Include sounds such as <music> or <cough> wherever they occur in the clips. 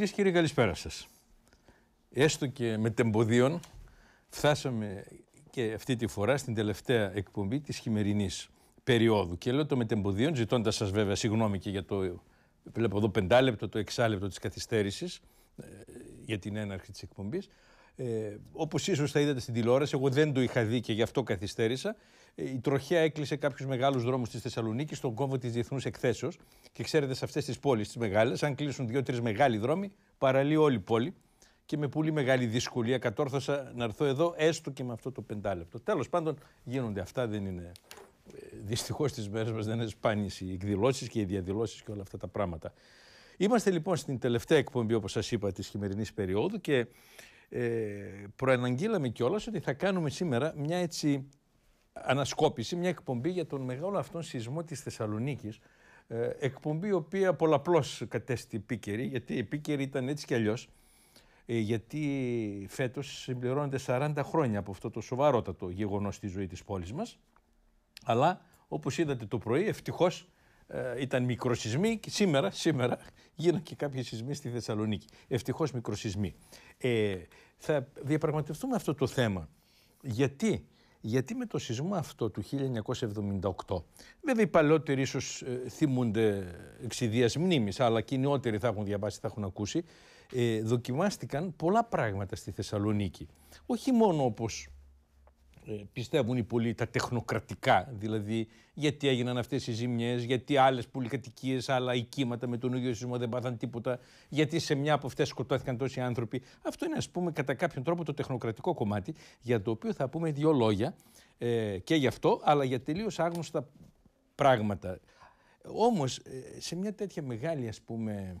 Κυρίες και κύριοι, καλησπέρα σας. Έστω και με τεμποδίων, φτάσαμε και αυτή τη φορά στην τελευταία εκπομπή της χειμερινής περίοδου. Και λέω το με τεμποδίων, ζητώντας σας βέβαια συγγνώμη και για το. Βλέπω εδώ πεντάλεπτο, το εξάλεπτο της καθυστέρησης ε, για την έναρξη της εκπομπής. Ε, Όπως ίσως θα είδατε στην τηλεόραση, εγώ δεν το είχα δει και γι' αυτό καθυστέρησα. Ε, η τροχέα έκλεισε κάποιους μεγάλους δρόμους της Θεσσαλονίκης στον κόμβο της Διεθνούς Εκθέσεως. Και ξέρετε, σε αυτές τις πόλεις, τις μεγάλες, αν κλείσουν δύο-τρει μεγάλοι δρόμοι, παραλύει όλη η πόλη. Και με πολύ μεγάλη δυσκολία κατόρθωσα να έρθω εδώ, έστω και με αυτό το πεντάλεπτο. Τέλος πάντων, γίνονται αυτά, δεν είναι. Ε, Δυστυχώς στι μέρες μας δεν είναι σπάνιες οι εκδηλώσεις και οι διαδηλώσεις και όλα αυτά τα πράγματα. Είμαστε λοιπόν στην τελευταία εκπομπή, όπως σας είπα, της χειμερινής περίοδου και ε, προαναγγείλαμε κιόλας ότι θα κάνουμε σήμερα μια έτσι ανασκόπηση, μια εκπομπή για τον μεγάλο αυτόν σεισμό της Θεσσαλονίκης, ε, εκπομπή η οποία πολλαπλώς κατέστη επίκαιρη, γιατί επίκαιρη ήταν έτσι κι αλλιώς, ε, γιατί φέτος συμπληρώνεται 40 χρόνια από αυτό το σοβαρότατο γεγονός στη ζωή της πόλης μας, αλλά όπως είδατε το πρωί ευτυχώς ε, ήταν μικροσυσμοί και σήμερα, σήμερα γίνανε και κάποιοι σεισμοί στη Θεσσαλονίκη. Ευτυχώς μικροσυσμοί. Ε, θα διαπραγματευτούμε αυτό το θέμα. Γιατί γιατί με το σεισμό αυτό του 1978, βέβαια οι παλαιότεροι ίσως ε, θυμούνται εξιδίας μνήμης, αλλά και οι νεότεροι θα έχουν διαβάσει, θα έχουν ακούσει, ε, δοκιμάστηκαν πολλά πράγματα στη Θεσσαλονίκη. Όχι μόνο όπως ε, πιστεύουν οι πολλοί τα τεχνοκρατικά, δηλαδή γιατί έγιναν αυτές οι ζημιές, γιατί άλλες πολυκατοικίες, άλλα οικήματα με τον ίδιο σεισμό δεν πάθαν τίποτα, γιατί σε μια από αυτές σκοτώθηκαν τόσοι άνθρωποι. Αυτό είναι ας πούμε κατά κάποιον τρόπο το τεχνοκρατικό κομμάτι για το οποίο θα πούμε δύο λόγια ε, και γι' αυτό αλλά για τελείως άγνωστα πράγματα. Όμως, ε, σε μια τέτοια μεγάλη ας πούμε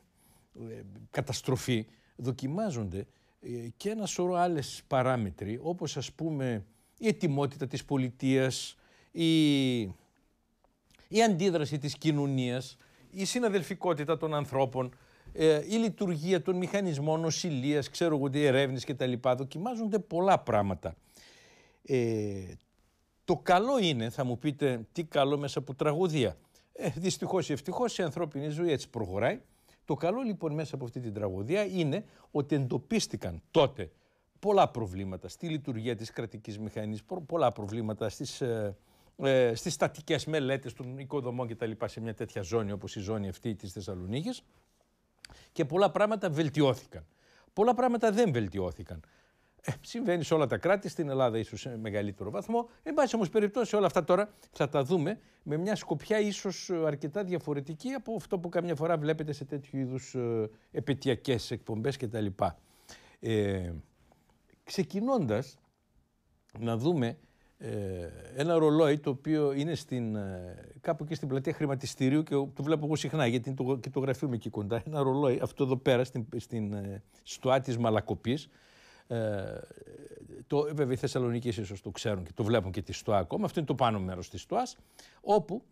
ε, καταστροφή δοκιμάζονται και ένα σωρό άλλες παράμετροι όπως ας πούμε η ετοιμότητα της πολιτείας, η, η αντίδραση της κοινωνίας, η συναδελφικότητα των ανθρώπων, ε, η λειτουργία των μηχανισμών νοσηλείας, ξέρω εγώ τι ερεύνης και τα λοιπά, δοκιμάζονται πολλά πράγματα. Ε, το καλό είναι, θα μου πείτε, τι καλό μέσα από τραγωδία. Ε, δυστυχώς ή ευτυχώς η ανθρώπινη ζωή έτσι προχωράει. Το καλό λοιπόν μέσα από αυτή την τραγωδία είναι ότι εντοπίστηκαν τότε πολλά προβλήματα στη λειτουργία της κρατικής μηχανής, πολλά προβλήματα στις, ε, ε, στις στατικές μελέτες των οικοδομών και τα λοιπά σε μια τέτοια ζώνη όπως η ζώνη αυτή της Θεσσαλονίκης και πολλά πράγματα βελτιώθηκαν. Πολλά πράγματα δεν βελτιώθηκαν. Ε, συμβαίνει σε όλα τα κράτη, στην Ελλάδα ίσως σε μεγαλύτερο βαθμό. Εν πάση όμως περιπτώσει, όλα αυτά τώρα θα τα δούμε με μια σκοπιά ίσως αρκετά διαφορετική από αυτό που καμιά φορά βλέπετε σε τέτοιου είδους επαιτειακές εκπομπές κτλ. Ε, Ξεκινώντας να δούμε ε, ένα ρολόι το οποίο είναι στην, ε, κάπου εκεί στην πλατεία χρηματιστηρίου και το βλέπω εγώ συχνά γιατί το, και το γραφείο μου εκεί κοντά. Ένα ρολόι αυτό εδώ πέρα στην, στην, ε, στο της Μαλακοπής. το, βέβαια οι Θεσσαλονίκοι ίσως το ξέρουν και το βλέπουν και τη ΣΤΟΑ ακόμα. Αυτό είναι το πάνω μέρος της στοάς όπου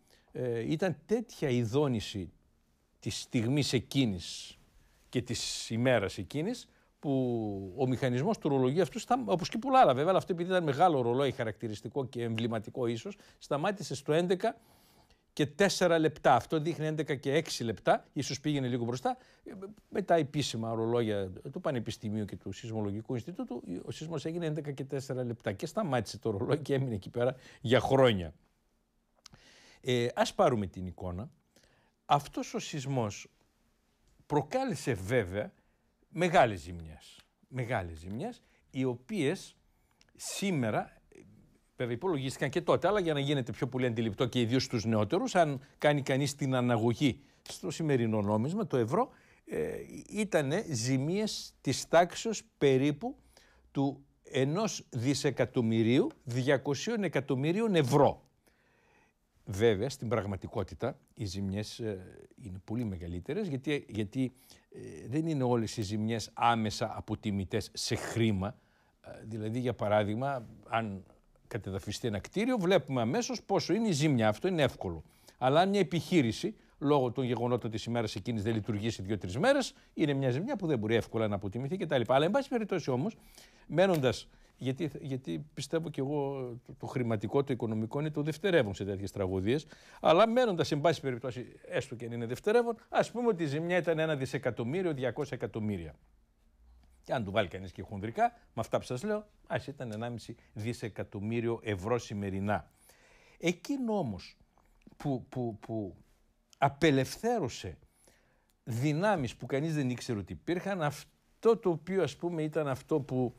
ήταν τέτοια η δόνηση της στιγμής εκείνης και της ημέρας εκείνης που ο μηχανισμός του ρολογίου αυτού, όπως και πολλά άλλα βέβαια, αλλά αυτό επειδή ήταν μεγάλο ρολόι χαρακτηριστικό και εμβληματικό ίσως, σταμάτησε στο 11 και 4 λεπτά. Αυτό δείχνει 11 και 6 λεπτά, ίσως πήγαινε λίγο μπροστά. Με τα επίσημα ρολόγια του Πανεπιστημίου και του Σεισμολογικού Ινστιτούτου, ο σεισμός έγινε 11 και 4 λεπτά και σταμάτησε το ρολόι και έμεινε εκεί πέρα για χρόνια. Ε, ας πάρουμε την εικόνα. Αυτός ο σεισμός προκάλεσε βέβαια μεγάλες ζημιές. Μεγάλες ζημιές, οι οποίες σήμερα, βέβαια υπολογίστηκαν και τότε, αλλά για να γίνεται πιο πολύ αντιληπτό και ιδίως στους νεότερους, αν κάνει κανείς την αναγωγή στο σημερινό νόμισμα, το ευρώ, ε, ήταν ζημίες της τάξης περίπου του ενός δισεκατομμυρίου 200 εκατομμυρίων ευρώ. Βέβαια, στην πραγματικότητα οι ζημιές ε, είναι πολύ μεγαλύτερες γιατί, γιατί ε, δεν είναι όλες οι ζημιές άμεσα αποτιμητές σε χρήμα. Ε, δηλαδή, για παράδειγμα, αν κατεδαφιστεί ένα κτίριο, βλέπουμε αμέσως πόσο είναι η ζημιά. Αυτό είναι εύκολο. Αλλά αν μια επιχείρηση λόγω των γεγονότων της ημέρας εκείνης δεν λειτουργήσει δύο-τρει μέρες, είναι μια ζημιά που δεν μπορεί εύκολα να αποτιμηθεί κτλ. Αλλά, εν πάση περιπτώσει όμως, μένοντας γιατί, γιατί πιστεύω και εγώ το, το χρηματικό, το οικονομικό είναι το δευτερεύον σε τέτοιες τραγωδίες. Αλλά μένοντας, εν πάση περιπτώσει, έστω και αν είναι δευτερεύον, ας πούμε ότι η ζημιά ήταν ένα δισεκατομμύριο, 200 εκατομμύρια. Και αν του βάλει κανείς και χονδρικά, με αυτά που σας λέω, ας ήταν 1,5 δισεκατομμύριο ευρώ σημερινά. Εκείνο όμως που, που, που απελευθέρωσε δυνάμεις που κανείς δεν ήξερε ότι υπήρχαν, αυτό το οποίο ας πούμε ήταν αυτό που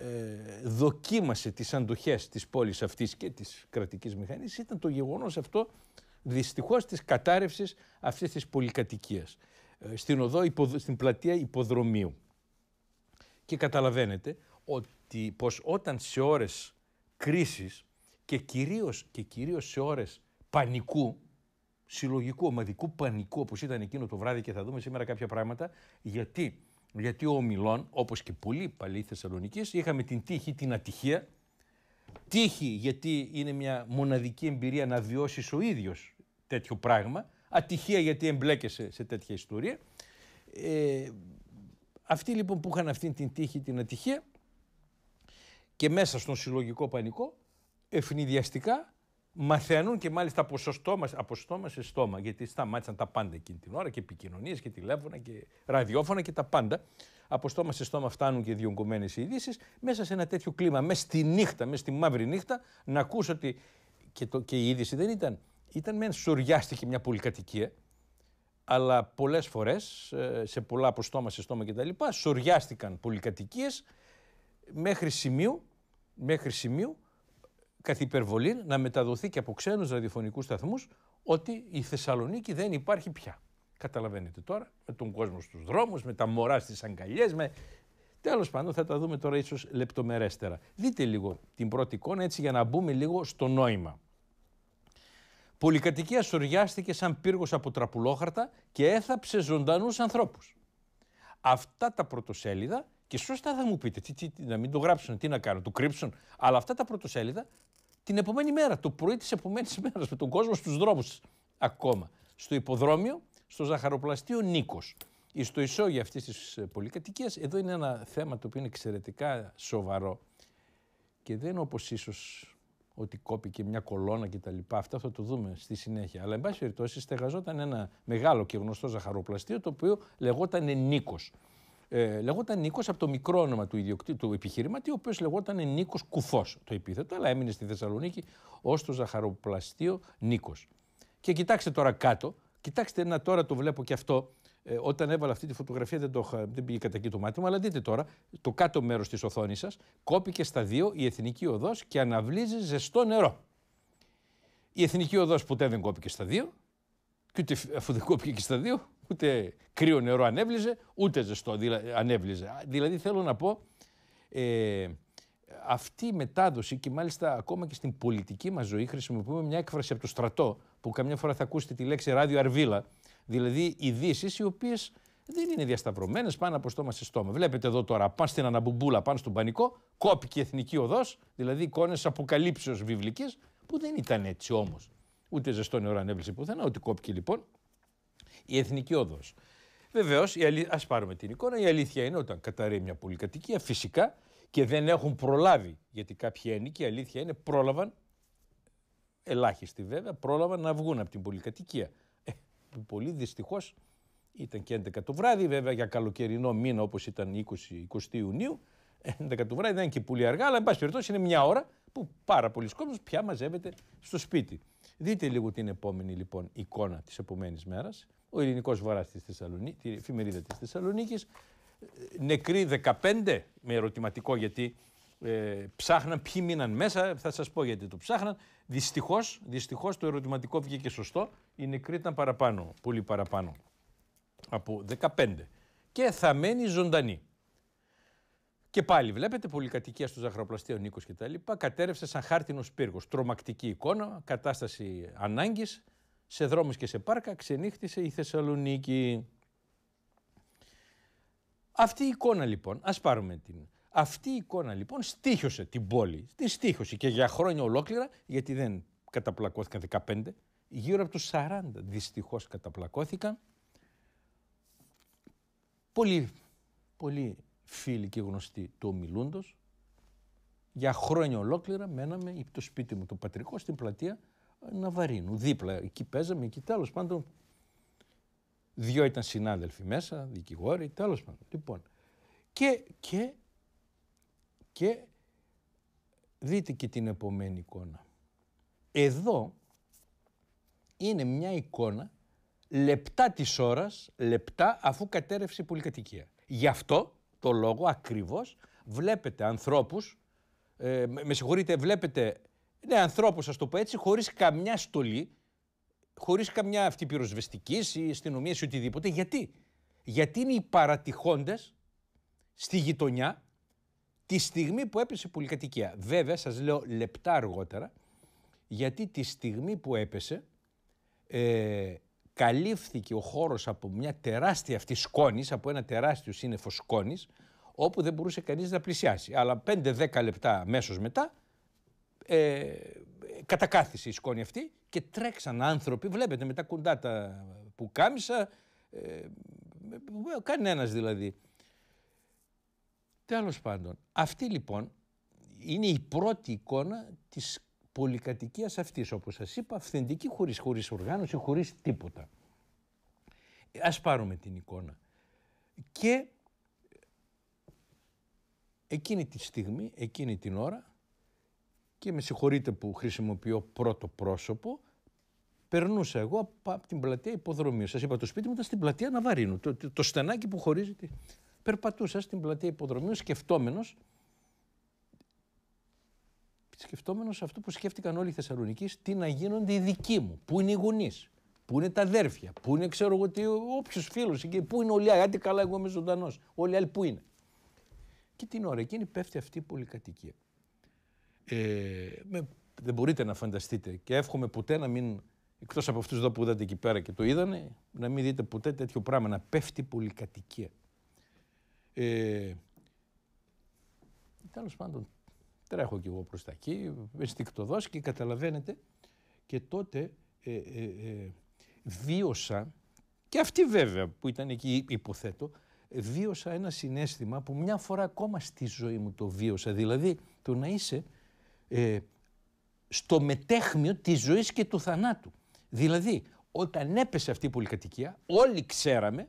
ε, δοκίμασε τις αντοχές της πόλης αυτής και της κρατικής μηχανής ήταν το γεγονός αυτό δυστυχώς της κατάρρευσης αυτής της πολυκατοικίας ε, στην στην πλατεία υποδρομίου. Και καταλαβαίνετε ότι πως όταν σε ώρες κρίσης και κυρίως, και κυρίως σε ώρες πανικού, συλλογικού, ομαδικού πανικού όπως ήταν εκείνο το βράδυ και θα δούμε σήμερα κάποια πράγματα, γιατί γιατί ο Μιλόν, όπως και πολλοί παλιοί Θεσσαλονίκοι, είχαμε την τύχη, την ατυχία, τύχη γιατί είναι μια μοναδική εμπειρία να βιώσεις ο ίδιος τέτοιο πράγμα, ατυχία γιατί εμπλέκεσαι σε τέτοια ιστορία. Ε, αυτοί λοιπόν που είχαν αυτή την τύχη, την ατυχία και μέσα στον συλλογικό πανικό, ευνηδιαστικά μαθαίνουν και μάλιστα από, σωστό μας, από στόμα σε στόμα, γιατί σταμάτησαν τα πάντα εκείνη την ώρα και επικοινωνίες και τηλέφωνα και ραδιόφωνα και τα πάντα. Από στόμα σε στόμα φτάνουν και διονγκωμένες ειδήσεις. Μέσα σε ένα τέτοιο κλίμα, μέσα στη νύχτα, μέσα στη μαύρη νύχτα, να ακούσω ότι. Και, το, και η είδηση δεν ήταν. Ήταν μεν σουριάστηκε μια πολυκατοικία, αλλά πολλές φορές, ε, σε πολλά από στόμα σε στόμα κτλ., σουριάστηκαν πολυκατοικίες μέχρι σημείου, μέχρι σημείου καθ' υπερβολή να μεταδοθεί και από ξένους ραδιοφωνικούς σταθμούς ότι η Θεσσαλονίκη δεν υπάρχει πια. Καταλαβαίνετε τώρα, με τον κόσμο στους δρόμους, με τα μωρά στις αγκαλιές, με... Τέλος πάντων θα τα δούμε τώρα ίσως λεπτομερέστερα. Δείτε λίγο την πρώτη εικόνα έτσι για να μπούμε λίγο στο νόημα. Πολυκατοικία σοριάστηκε σαν πύργος από τραπουλόχαρτα και έθαψε ζωντανούς ανθρώπους. Αυτά τα πρωτοσέλιδα και σωστά θα μου πείτε, τι, τι, να μην το γράψουν, τι να κάνουν, το κρύψουν. Αλλά αυτά τα πρωτοσέλιδα την επόμενη μέρα, το πρωί της επόμενης <laughs> μέρας, με τον κόσμο στους δρόμους ακόμα. Στο υποδρόμιο, στο ζαχαροπλαστείο Νίκος. Ή στο ισόγειο αυτής της ε, πολυκατοικίας, εδώ είναι ένα θέμα το οποίο είναι εξαιρετικά σοβαρό και δεν όπως ίσως ότι κόπηκε μια κολόνα κτλ. Αυτά θα το δούμε στη συνέχεια. Αλλά, εν πάση περιπτώσει, στεγαζόταν ένα μεγάλο και γνωστό ζαχαροπλαστείο το οποίο λεγόταν Νίκος. Ε, λεγόταν Νίκος από το μικρό όνομα του, ιδιοκτή, του επιχειρηματή, ο οποίος λεγόταν Νίκος Κουφός το επίθετο, αλλά έμεινε στη Θεσσαλονίκη ως το ζαχαροπλαστείο Νίκος. Και κοιτάξτε τώρα κάτω, κοιτάξτε ένα τώρα το βλέπω και αυτό. Ε, όταν έβαλα αυτή τη φωτογραφία δεν, το, δεν πήγε κατά εκεί το μάτι μου, αλλά δείτε τώρα το κάτω μέρος της οθόνης σας κόπηκε στα δύο η εθνική οδός και αναβλύζει ζεστό νερό. Η εθνική οδός ποτέ δεν κόπηκε στα δύο, και ούτε αφού δεν κόπηκε και στα δύο, ούτε κρύο νερό ανέβληζε, ούτε ζεστό ανέβληζε. Δηλαδή θέλω να πω, ε, αυτή η μετάδοση και μάλιστα ακόμα και στην πολιτική μας ζωή χρησιμοποιούμε μια έκφραση από το στρατό που καμιά φορά θα ακούσετε τη λέξη ράδιο αρβίλα, δηλαδή ειδήσεις οι οποίες δεν είναι διασταυρωμένες, πάνω από στόμα σε στόμα. Βλέπετε εδώ τώρα, πάνε στην αναμπουμπούλα, πάνω στον πανικό, κόπηκε η εθνική οδός, δηλαδή εικόνες αποκαλύψεως βιβλικής, που δεν ήταν έτσι όμως. Ούτε ζεστό νερό ανέβλησε πουθενά, ούτε κόπηκε λοιπόν η εθνική οδό. Βεβαίως, ας πάρουμε την εικόνα, η αλήθεια είναι όταν καταραίει μια πολυκατοικία, φυσικά και δεν έχουν προλάβει. Γιατί κάποιοι ένοικοι, η αλήθεια είναι, πρόλαβαν, ελάχιστοι βέβαια, πρόλαβαν να βγουν από την πολυκατοικία. Ε, πολύ δυστυχώς ήταν και 11 το βράδυ, βέβαια για καλοκαιρινό μήνα όπως ήταν 20, 20 Ιουνίου. 11 το βράδυ δεν είναι και πολύ αργά, αλλά εν πάση περιπτώσει είναι μια ώρα που πάρα πολλοί κόσμοι πια μαζεύεται στο σπίτι. Δείτε λίγο την επόμενη λοιπόν εικόνα της επόμενη μέρας ο ελληνικός βορρά της Θεσσαλονίκης, τη εφημερίδα της Θεσσαλονίκης. Ε, νεκροί 15, με ερωτηματικό γιατί ε, ψάχναν, ποιοι μείναν μέσα, θα σας πω γιατί το ψάχναν. Δυστυχώς δυστυχώς το ερωτηματικό βγήκε σωστό. Οι νεκροί ήταν παραπάνω, πολύ παραπάνω από 15. Και θα μένει ζωντανή. Και πάλι βλέπετε, πολυκατοικία στο Ζαχαροπλαστείο Νίκο λοιπά, Κατέρευσε σαν χάρτινος πύργος. Τρομακτική εικόνα, κατάσταση ανάγκης, σε δρόμους και σε πάρκα ξενύχτησε η Θεσσαλονίκη. Αυτή η εικόνα λοιπόν, ας πάρουμε την. Αυτή η εικόνα λοιπόν στήχωσε την πόλη, την στήχωσε και για χρόνια ολόκληρα, γιατί δεν καταπλακώθηκαν 15, γύρω από τους 40 δυστυχώς καταπλακώθηκαν. Πολλοί, πολλοί φίλοι και γνωστοί του ομιλούντος, για χρόνια ολόκληρα μέναμε το σπίτι μου το πατρικό στην πλατεία Ναβαρίνου. Δίπλα εκεί παίζαμε, εκεί τέλος πάντων. Δύο ήταν συνάδελφοι μέσα, δικηγόροι, τέλος πάντων. Λοιπόν. Και, και, και δείτε και την επομένη εικόνα. Εδώ είναι μια εικόνα λεπτά της ώρας, λεπτά αφού κατέρευσε η πολυκατοικία. Γι' αυτό το λόγο ακριβώς βλέπετε ανθρώπους, ε, με συγχωρείτε, βλέπετε ναι, ανθρώπους, ας το πω έτσι, χωρίς καμιά στολή, χωρίς καμιά αυτή πυροσβεστική ή αστυνομία ή οτιδήποτε. Γιατί, Γιατί είναι οι παρατηχώντε στη γειτονιά τη στιγμή που έπεσε η πολυκατοικία. Βέβαια, σας λέω λεπτά αργότερα, γιατί τη στιγμή που έπεσε. Ε, καλύφθηκε ο χώρος από μια τεράστια αυτή σκόνης, από ένα τεράστιο σύννεφο σκόνης, όπου δεν μπορούσε κανείς να πλησιάσει. Αλλά 5-10 λεπτά αμέσως μετά ε, κατακάθισε η σκόνη αυτή και τρέξαν άνθρωποι, βλέπετε με τα κουντάτα που κάμισα, ε, ε κανένας δηλαδή. Τέλος πάντων, αυτή λοιπόν είναι η πρώτη εικόνα της πολυκατοικίας αυτής, όπως σας είπα, αυθεντική χωρίς, χωρίς οργάνωση, χωρίς τίποτα. Ας πάρουμε την εικόνα. Και εκείνη τη στιγμή, εκείνη την ώρα, και με συγχωρείτε που χρησιμοποιώ πρώτο πρόσωπο, περνούσα εγώ από την πλατεία υποδρομίου. Σας είπα το σπίτι μου ήταν στην πλατεία Ναβαρίνου, το, το, στενάκι που χωρίζει. Τη... Περπατούσα στην πλατεία υποδρομίου σκεφτόμενος. Σκεφτόμενος αυτό που σκέφτηκαν όλοι οι Θεσσαλονικοί, τι να γίνονται οι δικοί μου, πού είναι οι γονείς, πού είναι τα αδέρφια, πού είναι ξέρω εγώ τι, όποιος φίλος πού είναι όλοι οι άλλοι. καλά, εγώ είμαι ζωντανός. Όλοι οι άλλοι πού είναι. Και την ώρα εκείνη πέφτει αυτή η πολυκατοικία. Ε, με, δεν μπορείτε να φανταστείτε και εύχομαι ποτέ να μην, εκτός από αυτούς εδώ που είδατε εκεί πέρα και το είδανε, να μην δείτε ποτέ τέτοιο πράγμα, να πέφτει πολυκατοικία. Ε, Τέλος πάντων, τρέχω κι εγώ προς τα εκεί, ενστικτοδός και καταλαβαίνετε και τότε ε, ε, ε, βίωσα, και αυτή βέβαια που ήταν εκεί υποθέτω, βίωσα ένα συνέστημα που μια φορά ακόμα στη ζωή μου το βίωσα, δηλαδή το να είσαι ε, στο μετέχμιο της ζωής και του θανάτου. Δηλαδή, όταν έπεσε αυτή η πολυκατοικία, όλοι ξέραμε,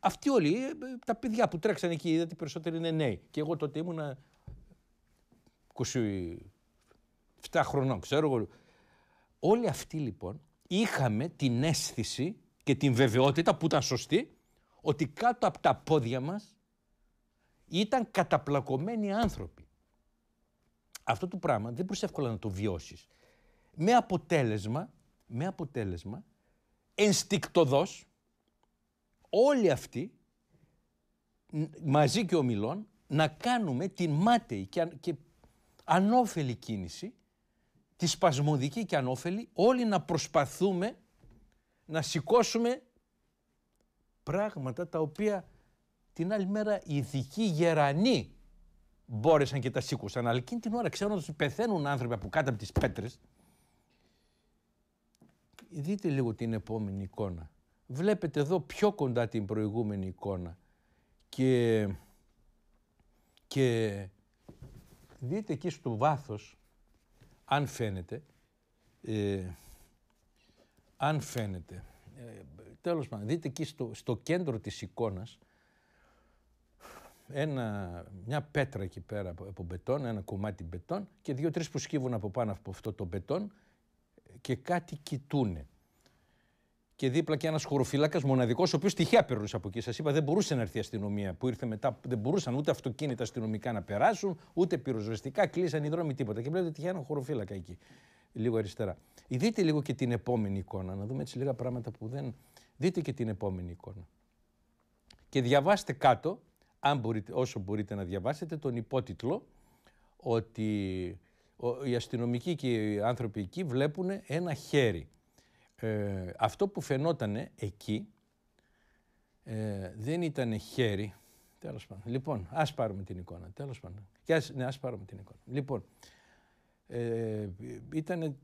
αυτοί όλοι, ε, τα παιδιά που τρέξαν εκεί, είδατε, περισσότεροι είναι νέοι. Και εγώ τότε ήμουνα 27 χρονών, ξέρω εγώ. Όλοι αυτοί λοιπόν είχαμε την αίσθηση και την βεβαιότητα που ήταν σωστή ότι κάτω από τα πόδια μας ήταν καταπλακωμένοι άνθρωποι αυτό το πράγμα δεν μπορείς εύκολα να το βιώσεις. Με αποτέλεσμα, με αποτέλεσμα, ενστικτοδός, όλοι αυτοί, μαζί και ο Μιλών, να κάνουμε την μάταιη και, και ανώφελη κίνηση, τη σπασμωδική και ανώφελη, όλοι να προσπαθούμε να σηκώσουμε πράγματα τα οποία την άλλη μέρα οι ειδικοί γερανοί μπόρεσαν και τα σήκωσαν. Αλλά εκείνη την ώρα ξέροντα ότι πεθαίνουν άνθρωποι από κάτω από τις πέτρες. Δείτε λίγο την επόμενη εικόνα. Βλέπετε εδώ πιο κοντά την προηγούμενη εικόνα. Και, και δείτε εκεί στο βάθος, αν φαίνεται, ε, αν φαίνεται, ε, τέλος πάντων, δείτε εκεί στο, στο κέντρο της εικόνας, ένα, μια πέτρα εκεί πέρα από, από μπετόν, ένα κομμάτι μπετόν και δύο-τρεις που σκύβουν από πάνω από αυτό το μπετόν και κάτι κοιτούνε. Και δίπλα και ένας χωροφυλάκα μοναδικός, ο οποίος τυχαία περνούσε από εκεί. Σας είπα, δεν μπορούσε να έρθει η αστυνομία που ήρθε μετά. Δεν μπορούσαν ούτε αυτοκίνητα αστυνομικά να περάσουν, ούτε πυροσβεστικά. Κλείσαν οι δρόμοι, τίποτα. Και βλέπετε τυχαία ένα χωροφύλακα εκεί, λίγο αριστερά. Ε, δείτε λίγο και την επόμενη εικόνα, να δούμε έτσι λίγα πράγματα που δεν. Δείτε και την επόμενη εικόνα. Και διαβάστε κάτω αν όσο μπορείτε να διαβάσετε, τον υπότιτλο ότι οι αστυνομικοί και οι άνθρωποι εκεί βλέπουν ένα χέρι. Ε, αυτό που φαινόταν εκεί ε, δεν ήταν χέρι. Τέλος πάντων. Λοιπόν, ας πάρουμε την εικόνα. Τέλος πάντων. Και ας, ναι, ας πάρουμε την εικόνα. Λοιπόν, ε, ήταν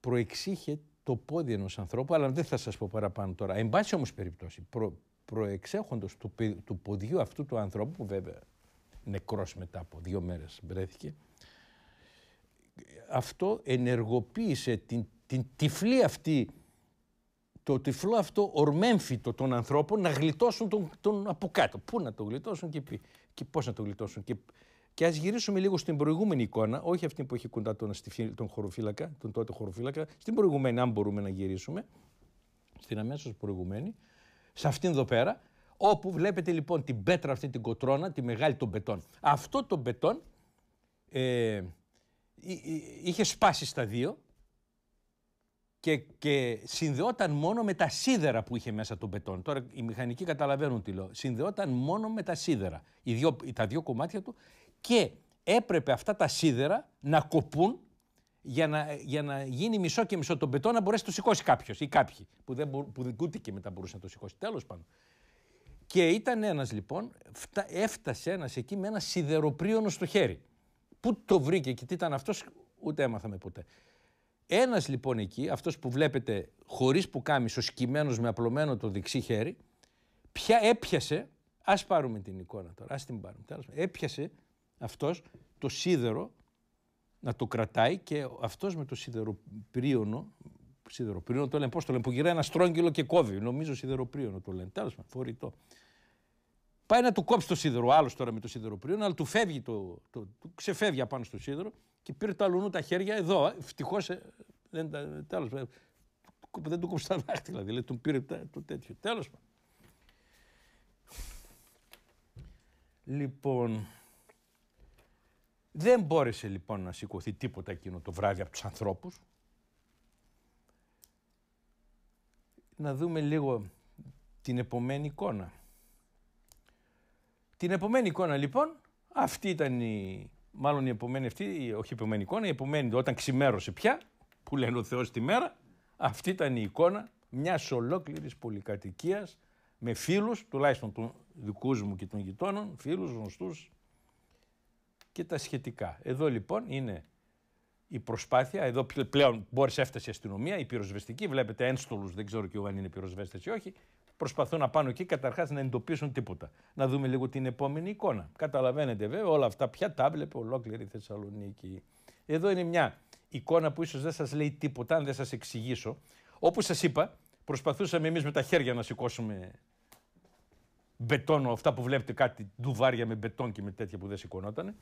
προεξήχε το πόδι ενός ανθρώπου, αλλά δεν θα σας πω παραπάνω τώρα. Εν πάση όμως περιπτώσει, προ, προεξέχοντος του, του ποδιού αυτού του ανθρώπου, που βέβαια νεκρός μετά από δύο μέρες βρέθηκε, αυτό ενεργοποίησε την, την τυφλή αυτή, το τυφλό αυτό ορμέμφυτο των ανθρώπων να γλιτώσουν τον, τον από κάτω. Πού να το γλιτώσουν και, και πώς να το γλιτώσουν. Και, και ας γυρίσουμε λίγο στην προηγούμενη εικόνα, όχι αυτή που έχει κοντά τον, τον χωροφύλακα, τον τότε χωροφύλακα, στην προηγούμενη, αν μπορούμε να γυρίσουμε, στην αμέσως προηγούμενη, σε αυτήν εδώ πέρα, όπου βλέπετε λοιπόν την πέτρα αυτή την κοτρώνα, τη μεγάλη των πετών. Αυτό το πετών ε, είχε σπάσει στα δύο και, και συνδεόταν μόνο με τα σίδερα που είχε μέσα το πετών. Τώρα οι μηχανικοί καταλαβαίνουν τι λέω. Συνδεόταν μόνο με τα σίδερα, οι δύο, τα δύο κομμάτια του και έπρεπε αυτά τα σίδερα να κοπούν για να, για να γίνει μισό και μισό τον πετό να μπορέσει να το σηκώσει κάποιος ή κάποιοι που δεν, που ούτε και μετά μπορούσε να το σηκώσει. Τέλος πάντων. Και ήταν ένας λοιπόν, φτα, έφτασε ένας εκεί με ένα σιδεροπρίονο στο χέρι. Πού το βρήκε και τι ήταν αυτός, ούτε έμαθαμε ποτέ. Ένας λοιπόν εκεί, αυτός που βλέπετε χωρίς που ο σκυμμένος με απλωμένο το δεξί χέρι, πια έπιασε. Ας πάρουμε την εικόνα τώρα, ας την πάρουμε. έπιασε αυτός το σίδερο να το κρατάει και αυτός με το σιδεροπρίωνο, σιδεροπρίωνο το λένε, πώς το λένε, που γυράει ένα στρόγγυλο και κόβει, νομίζω σιδεροπρίωνο το λένε, τέλος πάντων, φορητό. Πάει να του κόψει το σίδερο, άλλος τώρα με το σιδεροπρίωνο, αλλά του φεύγει το, το, ξεφεύγει απάνω στο σίδερο και πήρε τα αλουνού τα χέρια εδώ, ευτυχώς. Ε, δεν, τέλος, δεν του κόψει τα δάχτυλα, δηλαδή του πήρε το τέτοιο, τέλος. πάντων. Λοιπόν, δεν μπόρεσε λοιπόν να σηκωθεί τίποτα εκείνο το βράδυ από τους ανθρώπους. Να δούμε λίγο την επομένη εικόνα. Την επομένη εικόνα λοιπόν, αυτή ήταν η, μάλλον η επομένη αυτή, όχι η επομένη εικόνα, η επομένη όταν ξημέρωσε πια, που λένε ο Θεός τη μέρα, αυτή ήταν η εικόνα μιας ολόκληρης πολυκατοικίας με φίλους, τουλάχιστον των δικούς μου και των γειτόνων, φίλους γνωστούς, και τα σχετικά. Εδώ λοιπόν είναι η προσπάθεια, εδώ πλέον μπόρεσε έφτασε η αστυνομία, η πυροσβεστική, βλέπετε ένστολους, δεν ξέρω και εγώ αν είναι πυροσβέστες ή όχι, προσπαθούν να πάνε εκεί καταρχάς να εντοπίσουν τίποτα. Να δούμε λίγο την επόμενη εικόνα. Καταλαβαίνετε βέβαια όλα αυτά, πια τα ολόκληρη η Θεσσαλονίκη. Εδώ είναι μια εικόνα που ίσως δεν σας λέει τίποτα, αν δεν σας εξηγήσω. Όπως σας είπα, προσπαθούσαμε εμείς με τα χέρια να σηκώσουμε μπετόνο, αυτά που βλέπετε κάτι ντουβάρια με μπετόν και με τέτοια που δεν σηκωνόταν.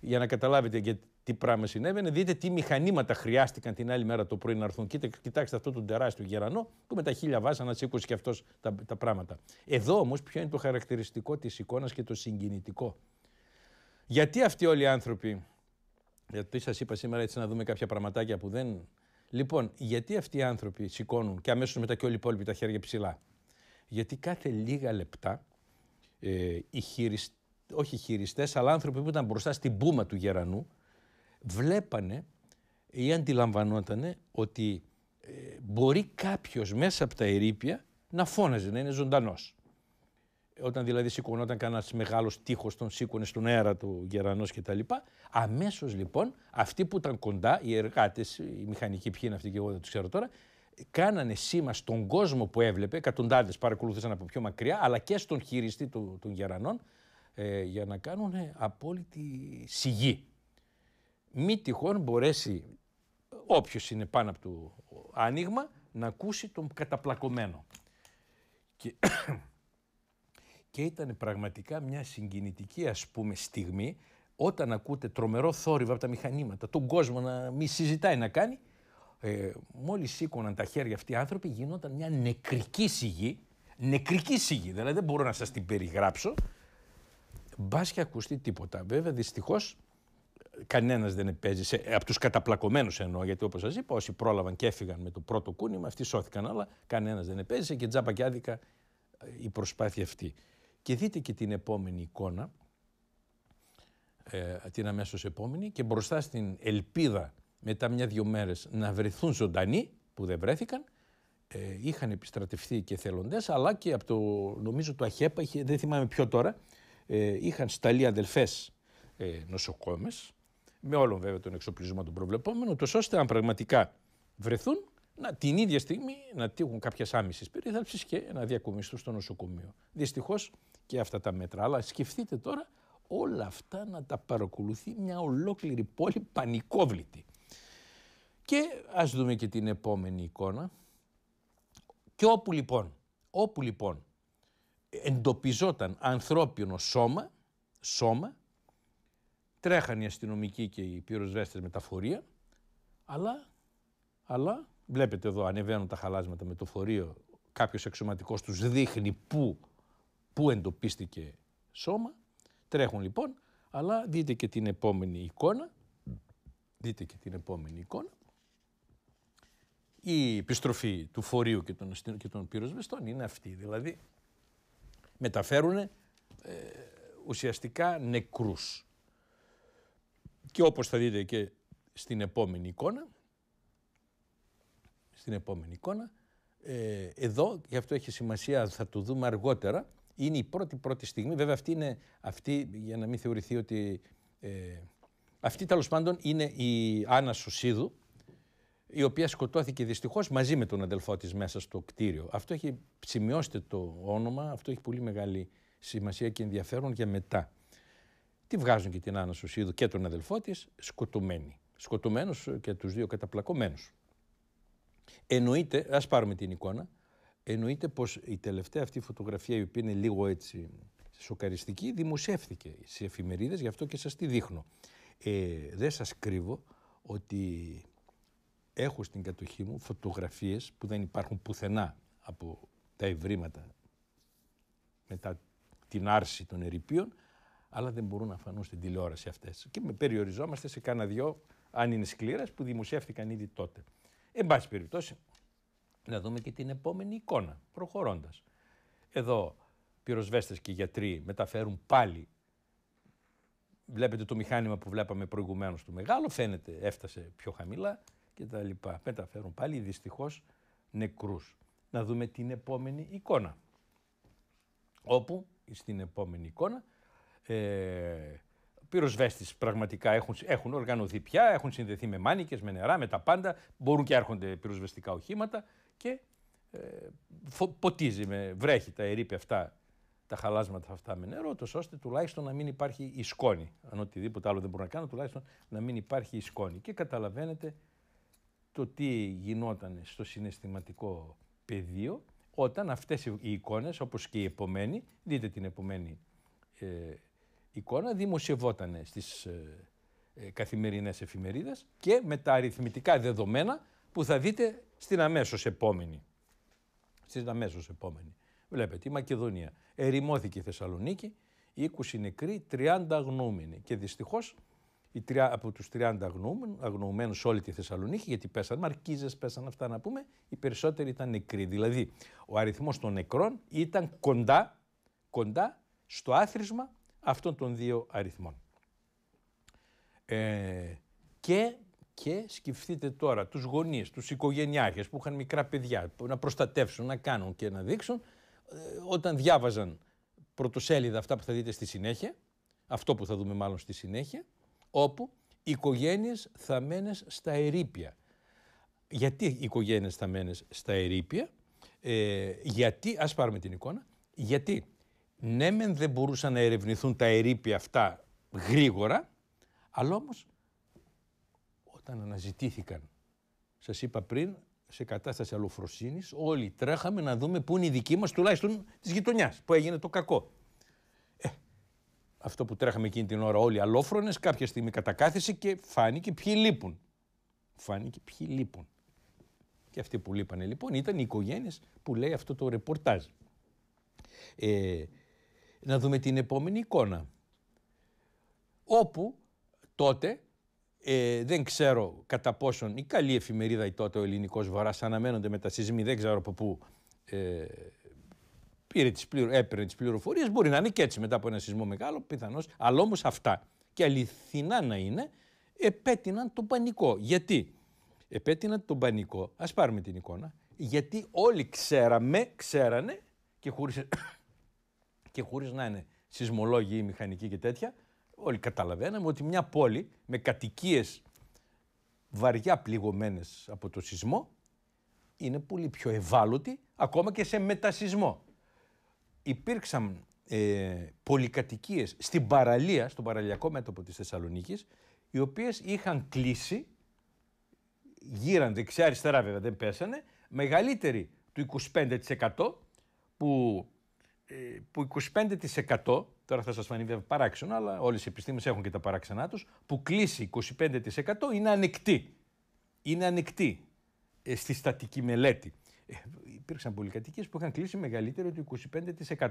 Για να καταλάβετε και τι πράγμα συνέβαινε, δείτε τι μηχανήματα χρειάστηκαν την άλλη μέρα το πρωί να έρθουν. Κοίτα, κοιτάξτε αυτό τον τεράστιο γερανό που με τα χίλια βάσα να σήκωσε και αυτός τα, τα πράγματα. Εδώ όμως, ποιο είναι το χαρακτηριστικό της εικόνας και το συγκινητικό. Γιατί αυτοί όλοι οι άνθρωποι. Γιατί σας είπα σήμερα έτσι να δούμε κάποια πραγματάκια που δεν. Λοιπόν, γιατί αυτοί οι άνθρωποι σηκώνουν και αμέσως μετά και όλοι οι υπόλοιποι τα χέρια ψηλά γιατί κάθε λίγα λεπτά ε, οι χειρισ... όχι οι χειριστές, αλλά άνθρωποι που ήταν μπροστά στην πούμα του γερανού, βλέπανε ή αντιλαμβανότανε ότι ε, μπορεί κάποιος μέσα από τα ερήπια να φώναζε, να είναι ζωντανός. Όταν δηλαδή σηκωνόταν κανένας μεγάλος τείχος, τον σήκωνε στον αέρα του γερανός κτλ. Αμέσως λοιπόν αυτοί που ήταν κοντά, οι εργάτες, οι μηχανικοί, ποιοι είναι αυτοί και εγώ δεν τους ξέρω τώρα, κάνανε σήμα στον κόσμο που έβλεπε, εκατοντάδες παρακολούθησαν από πιο μακριά, αλλά και στον χειριστή του, των Γερανών, ε, για να κάνουν ε, απόλυτη σιγή. Μη τυχόν μπορέσει όποιος είναι πάνω από το άνοιγμα να ακούσει τον καταπλακωμένο. Και, <coughs> και ήταν πραγματικά μια συγκινητική ας πούμε στιγμή όταν ακούτε τρομερό θόρυβο από τα μηχανήματα, τον κόσμο να μη συζητάει να κάνει ε, μόλις σήκωναν τα χέρια αυτοί οι άνθρωποι γινόταν μια νεκρική σιγή, νεκρική σιγή, δηλαδή δεν μπορώ να σας την περιγράψω, μπας και ακουστεί τίποτα. Βέβαια δυστυχώς, κανένας δεν επέζησε. από τους καταπλακωμένους εννοώ, γιατί όπως σας είπα όσοι πρόλαβαν και έφυγαν με το πρώτο κούνημα, αυτοί σώθηκαν, αλλά κανένας δεν επέζησε και τζάμπα και άδικα ε, η προσπάθεια αυτή. Και δείτε και την επόμενη εικόνα, ε, την αμέσως επόμενη και μπροστά στην ελπίδα μετά μια-δυο μέρες να βρεθούν ζωντανοί που δεν βρέθηκαν. Ε, είχαν επιστρατευτεί και θέλοντέ, αλλά και από το νομίζω το ΑΧΕΠΑ, είχε, δεν θυμάμαι ποιο τώρα, ε, είχαν σταλεί αδελφές ε, νοσοκόμες με όλον βέβαια τον εξοπλισμό των προβλεπόμενων, τόσο ώστε αν πραγματικά βρεθούν να, την ίδια στιγμή να τύχουν κάποιας άμεσης περίθαλψης και να διακομιστούν στο νοσοκομείο. Δυστυχώς και αυτά τα μέτρα. Αλλά σκεφτείτε τώρα όλα αυτά να τα παρακολουθεί μια ολόκληρη πόλη πανικόβλητη. Και ας δούμε και την επόμενη εικόνα. Και όπου λοιπόν, όπου λοιπόν εντοπιζόταν ανθρώπινο σώμα, σώμα, τρέχαν οι αστυνομικοί και οι πυροσβέστες με τα φορεία, αλλά, αλλά βλέπετε εδώ ανεβαίνουν τα χαλάσματα με το φορείο, κάποιος εξωματικός τους δείχνει πού, πού εντοπίστηκε σώμα, τρέχουν λοιπόν, αλλά δείτε και την επόμενη εικόνα, δείτε και την επόμενη εικόνα, η επιστροφή του φορείου και των, πυροσβεστών είναι αυτή. Δηλαδή μεταφέρουν ε, ουσιαστικά νεκρούς. Και όπως θα δείτε και στην επόμενη εικόνα, στην επόμενη εικόνα, ε, εδώ, γι' αυτό έχει σημασία, θα το δούμε αργότερα, είναι η πρώτη πρώτη στιγμή, βέβαια αυτή είναι, αυτή, για να μην θεωρηθεί ότι, ε, αυτή τέλος πάντων είναι η Άννα Σουσίδου, η οποία σκοτώθηκε δυστυχώς μαζί με τον αδελφό της μέσα στο κτίριο. Αυτό έχει, σημειώστε το όνομα, αυτό έχει πολύ μεγάλη σημασία και ενδιαφέρον για μετά. Τι βγάζουν και την Άννα Σουσίδου και τον αδελφό της σκοτωμένη. Σκοτωμένος και τους δύο καταπλακωμένους. Εννοείται, ας πάρουμε την εικόνα, εννοείται πως η τελευταία αυτή φωτογραφία, η οποία είναι λίγο έτσι σοκαριστική, δημοσιεύθηκε σε εφημερίδες, γι' αυτό και σας τη δείχνω. Ε, δεν σας κρύβω ότι έχω στην κατοχή μου φωτογραφίες που δεν υπάρχουν πουθενά από τα ευρήματα μετά την άρση των ερηπείων, αλλά δεν μπορούν να φανούν στην τηλεόραση αυτές. Και με περιοριζόμαστε σε κάνα δυο, αν είναι σκλήρας, που δημοσιεύτηκαν ήδη τότε. Εν πάση περιπτώσει, να δούμε και την επόμενη εικόνα, προχωρώντας. Εδώ πυροσβέστες και γιατροί μεταφέρουν πάλι Βλέπετε το μηχάνημα που βλέπαμε προηγουμένως του μεγάλο, φαίνεται έφτασε πιο χαμηλά κτλ. Μεταφέρουν πάλι δυστυχώς νεκρούς. Να δούμε την επόμενη εικόνα. Όπου στην επόμενη εικόνα ε, πυροσβέστης πραγματικά έχουν, έχουν οργανωθεί πια, έχουν συνδεθεί με μάνικες, με νερά, με τα πάντα, μπορούν και έρχονται πυροσβεστικά οχήματα και ε, ποτίζει, με, βρέχει τα ερήπια αυτά, τα χαλάσματα αυτά με νερό, τόσο ώστε τουλάχιστον να μην υπάρχει η σκόνη. Αν οτιδήποτε άλλο δεν μπορούν να κάνουν, τουλάχιστον να μην υπάρχει η σκόνη. Και καταλαβαίνετε το τι γινόταν στο συναισθηματικό πεδίο όταν αυτές οι εικόνες, όπως και η επομένη, δείτε την επομένη ε, εικόνα, δημοσιευόταν στις ε, ε, καθημερινές εφημερίδες και με τα αριθμητικά δεδομένα που θα δείτε στην αμέσως επόμενη. Στην αμέσως επόμενη. Βλέπετε, η Μακεδονία. Ερημώθηκε η Θεσσαλονίκη, 20 νεκροί, 30 αγνοούμενοι. Και δυστυχώς από τους 30 αγνοούμενους, σε όλη τη Θεσσαλονίκη, γιατί πέσανε μαρκίζες, πέσανε αυτά να πούμε, οι περισσότεροι ήταν νεκροί. Δηλαδή, ο αριθμός των νεκρών ήταν κοντά, κοντά στο άθροισμα αυτών των δύο αριθμών. Ε, και, και σκεφτείτε τώρα τους γονείς, τους οικογενειάρχες που είχαν μικρά παιδιά, που να προστατεύσουν, να κάνουν και να δείξουν, ε, όταν διάβαζαν πρωτοσέλιδα αυτά που θα δείτε στη συνέχεια, αυτό που θα δούμε μάλλον στη συνέχεια, όπου οι θα θαμμένες στα ερήπια. Γιατί οι θα θαμμένες στα ερήπια, ε, γιατί, ας πάρουμε την εικόνα, γιατί ναι μεν δεν μπορούσαν να ερευνηθούν τα ερήπια αυτά γρήγορα, αλλά όμως όταν αναζητήθηκαν, σας είπα πριν, σε κατάσταση αλλοφροσύνης, όλοι τρέχαμε να δούμε πού είναι η δική μας, τουλάχιστον της γειτονιάς, που έγινε το κακό αυτό που τρέχαμε εκείνη την ώρα όλοι αλόφρονες, κάποια στιγμή κατακάθισε και φάνηκε ποιοι λείπουν. Φάνηκε ποιοι λείπουν. Και αυτοί που λείπανε λοιπόν ήταν οι οικογένειες που λέει αυτό το ρεπορτάζ. Ε, να δούμε την επόμενη εικόνα. Όπου τότε ε, δεν ξέρω κατά πόσον η καλή εφημερίδα ή τότε ο ελληνικός βορρά αναμένονται με τα σεισμοί, δεν ξέρω από πού ε, πήρε τις πληρο... έπαιρνε τις πληροφορίες. Μπορεί να είναι και έτσι μετά από ένα σεισμό μεγάλο, πιθανώς. Αλλά όμως αυτά και αληθινά να είναι, επέτειναν τον πανικό. Γιατί επέτειναν τον πανικό, ας πάρουμε την εικόνα, γιατί όλοι ξέραμε, ξέρανε και χωρίς, <coughs> και χωρίς να είναι σεισμολόγοι ή μηχανικοί και τέτοια, όλοι καταλαβαίναμε ότι μια πόλη με κατοικίες βαριά πληγωμένες από το σεισμό είναι πολύ πιο ευάλωτη ακόμα και σε μετασυσμό υπήρξαν ε, πολυκατοικίες στην παραλία, στον παραλιακό μέτωπο της Θεσσαλονίκης, οι οποίες είχαν κλείσει, γύραν δεξιά-αριστερά βέβαια δεν πέσανε, μεγαλύτερη του 25% που, ε, που 25% Τώρα θα σας φανεί βέβαια παράξενο, αλλά όλες οι επιστήμες έχουν και τα παράξενά τους, που κλείσει 25% είναι ανεκτή. Είναι ανεκτή ε, στη στατική μελέτη. Ε, υπήρξαν πολυκατοικίες που είχαν κλείσει μεγαλύτερο του 25%.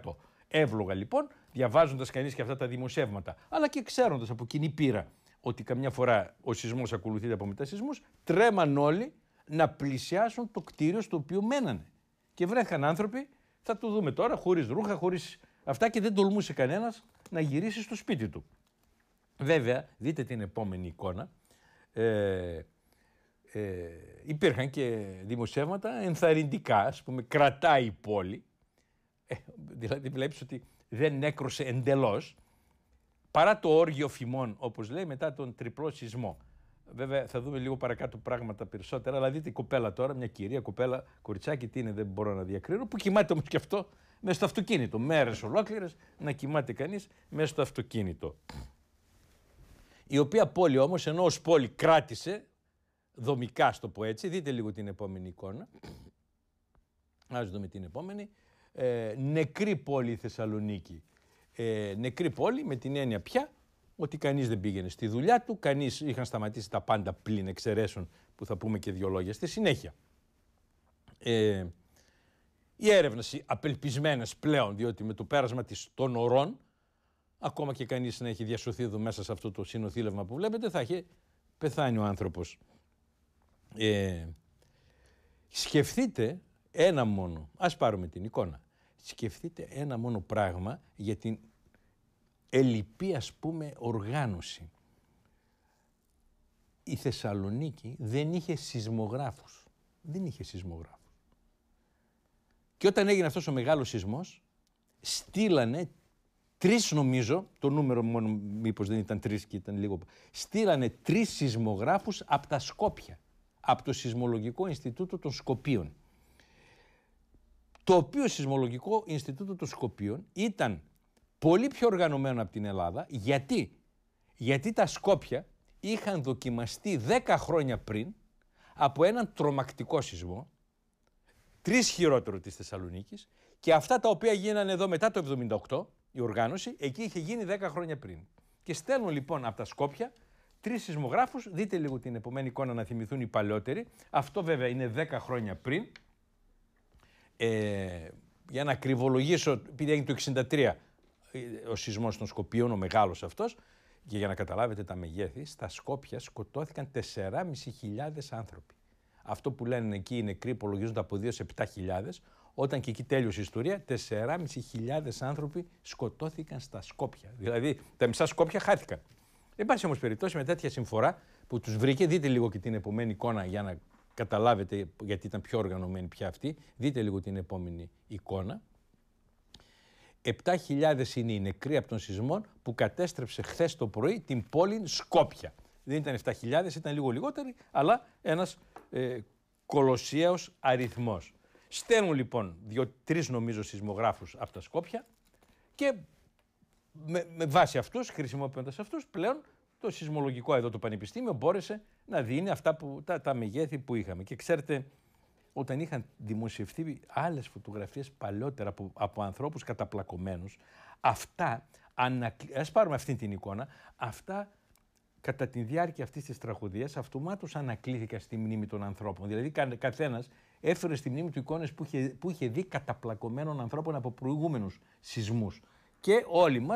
Εύλογα λοιπόν, διαβάζοντας κανείς και αυτά τα δημοσιεύματα, αλλά και ξέροντας από κοινή πείρα ότι καμιά φορά ο σεισμός ακολουθείται από μετασυσμού, τρέμαν όλοι να πλησιάσουν το κτίριο στο οποίο μένανε. Και βρέθηκαν άνθρωποι, θα το δούμε τώρα, χωρίς ρούχα, χωρίς αυτά και δεν τολμούσε κανένας να γυρίσει στο σπίτι του. Βέβαια, δείτε την επόμενη εικόνα. Ε, ε, υπήρχαν και δημοσιεύματα ενθαρρυντικά, ας πούμε, κρατάει η πόλη. Ε, δηλαδή βλέπεις ότι δεν νέκρωσε εντελώς, παρά το όργιο φημών, όπως λέει, μετά τον τριπλό σεισμό. Βέβαια θα δούμε λίγο παρακάτω πράγματα περισσότερα, αλλά δείτε η κοπέλα τώρα, μια κυρία, κοπέλα, κοριτσάκι, τι είναι, δεν μπορώ να διακρίνω, που κοιμάται όμως και αυτό μέσα στο αυτοκίνητο. Μέρες ολόκληρες να κοιμάται κανείς μέσα στο αυτοκίνητο. Η οποία πόλη όμως, ενώ ως πόλη κράτησε, δομικά, στο πω έτσι. Δείτε λίγο την επόμενη εικόνα. Ας δούμε την επόμενη. Ε, νεκρή πόλη η Θεσσαλονίκη. Ε, νεκρή πόλη με την έννοια πια ότι κανείς δεν πήγαινε στη δουλειά του, κανείς είχαν σταματήσει τα πάντα πλην εξαιρέσεων που θα πούμε και δύο λόγια στη συνέχεια. Ε, η έρευνα απελπισμένες πλέον, διότι με το πέρασμα της των ωρών, ακόμα και κανείς να έχει διασωθεί εδώ μέσα σε αυτό το συνοθήλευμα που βλέπετε, θα έχει πεθάνει ο άνθρωπος. Ε, σκεφτείτε ένα μόνο, ας πάρουμε την εικόνα, σκεφτείτε ένα μόνο πράγμα για την ελληπή ας πούμε οργάνωση. Η Θεσσαλονίκη δεν είχε σεισμογράφους. Δεν είχε σεισμογράφους. Και όταν έγινε αυτός ο μεγάλος σεισμός, στείλανε τρεις νομίζω, το νούμερο μόνο μήπως δεν ήταν τρεις και ήταν λίγο, στείλανε τρεις σεισμογράφους από τα Σκόπια από το Σεισμολογικό Ινστιτούτο των Σκοπίων. Το οποίο Σεισμολογικό Ινστιτούτο των Σκοπίων ήταν πολύ πιο οργανωμένο από την Ελλάδα. Γιατί, Γιατί τα Σκόπια είχαν δοκιμαστεί 10 χρόνια πριν από έναν τρομακτικό σεισμό, τρεις χειρότερο της Θεσσαλονίκης, και αυτά τα οποία γίνανε εδώ μετά το 78, η οργάνωση, εκεί είχε γίνει 10 χρόνια πριν. Και στέλνουν λοιπόν από τα Σκόπια τρεις σεισμογράφους. Δείτε λίγο την επομένη εικόνα να θυμηθούν οι παλαιότεροι. Αυτό βέβαια είναι 10 χρόνια πριν. Ε, για να κρυβολογήσω, επειδή έγινε το 1963 ε, ο σεισμός των Σκοπίων, ο μεγάλος αυτός. και για να καταλάβετε τα μεγέθη, στα Σκόπια σκοτώθηκαν 4.500 άνθρωποι. Αυτό που λένε εκεί οι νεκροί υπολογίζονται από 2 σε 7.000, όταν και εκεί τέλειωσε η ιστορία, 4.500 άνθρωποι σκοτώθηκαν στα Σκόπια. Δηλαδή τα μισά Σκόπια χάθηκαν. Εν πάση όμως περιπτώσει, με τέτοια συμφορά που τους βρήκε, δείτε λίγο και την επομένη εικόνα για να καταλάβετε, γιατί ήταν πιο οργανωμένη πια αυτή. Δείτε λίγο την επόμενη εικόνα. 7.000 είναι οι νεκροί από τον σεισμό που κατέστρεψε χθες το πρωί την πόλη Σκόπια. Δεν ήταν 7.000, ήταν λίγο λιγότεροι, αλλά ένας ε, κολοσιαίος αριθμός. Στέλνουν λοιπόν δύο-τρει νομίζω σεισμογράφους από τα Σκόπια και με, με βάση αυτούς, χρησιμοποιώντας αυτούς, πλέον το σεισμολογικό εδώ το πανεπιστήμιο μπόρεσε να δίνει αυτά που, τα, τα μεγέθη που είχαμε. Και ξέρετε, όταν είχαν δημοσιευθεί άλλες φωτογραφίες παλιότερα από, από ανθρώπους καταπλακωμένους, αυτά, α ας πάρουμε αυτή την εικόνα, αυτά κατά τη διάρκεια αυτής της τραγωδίας αυτομάτως ανακλήθηκαν στη μνήμη των ανθρώπων. Δηλαδή, καθένας έφερε στη μνήμη του εικόνες που, είχε, που είχε δει καταπλακωμένων ανθρώπων από προηγούμενους σεισμούς και όλοι μας,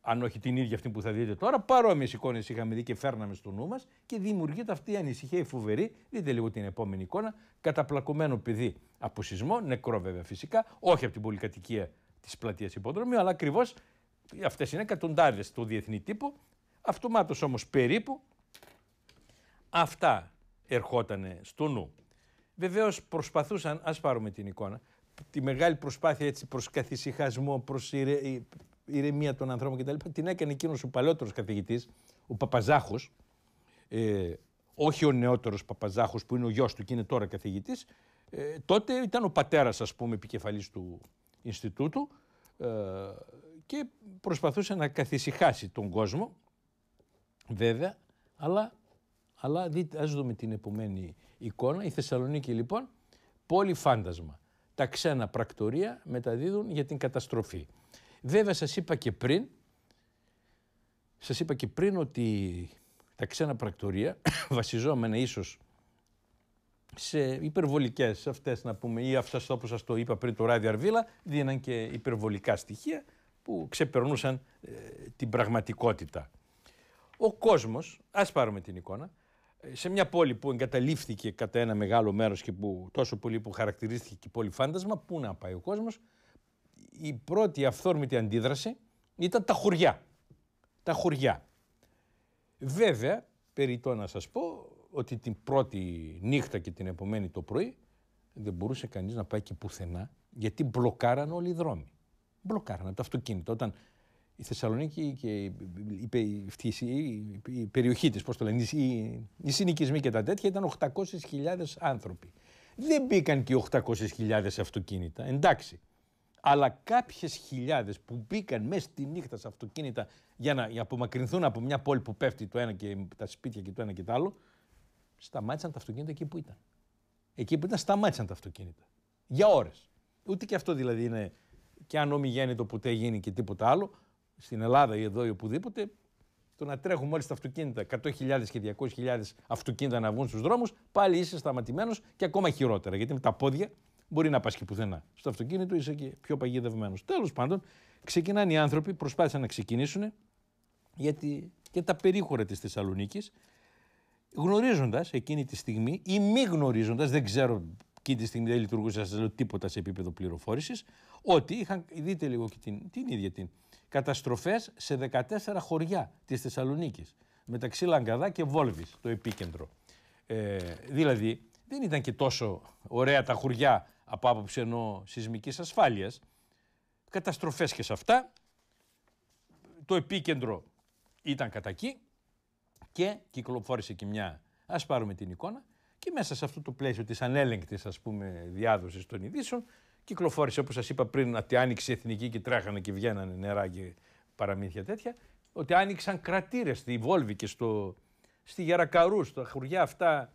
αν όχι την ίδια αυτή που θα δείτε τώρα, παρόμοιες εικόνες είχαμε δει και φέρναμε στο νου μας και δημιουργείται αυτή η ανησυχία η φοβερή. Δείτε λίγο την επόμενη εικόνα. Καταπλακωμένο παιδί από σεισμό, νεκρό βέβαια φυσικά, όχι από την πολυκατοικία της πλατείας υποδρομίου, αλλά ακριβώς αυτές είναι εκατοντάδες του διεθνή τύπου, Αυτομάτως όμως περίπου αυτά ερχόταν στο νου. Βεβαίως προσπαθούσαν, ας πάρουμε την εικόνα, τη μεγάλη προσπάθεια έτσι προς καθησυχασμό, προς ηρε, ηρεμία των ανθρώπων κτλ. Την έκανε εκείνος ο παλαιότερος καθηγητής, ο Παπαζάχος, ε, όχι ο νεότερος Παπαζάχος που είναι ο γιος του και είναι τώρα καθηγητής, ε, τότε ήταν ο πατέρας ας πούμε επικεφαλής του Ινστιτούτου ε, και προσπαθούσε να καθησυχάσει τον κόσμο, βέβαια, αλλά, αλλά ας δούμε την επομένη εικόνα. Η Θεσσαλονίκη λοιπόν, πόλη φάντασμα τα ξένα πρακτορία μεταδίδουν για την καταστροφή. Βέβαια σας είπα και πριν, σας είπα και πριν ότι τα ξένα πρακτορία <coughs> βασιζόμενα ίσως σε υπερβολικές αυτές να πούμε ή αυτές όπως σας το είπα πριν το Ράδι Αρβίλα δίναν και υπερβολικά στοιχεία που ξεπερνούσαν ε, την πραγματικότητα. Ο κόσμος, ας πάρουμε την εικόνα, σε μια πόλη που εγκαταλείφθηκε κατά ένα μεγάλο μέρος και που τόσο πολύ που χαρακτηρίστηκε και πόλη φάντασμα, πού να πάει ο κόσμος, η πρώτη αυθόρμητη αντίδραση ήταν τα χωριά. Τα χωριά. Βέβαια, περιττό να σας πω ότι την πρώτη νύχτα και την επομένη το πρωί δεν μπορούσε κανείς να πάει και πουθενά γιατί μπλοκάραν όλοι οι δρόμοι. Μπλοκάραν το αυτοκίνητο. Όταν η Θεσσαλονίκη και η, η, η περιοχή της, πώς το λένε, οι, οι συνοικισμοί και τα τέτοια ήταν 800.000 άνθρωποι. Δεν μπήκαν και 800.000 αυτοκίνητα, εντάξει. Αλλά κάποιες χιλιάδες που μπήκαν μέσα στη νύχτα σε αυτοκίνητα για να απομακρυνθούν από μια πόλη που πέφτει το ένα και τα σπίτια και το ένα και το άλλο, σταμάτησαν τα αυτοκίνητα εκεί που ήταν. Εκεί που ήταν σταμάτησαν τα αυτοκίνητα. Για ώρες. Ούτε και αυτό δηλαδή είναι και αν το ποτέ γίνει και τίποτα άλλο, στην Ελλάδα ή εδώ ή οπουδήποτε, το να τρέχουμε όλοι τα αυτοκίνητα, 100.000 και 200.000 αυτοκίνητα να βγουν στους δρόμους, πάλι είσαι σταματημένος και ακόμα χειρότερα. Γιατί με τα πόδια μπορεί να πας και πουθενά. Στο αυτοκίνητο είσαι και πιο παγιδευμένος. Τέλος πάντων, ξεκινάνε οι άνθρωποι, προσπάθησαν να ξεκινήσουν γιατί και τα περίχωρα της Θεσσαλονίκης, γνωρίζοντας εκείνη τη στιγμή ή μη γνωρίζοντας, δεν ξέρω εκείνη τη στιγμή δεν λειτουργούσε, σας λέω τίποτα σε επίπεδο πληροφόρησης, ότι είχαν. Δείτε λίγο και την, την ίδια την καταστροφές σε 14 χωριά της Θεσσαλονίκης, μεταξύ Λαγκαδά και Βόλβης, το επίκεντρο. Ε, δηλαδή, δεν ήταν και τόσο ωραία τα χωριά από άποψη ενώ σεισμικής ασφάλειας. Καταστροφές και σε αυτά. Το επίκεντρο ήταν κατά εκεί και κυκλοφόρησε και μια, ας πάρουμε την εικόνα, και μέσα σε αυτό το πλαίσιο της ανέλεγκτης ας πούμε διάδοσης των ειδήσεων κυκλοφόρησε όπως σας είπα πριν ότι άνοιξε η εθνική και τρέχανε και βγαίνανε νερά και παραμύθια τέτοια. Ότι άνοιξαν κρατήρες στη Βόλβη και στο, στη Γερακαρού, στα χουριά αυτά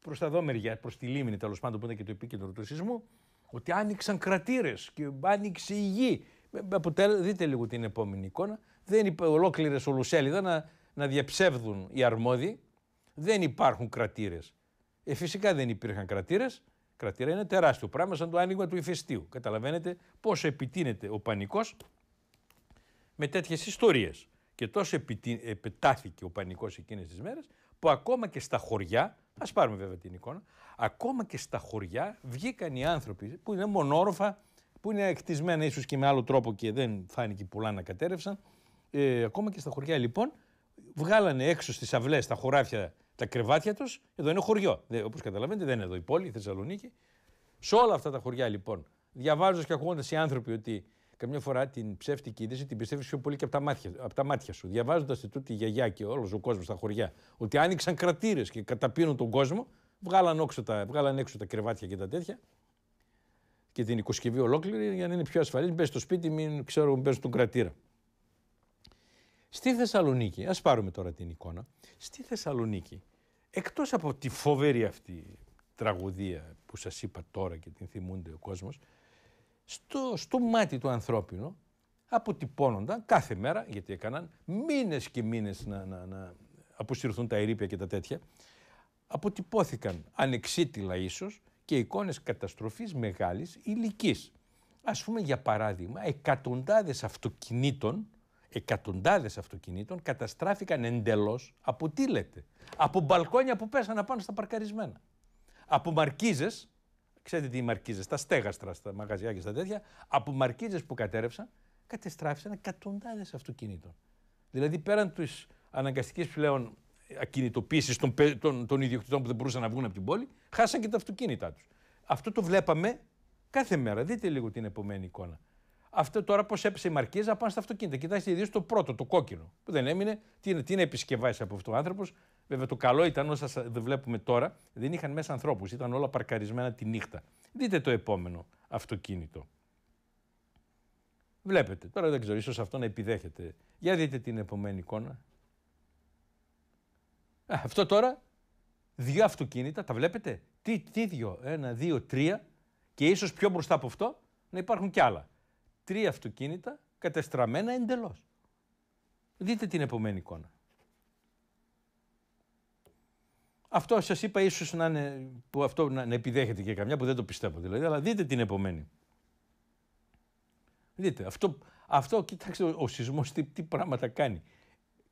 προς τα δόμερια, προς τη λίμνη τέλος πάντων που ήταν και το επίκεντρο του σεισμού. Ότι άνοιξαν κρατήρες και άνοιξε η γη. Ε, Αποτέλε, δείτε λίγο την επόμενη εικόνα. Δεν είπε ολόκληρες ολουσέλιδα να, να διαψεύδουν οι αρμόδιοι. Δεν υπάρχουν κρατήρες. Ε, φυσικά δεν υπήρχαν κρατήρες κρατήρα είναι τεράστιο πράγμα, σαν το άνοιγμα του ηφαιστείου. Καταλαβαίνετε πόσο επιτείνεται ο πανικός με τέτοιες ιστορίες. Και τόσο επιτι... ο πανικός εκείνες τις μέρες, που ακόμα και στα χωριά, ας πάρουμε βέβαια την εικόνα, ακόμα και στα χωριά βγήκαν οι άνθρωποι που είναι μονόροφα, που είναι εκτισμένα ίσως και με άλλο τρόπο και δεν φάνηκε πολλά να κατέρευσαν. Ε, ακόμα και στα χωριά λοιπόν, βγάλανε έξω στις αυλές, στα χωράφια τα κρεβάτια τους. Εδώ είναι χωριό. Όπως καταλαβαίνετε, δεν είναι εδώ η πόλη, η Θεσσαλονίκη. Σε όλα αυτά τα χωριά λοιπόν, διαβάζοντας και ακούγοντας οι άνθρωποι ότι καμιά φορά την ψεύτικη είδηση την πιστεύεις πιο πολύ και από τα μάτια, από τα μάτια σου. Διαβάζοντας τη τούτη η γιαγιά και όλος ο κόσμος στα χωριά ότι άνοιξαν κρατήρες και καταπίνουν τον κόσμο, βγάλαν, βγάλαν έξω τα κρεβάτια και τα τέτοια και την οικοσκευή ολόκληρη για να είναι πιο ασφαλής. Μπες στο σπίτι, μην ξέρω, μπες στον κρατήρα. Στη Θεσσαλονίκη, ας πάρουμε τώρα την εικόνα, στη Θεσσαλονίκη, εκτός από τη φοβερή αυτή τραγωδία που σας είπα τώρα και την θυμούνται ο κόσμος, στο, στο μάτι του ανθρώπινου αποτυπώνονταν κάθε μέρα, γιατί έκαναν μήνες και μήνες να, να, να αποσυρθούν τα ερήπια και τα τέτοια, αποτυπώθηκαν ανεξίτηλα ίσως και εικόνες καταστροφής μεγάλης ηλικής. Ας πούμε για παράδειγμα εκατοντάδες αυτοκινήτων Εκατοντάδες αυτοκινήτων καταστράφηκαν εντελώς από τι λέτε, από μπαλκόνια που πέσανε πάνω στα παρκαρισμένα, από μαρκίζες, ξέρετε τι οι μαρκίζες, τα στέγαστρα, στα μαγαζιά και στα τέτοια, από μαρκίζες που κατέρευσαν, κατεστράφησαν εκατοντάδες αυτοκινήτων. Δηλαδή πέραν της αναγκαστικής πλέον ακινητοποίησης των, των, των ιδιοκτητών που δεν μπορούσαν να βγουν από την πόλη, χάσαν και τα αυτοκίνητά τους. Αυτό το βλέπαμε κάθε μέρα. Δείτε λίγο την επομένη εικόνα. Αυτό τώρα πώς έπεσε η Μαρκίζα πάνω στα αυτοκίνητα. Κοιτάξτε, ιδίως το πρώτο, το κόκκινο, που δεν έμεινε. Τι είναι, τι επισκευάσεις από αυτό ο άνθρωπος. Βέβαια, το καλό ήταν όσα δεν βλέπουμε τώρα, δεν είχαν μέσα ανθρώπους. Ήταν όλα παρκαρισμένα τη νύχτα. Δείτε το επόμενο αυτοκίνητο. Βλέπετε. Τώρα δεν ξέρω, ίσως αυτό να επιδέχεται. Για δείτε την επόμενη εικόνα. αυτό τώρα, δύο αυτοκίνητα, τα βλέπετε. Τι, τι δύο, ένα, δύο, τρία και ίσως πιο μπροστά από αυτό να υπάρχουν κι άλλα τρία αυτοκίνητα κατεστραμμένα εντελώς. Δείτε την επομένη εικόνα. Αυτό σας είπα ίσως να, είναι, που αυτό να, επιδέχεται και καμιά που δεν το πιστεύω δηλαδή, αλλά δείτε την επομένη. Δείτε, αυτό, αυτό κοιτάξτε ο, ο σεισμός τι, πράγματα κάνει.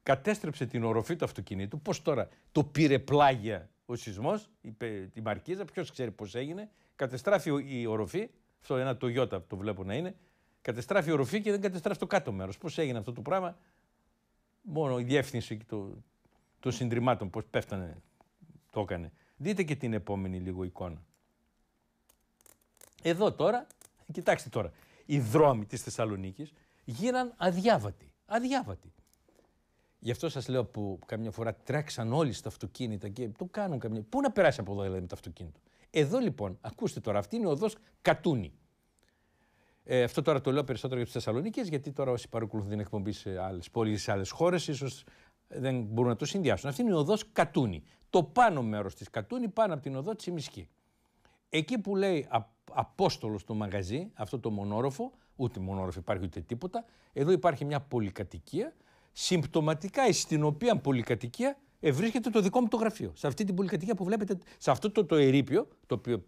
Κατέστρεψε την οροφή του αυτοκινήτου, πώς τώρα το πήρε πλάγια ο σεισμός, είπε, τη Μαρκίζα, ποιος ξέρει πώς έγινε, κατεστράφει η οροφή, αυτό ένα Toyota το βλέπω να είναι, Κατεστράφει ο οροφή και δεν κατεστράφει το κάτω μέρος. Πώς έγινε αυτό το πράγμα, μόνο η διεύθυνση των συντριμμάτων, πώς πέφτανε, το έκανε. Δείτε και την επόμενη λίγο εικόνα. Εδώ τώρα, κοιτάξτε τώρα, οι δρόμοι της Θεσσαλονίκης γίναν αδιάβατοι, αδιάβατοι. Γι' αυτό σας λέω που καμιά φορά τρέξαν όλοι στα αυτοκίνητα και το κάνουν καμιά... Πού να περάσει από εδώ δηλαδή με το αυτοκίνητο. Εδώ λοιπόν, ακούστε τώρα, αυτή είναι ο οδός Κατούνη. Ε, αυτό τώρα το λέω περισσότερο για τι Θεσσαλονίκες, γιατί τώρα όσοι παρακολουθούν την εκπομπή σε άλλες πόλεις σε άλλες χώρες, ίσως δεν μπορούν να το συνδυάσουν. Αυτή είναι η οδός Κατούνη. Το πάνω μέρος της Κατούνη, πάνω από την οδό Τσιμισκή. Εκεί που λέει Απόστολος το μαγαζί, αυτό το μονόροφο, ούτε μονόροφο υπάρχει ούτε τίποτα, εδώ υπάρχει μια πολυκατοικία. Συμπτωματικά στην οποία πολυκατοικία ε, βρίσκεται το δικό μου το γραφείο. Σε αυτή την πολυκατοικία που βλέπετε, σε αυτό το, το ερείπιο, το οποίο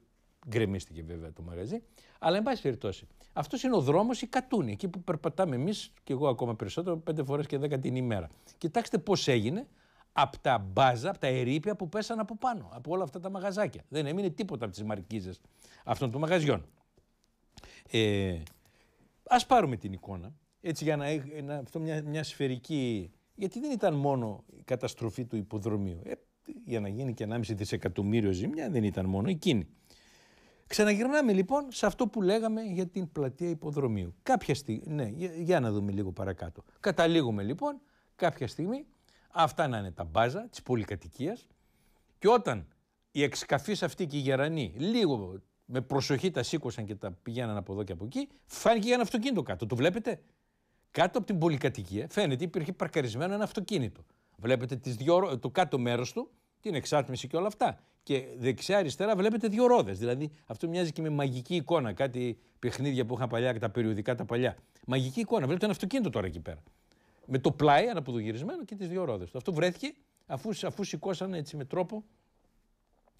γκρεμίστηκε βέβαια το μαγαζί, αλλά, εν πάση περιπτώσει, αυτός είναι ο δρόμος η Κατούνη, εκεί που περπατάμε εμείς, και εγώ ακόμα περισσότερο, πέντε φορές και δέκα την ημέρα. Κοιτάξτε πώς έγινε από τα μπάζα, από τα ερήπια που πέσαν από πάνω, από όλα αυτά τα μαγαζάκια. Δεν έμεινε τίποτα από τις μαρκίζες αυτών των μαγαζιών. Ε, Ας πάρουμε την εικόνα, έτσι για να έχουμε αυτό μια, μια σφαιρική. Γιατί δεν ήταν μόνο η καταστροφή του υποδρομίου. Ε, για να γίνει και 1,5 δισεκατομμύριο ζημιά δεν ήταν μόνο εκείνη. Ξαναγυρνάμε λοιπόν σε αυτό που λέγαμε για την πλατεία υποδρομίου. Κάποια στιγμή, ναι, για, να δούμε λίγο παρακάτω. Καταλήγουμε λοιπόν κάποια στιγμή αυτά να είναι τα μπάζα της πολυκατοικίας και όταν οι εξκαφείς αυτοί και οι γερανοί λίγο με προσοχή τα σήκωσαν και τα πηγαίναν από εδώ και από εκεί, φάνηκε ένα αυτοκίνητο κάτω. Το βλέπετε. Κάτω από την πολυκατοικία φαίνεται υπήρχε παρκαρισμένο ένα αυτοκίνητο. Βλέπετε τις δυο, το κάτω μέρος του, την εξάτμιση και όλα αυτά και δεξιά-αριστερά βλέπετε δύο ρόδες. Δηλαδή αυτό μοιάζει και με μαγική εικόνα. Κάτι παιχνίδια που είχαν παλιά, τα περιοδικά τα παλιά. Μαγική εικόνα. Βλέπετε ένα αυτοκίνητο τώρα εκεί πέρα. Με το πλάι αναποδογυρισμένο και τις δύο ρόδες. Αυτό βρέθηκε αφού, αφού σηκώσαν έτσι με τρόπο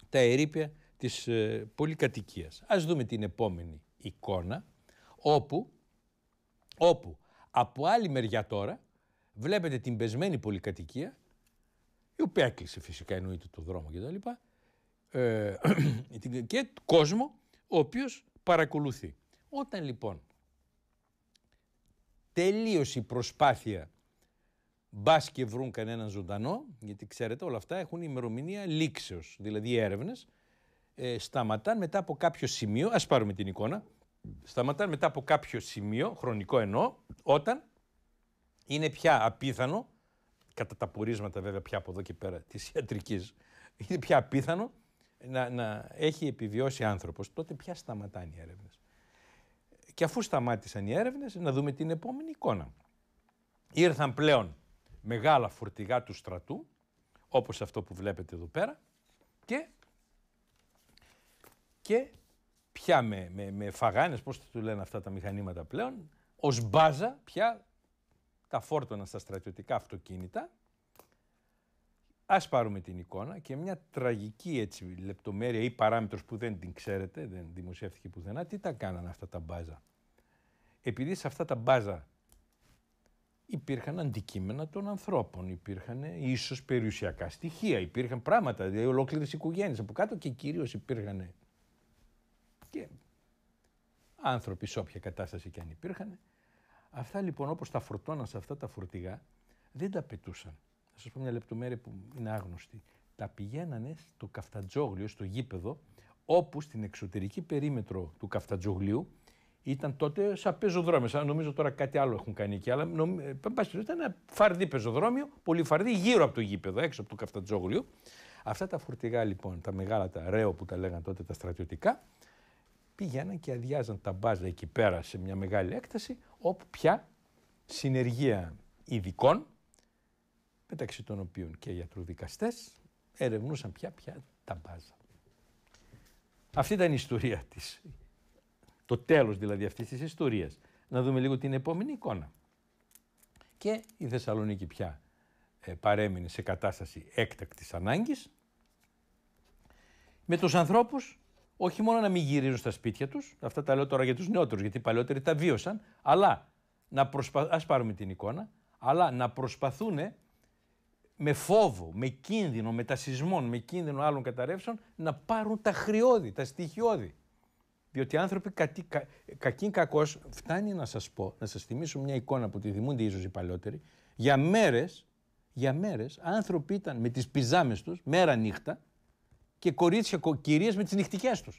τα ερήπια της ε, πολυκατοικίας. Ας δούμε την επόμενη εικόνα όπου, όπου από άλλη μεριά τώρα βλέπετε την πεσμένη πολυκατοικία η οποία έκλεισε φυσικά εννοείται το δρόμο κτλ ε, <clears throat> και κόσμο ο οποίος παρακολουθεί. Όταν λοιπόν τελείωσε η προσπάθεια μπας και βρουν κανέναν ζωντανό, γιατί ξέρετε όλα αυτά έχουν ημερομηνία λήξεως, δηλαδή οι έρευνες, ε, σταματάν μετά από κάποιο σημείο, ας πάρουμε την εικόνα, σταματάν μετά από κάποιο σημείο, χρονικό ενώ, όταν είναι πια απίθανο, κατά τα πορίσματα βέβαια πια από εδώ και πέρα της ιατρικής, είναι πια απίθανο να, να έχει επιβιώσει άνθρωπος, τότε πια σταματάνε οι έρευνες. Και αφού σταμάτησαν οι έρευνες να δούμε την επόμενη εικόνα. Ήρθαν πλέον μεγάλα φορτηγά του στρατού, όπως αυτό που βλέπετε εδώ πέρα, και, και πια με, με, με φαγάνες, πώς το λένε αυτά τα μηχανήματα πλέον, ως μπάζα πια τα φόρτωνα στα στρατιωτικά αυτοκίνητα Ας πάρουμε την εικόνα και μια τραγική έτσι λεπτομέρεια ή παράμετρος που δεν την ξέρετε, δεν δημοσιεύτηκε πουθενά, τι τα κάνανε αυτά τα μπάζα. Επειδή σε αυτά τα μπάζα υπήρχαν αντικείμενα των ανθρώπων, υπήρχαν ίσως περιουσιακά στοιχεία, υπήρχαν πράγματα, δηλαδή ολόκληρες οικογένειες από κάτω και κυρίως υπήρχαν και άνθρωποι σε όποια κατάσταση και αν υπήρχαν. Αυτά λοιπόν όπως τα φορτώναν σε αυτά τα φορτηγά δεν τα πετούσαν. Θα σας πω μια λεπτομέρεια που είναι άγνωστη. Τα πηγαίνανε στο Καφτατζόγλιο, στο γήπεδο, όπου στην εξωτερική περίμετρο του Καφτατζογλιού ήταν τότε σαν πεζοδρόμιο. Σαν νομίζω τώρα κάτι άλλο έχουν κάνει εκεί. Αλλά νομίζω, ε, ήταν ένα φαρδί πεζοδρόμιο, πολύ φαρδί, γύρω από το γήπεδο, έξω από το Καφτατζόγλιο. Αυτά τα φορτηγά λοιπόν, τα μεγάλα τα ρέο που τα λέγανε τότε τα στρατιωτικά, πήγαιναν και αδειάζαν τα μπάζα εκεί πέρα σε μια μεγάλη έκταση, όπου πια συνεργεία ειδικών μεταξύ των οποίων και οι ιατροδικαστές, ερευνούσαν πια πια τα μπάζα. Αυτή ήταν η ιστορία της. Το τέλος δηλαδή αυτής της ιστορίας. Να δούμε λίγο την επόμενη εικόνα. Και η Θεσσαλονίκη πια ε, παρέμεινε σε κατάσταση έκτακτης ανάγκης με τους ανθρώπους όχι μόνο να μην γυρίζουν στα σπίτια τους, αυτά τα λέω τώρα για τους νεότερους γιατί οι παλαιότεροι τα βίωσαν, αλλά να προσπα... πάρουμε την εικόνα, αλλά να προσπαθούν με φόβο, με κίνδυνο μετασυσμών, με κίνδυνο άλλων καταρρεύσεων να πάρουν τα χρειώδη, τα στοιχειώδη. Διότι άνθρωποι κα, κακήν κακός φτάνει να σας πω, να σας θυμίσω μια εικόνα που τη θυμούνται ίσως οι παλαιότεροι, για μέρες, για μέρες άνθρωποι ήταν με τις πιζάμες τους, μέρα νύχτα, και κορίτσια, κυρίες με τις νυχτικές τους.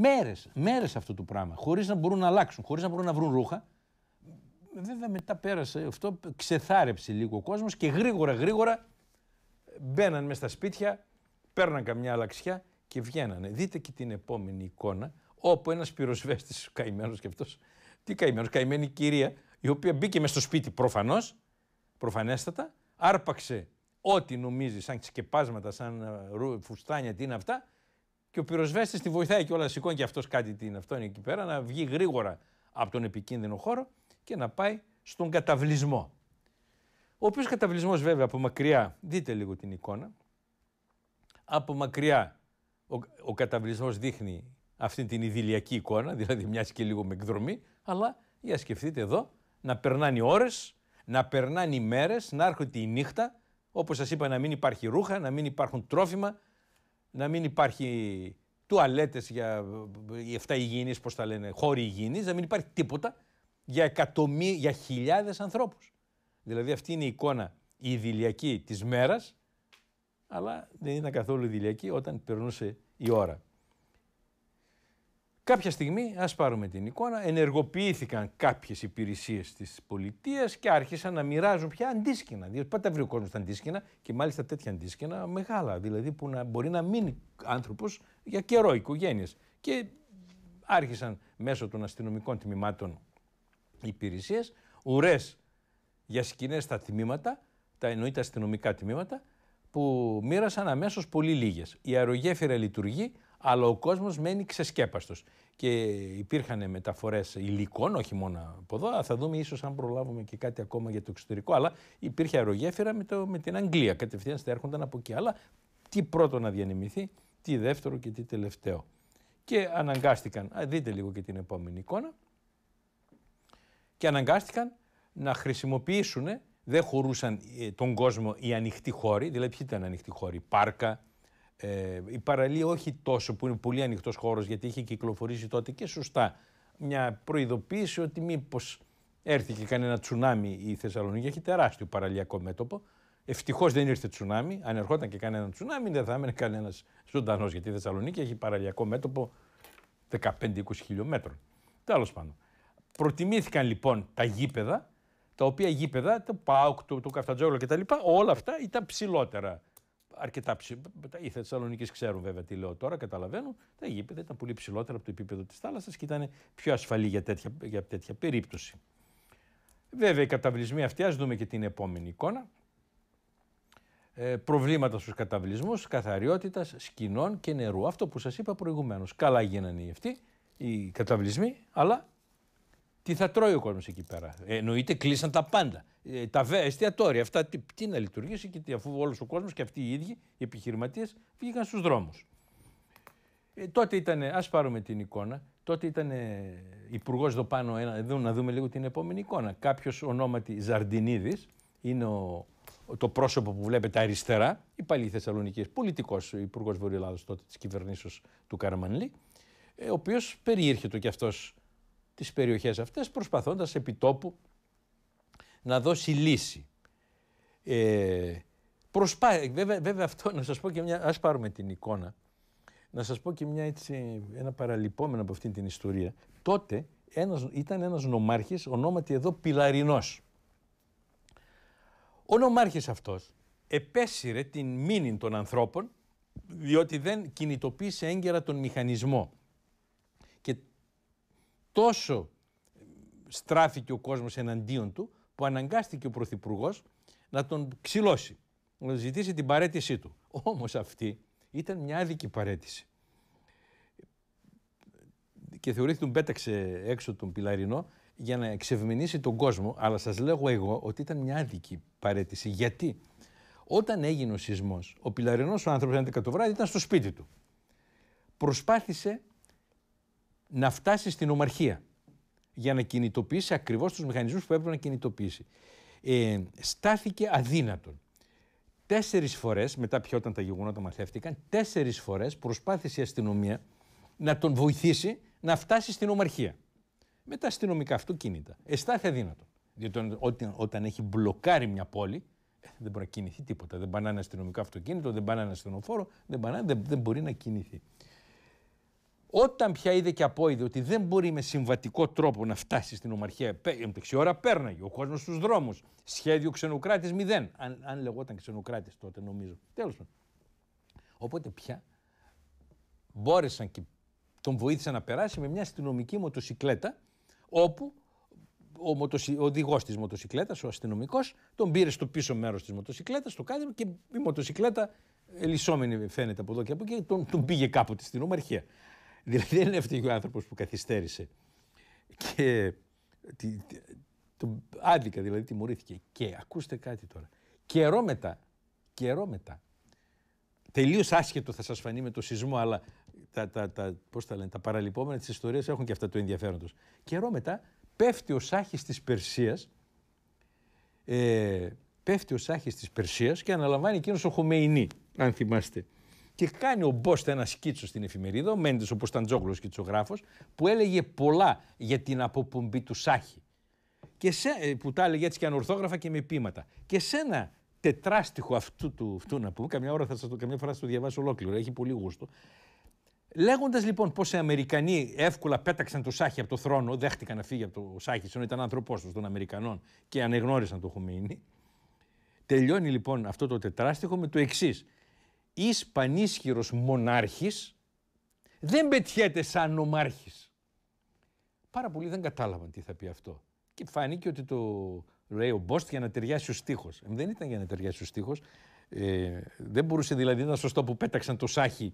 Μέρε μέρες αυτό το πράγμα, Χωρίς να μπορούν να αλλάξουν, χωρίς να μπορούν να βρουν ρούχα, βέβαια μετά πέρασε αυτό, ξεθάρεψε λίγο ο κόσμος και γρήγορα γρήγορα μπαίναν μέσα στα σπίτια, παίρναν καμιά αλαξιά και βγαίνανε. Δείτε και την επόμενη εικόνα όπου ένας πυροσβέστης καημένος και αυτός, τι καημένος, καημένη κυρία η οποία μπήκε μέσα στο σπίτι προφανώς, προφανέστατα, άρπαξε ό,τι νομίζει, σαν σκεπάσματα, σαν ε, φουστάνια, τι είναι αυτά. Και ο πυροσβέστης τη βοηθάει και όλα, σηκώνει και αυτός κάτι τι είναι αυτό, είναι πέρα, να βγει γρήγορα από τον επικίνδυνο χώρο και να πάει στον καταβλισμό. Ο οποίος καταβλισμός βέβαια από μακριά, δείτε λίγο την εικόνα, από μακριά ο, ο καταβλισμός δείχνει αυτή την ιδηλιακή εικόνα, δηλαδή μοιάζει και λίγο με εκδρομή, αλλά για σκεφτείτε εδώ, να περνάνε ώρες, να περνάνε οι μέρες, να έρχονται η νύχτα, Όπως σας είπα να μην υπάρχει ρούχα, να μην υπάρχουν τρόφιμα, να μην υπάρχει τουαλέτες για 7 ε, ε, ε, υγιεινείς, πώς τα λένε, χώροι υγιεινής, να μην υπάρχει τίποτα, για, εκατομί... για χιλιάδες ανθρώπους. Δηλαδή αυτή είναι η εικόνα η ιδηλιακή της μέρας, αλλά δεν ήταν καθόλου ιδηλιακή όταν περνούσε η ώρα. Κάποια στιγμή, ας πάρουμε την εικόνα, ενεργοποιήθηκαν κάποιες υπηρεσίες της πολιτείας και άρχισαν να μοιράζουν πια αντίσκηνα. Διότι πάντα βρει ο κόσμος αντίσκηνα και μάλιστα τέτοια αντίσκηνα μεγάλα, δηλαδή που να μπορεί να μείνει άνθρωπος για καιρό, οικογένειες. Και άρχισαν μέσω των αστυνομικών τμήματων υπηρεσίες, ουρές για σκηνές στα τμήματα, τα εννοεί τα αστυνομικά τμήματα, που μοίρασαν αμέσως πολύ λίγες. Η αερογέφυρα λειτουργεί, αλλά ο κόσμος μένει ξεσκέπαστος. Και υπήρχαν μεταφορές υλικών, όχι μόνο από εδώ. Θα δούμε ίσως αν προλάβουμε και κάτι ακόμα για το εξωτερικό. Αλλά υπήρχε αερογέφυρα με, το, με την Αγγλία. Κατευθείαν θα έρχονταν από εκεί. Αλλά τι πρώτο να διανεμηθεί, τι δεύτερο και τι τελευταίο. Και αναγκάστηκαν. δείτε λίγο και την επόμενη εικόνα και αναγκάστηκαν να χρησιμοποιήσουν, δεν χωρούσαν ε, τον κόσμο οι ανοιχτοί χώροι, δηλαδή ποιοι ήταν ανοιχτοί χώροι, πάρκα, ε, η παραλία όχι τόσο που είναι πολύ ανοιχτός χώρος γιατί είχε κυκλοφορήσει τότε και σωστά μια προειδοποίηση ότι μήπως έρθει και κανένα τσουνάμι η Θεσσαλονίκη, έχει τεράστιο παραλιακό μέτωπο, Ευτυχώς δεν ήρθε τσουνάμι. Αν ερχόταν και κανένα τσουνάμι, δεν θα έμενε κανένας ζωντανός. Γιατί η Θεσσαλονίκη έχει παραλιακό μέτωπο 15-20 χιλιόμετρων. Τέλος πάντων. Προτιμήθηκαν λοιπόν τα γήπεδα, τα οποία γήπεδα, το ΠΑΟΚ, το, το Καφτατζόγλο κτλ. Όλα αυτά ήταν ψηλότερα. Αρκετά ψηλότερα. Οι Θεσσαλονίκη ξέρουν βέβαια τι λέω τώρα, καταλαβαίνουν. Τα γήπεδα ήταν πολύ ψηλότερα από το επίπεδο της θάλασσας και ήταν πιο ασφαλή για τέτοια, για τέτοια περίπτωση. Βέβαια, οι καταβλισμοί αυτοί, ας δούμε και την επόμενη εικόνα. Ε, προβλήματα στους καταβλισμούς, καθαριότητας σκηνών και νερού. Αυτό που σας είπα προηγουμένως. Καλά γίνανε οι αυτοί οι καταβλισμοί, αλλά τι θα τρώει ο κόσμος εκεί πέρα. Ε, εννοείται κλείσαν τα πάντα. Ε, τα εστιατόρια, αυτά τι, τι να λειτουργήσει, και αφού όλος ο κόσμος και αυτοί οι ίδιοι οι επιχειρηματίες βγήκαν στους δρόμους. Ε, τότε ήταν, ας πάρουμε την εικόνα, τότε ήταν υπουργός εδώ πάνω, ένα, εδώ, να δούμε λίγο την επόμενη εικόνα. Κάποιος ονόματι Ζαρντινίδης, είναι το πρόσωπο που βλέπετε αριστερά, υπάλληλοι Θεσσαλονίκη, πολιτικός υπουργός Βορειοελλάδος τότε της κυβερνήσεως του Καραμανλή, ε, ο οποίος το κι αυτός τις περιοχές αυτές προσπαθώντας τόπου να δώσει λύση. Ε, προσπά... βέβαια, αυτό να σας πω και μια... Ας πάρουμε την εικόνα. Να σας πω και μια έτσι, ένα παραλυπόμενο από αυτήν την ιστορία. Τότε ένας, ήταν ένας νομάρχης, ονόματι εδώ Πιλαρινός. Ο νομάρχης αυτός επέσυρε την μήνυν των ανθρώπων, διότι δεν κινητοποίησε έγκαιρα τον μηχανισμό τόσο στράφηκε ο κόσμος εναντίον του που αναγκάστηκε ο Πρωθυπουργός να τον ξυλώσει, να ζητήσει την παρέτησή του. Όμως αυτή ήταν μια άδικη παρέτηση. Και θεωρήθηκε τον πέταξε έξω τον Πιλαρινό για να εξευμηνήσει τον κόσμο, αλλά σας λέγω εγώ ότι ήταν μια άδικη παρέτηση. Γιατί όταν έγινε ο σεισμός, ο Πιλαρινός ο άνθρωπος, το βράδυ, ήταν στο σπίτι του. Προσπάθησε να φτάσει στην ομαρχία για να κινητοποιήσει ακριβώς τους μηχανισμούς που έπρεπε να κινητοποιήσει. Ε, στάθηκε αδύνατον. Τέσσερις φορές, μετά πιο όταν τα γεγονότα μαθεύτηκαν, τέσσερις φορές προσπάθησε η αστυνομία να τον βοηθήσει να φτάσει στην ομαρχία. Με τα αστυνομικά αυτοκίνητα. Εστάθη αδύνατον. Διότι όταν, όταν έχει μπλοκάρει μια πόλη, ε, δεν μπορεί να κινηθεί τίποτα. Δεν πάνε ένα αστυνομικό αυτοκίνητο, δεν ένα αστυνοφόρο, δεν, πάνε, δεν μπορεί να κινηθεί. Όταν πια είδε και απόειδε ότι δεν μπορεί με συμβατικό τρόπο να φτάσει στην Ομαρχία, εντάξει, ώρα πέρναγε ο κόσμος στους δρόμους. Σχέδιο ξενοκράτη μηδέν. Αν, αν λεγόταν ξενοκράτη τότε, νομίζω. Τέλος πάντων. Οπότε πια μπόρεσαν και τον βοήθησαν να περάσει με μια αστυνομική μοτοσυκλέτα, όπου ο, μοτοσυ... ο οδηγός της μοτοσυκλέτας, ο αστυνομικός, τον πήρε στο πίσω μέρος της μοτοσυκλέτας, το κάδεμα και η μοτοσυκλέτα ε, λυσόμενη φαίνεται από εδώ και από εκεί, τον, τον πήγε κάποτε στην ομαρχία. Δηλαδή δεν είναι αυτή ο άνθρωπος που καθυστέρησε. Και τη, το, άδικα δηλαδή τιμωρήθηκε. Και ακούστε κάτι τώρα. Καιρό μετά, καιρό μετά, τελείως άσχετο θα σας φανεί με το σεισμό, αλλά τα, τα, τα, πώς τα, λένε, τα παραλυπόμενα της ιστορίας έχουν και αυτά το ενδιαφέρον Καιρό μετά, πέφτει ο Σάχης της Περσίας ε, πέφτει ο Σάχης της Περσίας και αναλαμβάνει εκείνος ο Χωμεϊνή, αν θυμάστε και κάνει ο Μπόστα ένα σκίτσο στην εφημερίδα, ο Μέντες, ο Ποσταντζόγλο, σκιτσογράφος, που έλεγε πολλά για την αποπομπή του Σάχη. Και σε, ε, που τα έλεγε έτσι και ανορθόγραφα και με πείματα. Και σε ένα τετράστιχο αυτού, του, αυτού να πούμε, καμιά, ώρα θα καμιά φορά θα το διαβάσω ολόκληρο, έχει πολύ γούστο. Λέγοντας λοιπόν πώ οι Αμερικανοί εύκολα πέταξαν το Σάχη από το θρόνο, δέχτηκαν να φύγει από το Σάχη, ενώ ήταν άνθρωπός τους των Αμερικανών και ανεγνώρισαν το Χουμίνι. Τελειώνει λοιπόν αυτό το τετράστιχο με το εξής εις πανίσχυρος μονάρχης δεν πετιέται σαν νομάρχης. Πάρα πολλοί δεν κατάλαβαν τι θα πει αυτό. Και φάνηκε ότι το λέει ο Μπόστ για να ταιριάσει ο στίχος. Ε, δεν ήταν για να ταιριάσει ο στίχος. Ε, δεν μπορούσε δηλαδή να σωστό που πέταξαν το σάχι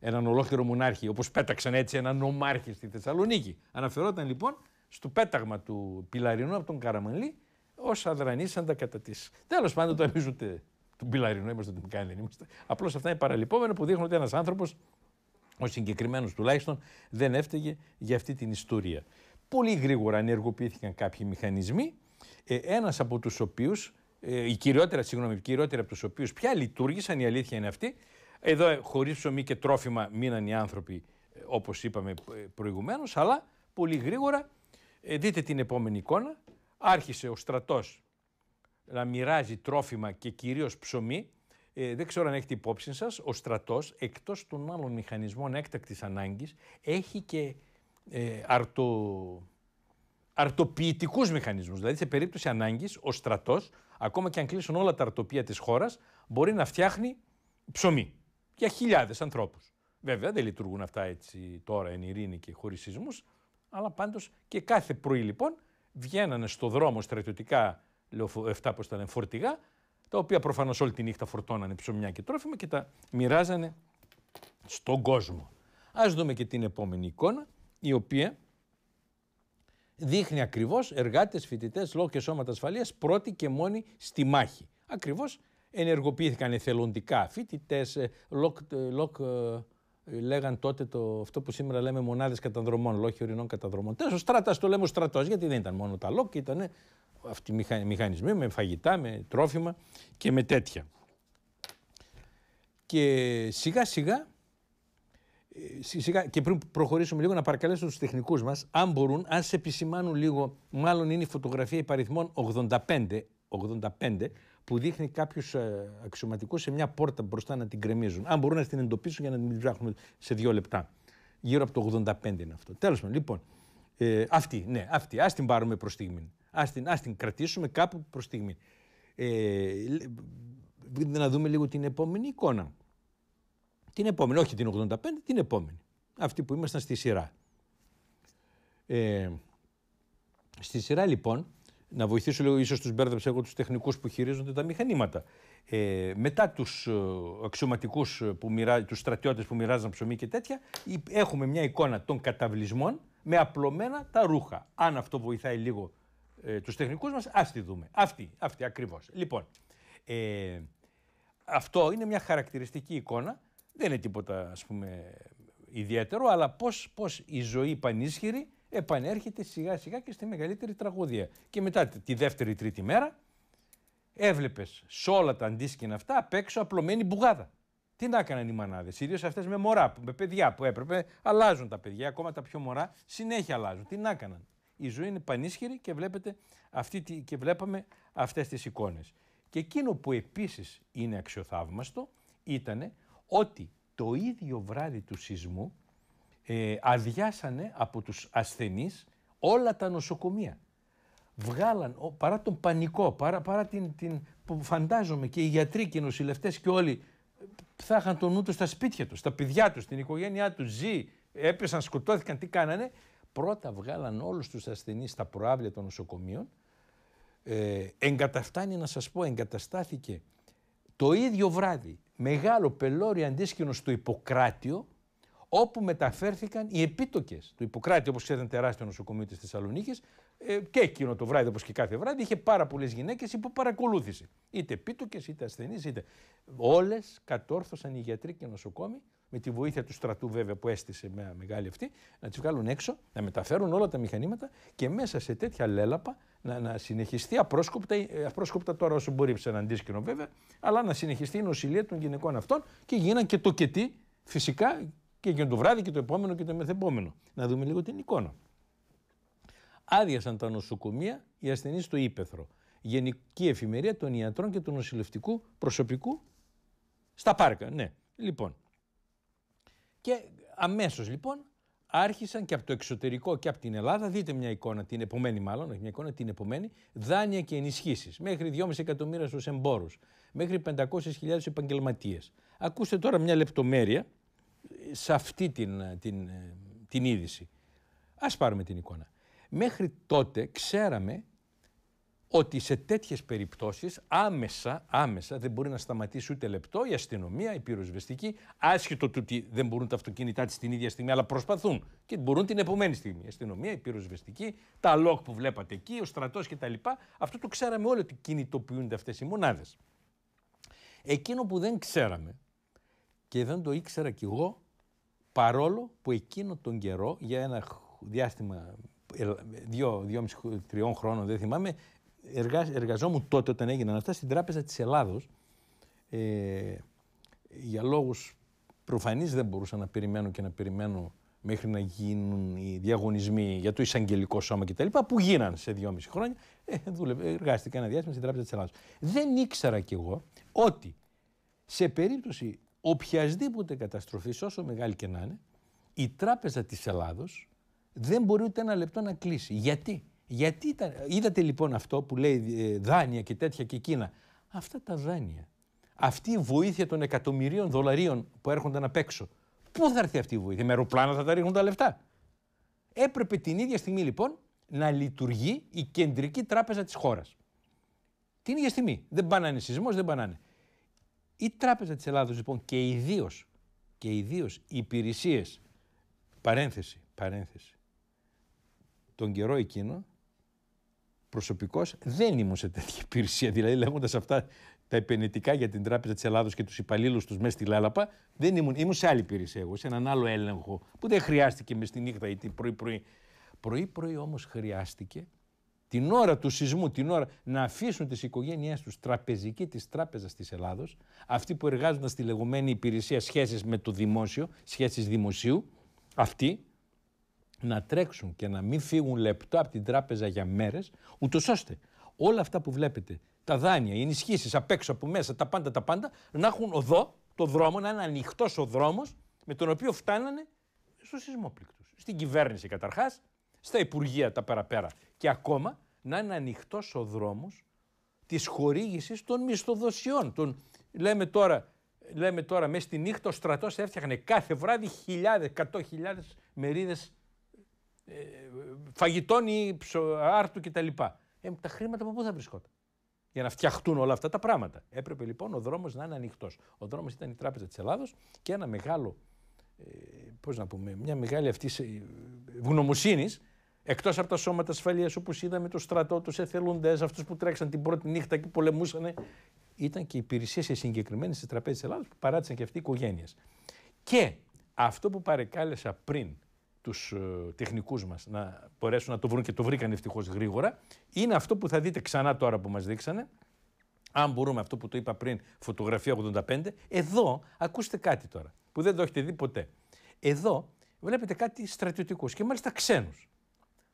έναν ολόκληρο μονάρχη, όπως πέταξαν έτσι έναν νομάρχη στη Θεσσαλονίκη. Αναφερόταν λοιπόν στο πέταγμα του Πιλαρινού από τον Καραμανλή ως αδρανίσαντα κατά της. Τέλος πάντων το αμίζονται του Μπιλαρινού, ναι, είμαστε του Μικάνη, δεν είμαστε. Απλώς αυτά είναι παραλυπόμενα που δείχνουν ότι ένας άνθρωπος, ο συγκεκριμένος τουλάχιστον, δεν έφταιγε για αυτή την ιστορία. Πολύ γρήγορα ενεργοποιήθηκαν κάποιοι μηχανισμοί, ε, ένας από τους οποίους, ε, η κυριότερα, συγγνώμη, η κυριότερα από τους οποίους πια λειτουργήσαν, η αλήθεια είναι αυτή. Εδώ ε, χωρί ψωμί και τρόφιμα μείναν οι άνθρωποι, ε, όπως είπαμε ε, προηγουμένως, αλλά πολύ γρήγορα, ε, δείτε την επόμενη εικόνα, άρχισε ο στρατός να μοιράζει τρόφιμα και κυρίως ψωμί. Ε, δεν ξέρω αν έχετε υπόψη σας, ο στρατός εκτός των άλλων μηχανισμών έκτακτης ανάγκης έχει και ε, αρτο, αρτοποιητικούς μηχανισμούς. Δηλαδή σε περίπτωση ανάγκης ο στρατός, ακόμα και αν κλείσουν όλα τα αρτοπία της χώρας, μπορεί να φτιάχνει ψωμί για χιλιάδες ανθρώπους. Βέβαια δεν λειτουργούν αυτά έτσι τώρα εν ειρήνη και χωρίς σεισμούς, αλλά πάντως και κάθε πρωί λοιπόν βγαίνανε στο δρόμο στρατιωτικά λέω 7 πώ ήταν, φορτηγά, τα οποία προφανώς όλη τη νύχτα φορτώνανε ψωμιά και τρόφιμα και τα μοιράζανε στον κόσμο. Ας δούμε και την επόμενη εικόνα, η οποία δείχνει ακριβώς εργάτες, φοιτητές, λόγω και σώματα ασφαλείας πρώτοι και μόνοι στη μάχη. Ακριβώς ενεργοποιήθηκαν εθελοντικά φοιτητές, ε, λοκ, ε, λοκ, ε, λέγαν τότε το, αυτό που σήμερα λέμε μονάδες καταδρομών, όχι ορεινών καταδρομών. Τέλο, ο το λέμε στρατός, γιατί δεν ήταν μόνο τα λόγια ήταν αυτοί οι μηχανισμοί με φαγητά, με τρόφιμα και με τέτοια. Και σιγά ε, σιγά, και πριν προχωρήσουμε λίγο να παρακαλέσω τους τεχνικούς μας, αν μπορούν, αν σε επισημάνουν λίγο, μάλλον είναι η φωτογραφία υπαριθμών 85, 85 που δείχνει κάποιους ε, αξιωματικούς σε μια πόρτα μπροστά να την κρεμίζουν. Αν μπορούν να την εντοπίσουν για να την ψάχνουν σε δύο λεπτά. Γύρω από το 85 είναι αυτό. Τέλος πάντων, λοιπόν, ε, αυτή, ναι, αυτή. Ας την πάρουμε προς στιγμή. Ας την, την κρατήσουμε κάπου προς στιγμή. Ε, να δούμε λίγο την επόμενη εικόνα. Την επόμενη, όχι την 85, την επόμενη. Αυτή που ήμασταν στη σειρά. Ε, στη σειρά λοιπόν να βοηθήσω λίγο, ίσως τους μπέρδεψα εγώ, τους τεχνικούς που χειρίζονται τα μηχανήματα. Ε, μετά τους ε, αξιωματικούς, ε, τους στρατιώτες που μοιράζαν ψωμί και τέτοια, έχουμε μια εικόνα των καταβλισμών με απλωμένα τα ρούχα. Αν αυτό βοηθάει λίγο ε, τους τεχνικούς μας, ας τη δούμε. Αυτή, αυτή ακριβώς. Λοιπόν, ε, αυτό είναι μια χαρακτηριστική εικόνα. Δεν είναι τίποτα ας πούμε, ιδιαίτερο, αλλά πώς, πώς η ζωή πανίσχυρη επανέρχεται σιγά σιγά και στη μεγαλύτερη τραγωδία. Και μετά τη δεύτερη τρίτη μέρα έβλεπες σε όλα τα αντίσκηνα αυτά απ' έξω απλωμένη μπουγάδα. Τι να έκαναν οι μανάδες, ιδίως αυτές με μωρά, με παιδιά που έπρεπε, αλλάζουν τα παιδιά, ακόμα τα πιο μωρά, συνέχεια αλλάζουν. Τι να έκαναν. Η ζωή είναι πανίσχυρη και, βλέπετε αυτή, και βλέπαμε αυτές τις εικόνες. Και εκείνο που επίσης είναι αξιοθαύμαστο ήταν ότι το ίδιο βράδυ του σεισμού ε, αδειάσανε από τους ασθενείς όλα τα νοσοκομεία. Βγάλαν, παρά τον πανικό, παρά, παρά την, την, που φαντάζομαι και οι γιατροί και οι νοσηλευτές και όλοι θα είχαν τον νου τους στα σπίτια τους, στα παιδιά τους, στην οικογένειά τους, ζει, έπεσαν, σκοτώθηκαν, τι κάνανε. Πρώτα βγάλαν όλους τους ασθενείς στα προάβλια των νοσοκομείων. Ε, εγκαταφτάνει να σας πω, εγκαταστάθηκε το ίδιο βράδυ μεγάλο πελώριο αντίσκηνο στο Ιπποκράτιο, όπου μεταφέρθηκαν οι επίτοκες του Ιπποκράτη, όπως ξέρετε, τεράστιο νοσοκομείο της Θεσσαλονίκης. Ε, και εκείνο το βράδυ, όπως και κάθε βράδυ, είχε πάρα πολλές γυναίκες υπό παρακολούθηση. Είτε επίτοκες, είτε ασθενείς, είτε. Όλες κατόρθωσαν οι γιατροί και νοσοκόμοι, με τη βοήθεια του στρατού βέβαια που έστησε με μεγάλη αυτή, να τις βγάλουν έξω, να μεταφέρουν όλα τα μηχανήματα και μέσα σε τέτοια λέλαπα να, να συνεχιστεί απρόσκοπτα, ε, απρόσκοπτα τώρα όσο μπορεί σε έναν βέβαια, αλλά να συνεχιστεί η νοσηλεία των γυναικών αυτών και γίναν και φυσικά και εκείνο το βράδυ και το επόμενο και το μεθεπόμενο. Να δούμε λίγο την εικόνα. Άδειασαν τα νοσοκομεία οι ασθενείς στο Ήπεθρο. Γενική εφημερία των ιατρών και του νοσηλευτικού προσωπικού στα πάρκα. Ναι, λοιπόν. Και αμέσως λοιπόν άρχισαν και από το εξωτερικό και από την Ελλάδα, δείτε μια εικόνα, την επομένη μάλλον, όχι μια εικόνα, την επομένη, δάνεια και ενισχύσεις. Μέχρι 2,5 εκατομμύρια στους εμπόρους, μέχρι 500.000 επαγγελματίες. Ακούστε τώρα μια λεπτομέρεια σε αυτή την, την, την είδηση. Ας πάρουμε την εικόνα. Μέχρι τότε ξέραμε ότι σε τέτοιες περιπτώσεις άμεσα, άμεσα δεν μπορεί να σταματήσει ούτε λεπτό η αστυνομία, η πυροσβεστική, άσχετο του ότι δεν μπορούν τα αυτοκίνητά της την ίδια στιγμή, αλλά προσπαθούν και μπορούν την επομένη στιγμή. Η αστυνομία, η πυροσβεστική, τα λογ που βλέπατε εκεί, ο στρατός κτλ. Αυτό το ξέραμε όλοι ότι κινητοποιούνται αυτές οι μονάδες. Εκείνο που δεν ξέραμε και δεν το ήξερα κι εγώ παρόλο που εκείνο τον καιρό για ένα διάστημα δύο, δύο τριών χρόνων δεν θυμάμαι εργα, εργαζόμουν τότε όταν έγιναν αυτά στην Τράπεζα της Ελλάδος ε, για λόγους προφανείς δεν μπορούσα να περιμένω και να περιμένω μέχρι να γίνουν οι διαγωνισμοί για το εισαγγελικό σώμα κτλ. που γίναν σε δυόμιση χρόνια. Ε, δούλευε, εργάστηκα ένα διάστημα στην Τράπεζα της Ελλάδα. Δεν ήξερα κι εγώ ότι σε περίπτωση οποιασδήποτε καταστροφή, όσο μεγάλη και να είναι, η Τράπεζα της Ελλάδος δεν μπορεί ούτε ένα λεπτό να κλείσει. Γιατί. Γιατί ήταν, είδατε λοιπόν αυτό που λέει ε, δάνεια και τέτοια και εκείνα. Αυτά τα δάνεια, αυτή η βοήθεια των εκατομμυρίων δολαρίων που έρχονταν απ' έξω, πού θα έρθει αυτή η βοήθεια, με αεροπλάνα θα τα ρίχνουν τα λεφτά. Έπρεπε την ίδια στιγμή λοιπόν να λειτουργεί η κεντρική τράπεζα της χώρας. Την ίδια στιγμή. Δεν πάνε σεισμός, δεν πάνε. Η Τράπεζα της Ελλάδος λοιπόν και ιδίως και ιδίως οι υπηρεσίες παρένθεση, παρένθεση τον καιρό εκείνο Προσωπικώς δεν ήμουν σε τέτοια υπηρεσία δηλαδή λέγοντας αυτά τα επενετικά για την Τράπεζα της Ελλάδος και τους υπαλλήλους τους μέσα στη Λάλαπα, δεν ήμουν, ήμουν σε άλλη υπηρεσία εγώ, σε έναν άλλο έλεγχο που δεν χρειάστηκε μες στη νύχτα ή την πρωί-πρωί. Πρωί-πρωί όμως χρειάστηκε την ώρα του σεισμού, την ώρα να αφήσουν τις οικογένειές τους τραπεζική της Τράπεζας της Ελλάδος, αυτοί που εργάζονταν στη λεγόμενη υπηρεσία σχέσει με το δημόσιο, σχέσει δημοσίου, αυτοί να τρέξουν και να μην φύγουν λεπτό από την τράπεζα για μέρες, ούτως ώστε όλα αυτά που βλέπετε, τα δάνεια, οι ενισχύσεις απ' έξω από μέσα, τα πάντα τα πάντα, να έχουν οδό, το δρόμο, να είναι ανοιχτός ο δρόμος με τον οποίο φτάνανε στο σεισμόπληκτο. Στην κυβέρνηση καταρχάς, στα Υπουργεία τα παραπέρα. Και ακόμα να είναι ανοιχτός ο δρόμος της χορήγησης των μισθοδοσιών. Τον... λέμε τώρα, λέμε τώρα μέσα στη νύχτα ο στρατός έφτιαχνε κάθε βράδυ χιλιάδες, εκατό χιλιάδες μερίδες ε, φαγητών ή ψω, κτλ. Ε, τα χρήματα από πού θα βρισκόταν για να φτιαχτούν όλα αυτά τα πράγματα. Έπρεπε λοιπόν ο δρόμος να είναι ανοιχτός. Ο δρόμος ήταν η Τράπεζα της Ελλάδος και ένα μεγάλο ε, πώς να πούμε, μια μεγάλη αυτή ε, γνωμοσύνη. Εκτός από τα σώματα ασφαλείας, όπως είδαμε, το στρατό, τους εθελοντές, αυτούς που τρέξαν την πρώτη νύχτα και πολεμούσαν, ήταν και υπηρεσίες σε συγκεκριμένες τη Τραπέζη Ελλάδας που παράτησαν και αυτοί οι οικογένειες. Και αυτό που παρεκάλεσα πριν τους ε, τεχνικούς μας να μπορέσουν να το βρουν και το βρήκαν ευτυχώς γρήγορα, είναι αυτό που θα δείτε ξανά τώρα που μας δείξανε. Αν μπορούμε, αυτό που το είπα πριν, φωτογραφία 85. Εδώ ακούστε κάτι τώρα που δεν το έχετε δει ποτέ. Εδώ βλέπετε κάτι στρατιωτικούς και μάλιστα ξένους.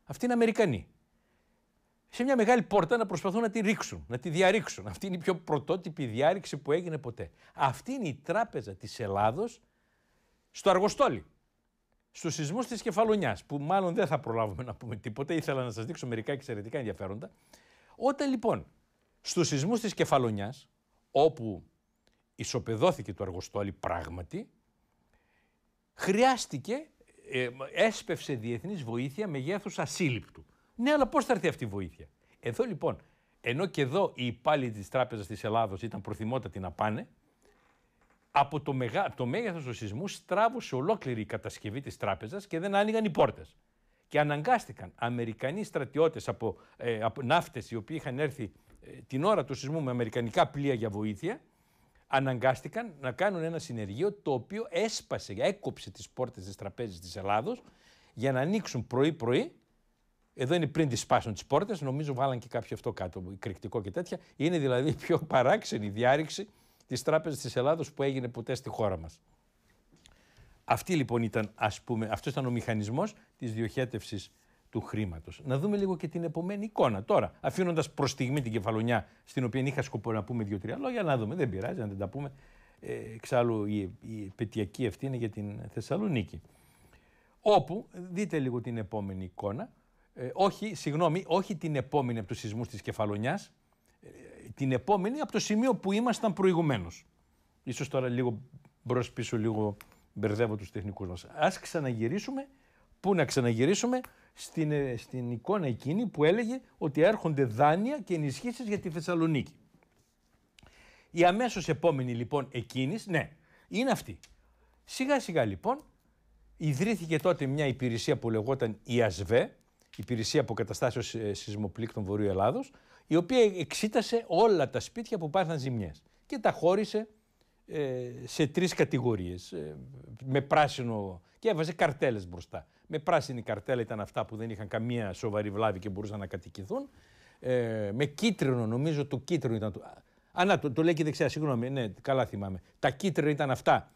Αυτοί είναι Αμερικανοί. Σε μια μεγάλη πόρτα να προσπαθούν να τη ρίξουν, να τη διαρρήξουν. Αυτή είναι η πιο πρωτότυπη διάρρηξη που έγινε ποτέ. Αυτή είναι η τράπεζα της Ελλάδος στο Αργοστόλι. Στους σεισμούς της Κεφαλονιάς, που μάλλον δεν θα προλάβουμε να πούμε τίποτα, ήθελα να σας δείξω μερικά εξαιρετικά ενδιαφέροντα. Όταν λοιπόν στους σεισμούς της Κεφαλονιάς, όπου ισοπεδώθηκε το Αργοστόλι πράγματι, χρειάστηκε, ε, έσπευσε διεθνής βοήθεια μεγέθους ασύλληπτου. Ναι, αλλά πώς θα έρθει αυτή η βοήθεια. Εδώ λοιπόν, ενώ και εδώ οι υπάλληλοι της Τράπεζας της Ελλάδος ήταν προθυμότατοι να πάνε, από το, μεγα... το μέγεθος του σεισμού στράβωσε ολόκληρη η κατασκευή της Τράπεζας και δεν άνοιγαν οι πόρτες. Και αναγκάστηκαν Αμερικανοί στρατιώτες από, ε, από ναύτες οι οποίοι είχαν έρθει ε, την ώρα του σεισμού με αμερικανικά πλοία για βοήθεια αναγκάστηκαν να κάνουν ένα συνεργείο το οποίο έσπασε, έκοψε τις πόρτες της τραπέζης της Ελλάδος για να ανοίξουν πρωί-πρωί. Εδώ είναι πριν τις σπάσουν τις πόρτες, νομίζω βάλαν και κάποιο αυτό κάτω, εκρηκτικό και τέτοια. Είναι δηλαδή η πιο παράξενη διάρρηξη της τράπεζας της Ελλάδος που έγινε ποτέ στη χώρα μας. Αυτή λοιπόν ήταν, πούμε, ήταν ο μηχανισμός της διοχέτευσης του χρήματος. Να δούμε λίγο και την επομένη εικόνα τώρα. Αφήνοντας προς στιγμή την κεφαλονιά, στην οποία είχα σκοπό να πούμε δύο-τρία λόγια, να δούμε. Δεν πειράζει, να δεν τα πούμε. Ε, εξάλλου η, η πετιακή αυτή είναι για την Θεσσαλονίκη. Όπου, δείτε λίγο την επόμενη εικόνα, ε, όχι, συγγνώμη, όχι την επόμενη από τους σεισμούς της κεφαλονιάς, ε, την επόμενη από το σημείο που ήμασταν προηγουμένως. σω τώρα λίγο μπρος πίσω, λίγο μπερδεύω τους τεχνικούς μας. Ας ξαναγυρίσουμε, πού να ξαναγυρίσουμε, στην, ε, στην εικόνα εκείνη που έλεγε ότι έρχονται δάνεια και ενισχύσεις για τη Θεσσαλονίκη. Η αμέσως επόμενη λοιπόν εκείνης, ναι, είναι αυτή. Σιγά σιγά λοιπόν ιδρύθηκε τότε μια υπηρεσία που λεγόταν η ΑΣΒΕ, Υπηρεσία Αποκαταστάσεως ε, Σεισμοπλήκτων Βορείου Ελλάδος, η οποία εξήτασε όλα τα σπίτια που πάθαν ζημιές και τα χώρισε ε, σε τρεις κατηγορίες με πράσινο και έβαζε καρτέλες μπροστά με πράσινη καρτέλα ήταν αυτά που δεν είχαν καμία σοβαρή βλάβη και μπορούσαν να κατοικηθούν. Ε, με κίτρινο, νομίζω το κίτρινο ήταν. Το... Α, το, λέει και δεξιά, συγγνώμη, ναι, καλά θυμάμαι. Τα κίτρινα ήταν αυτά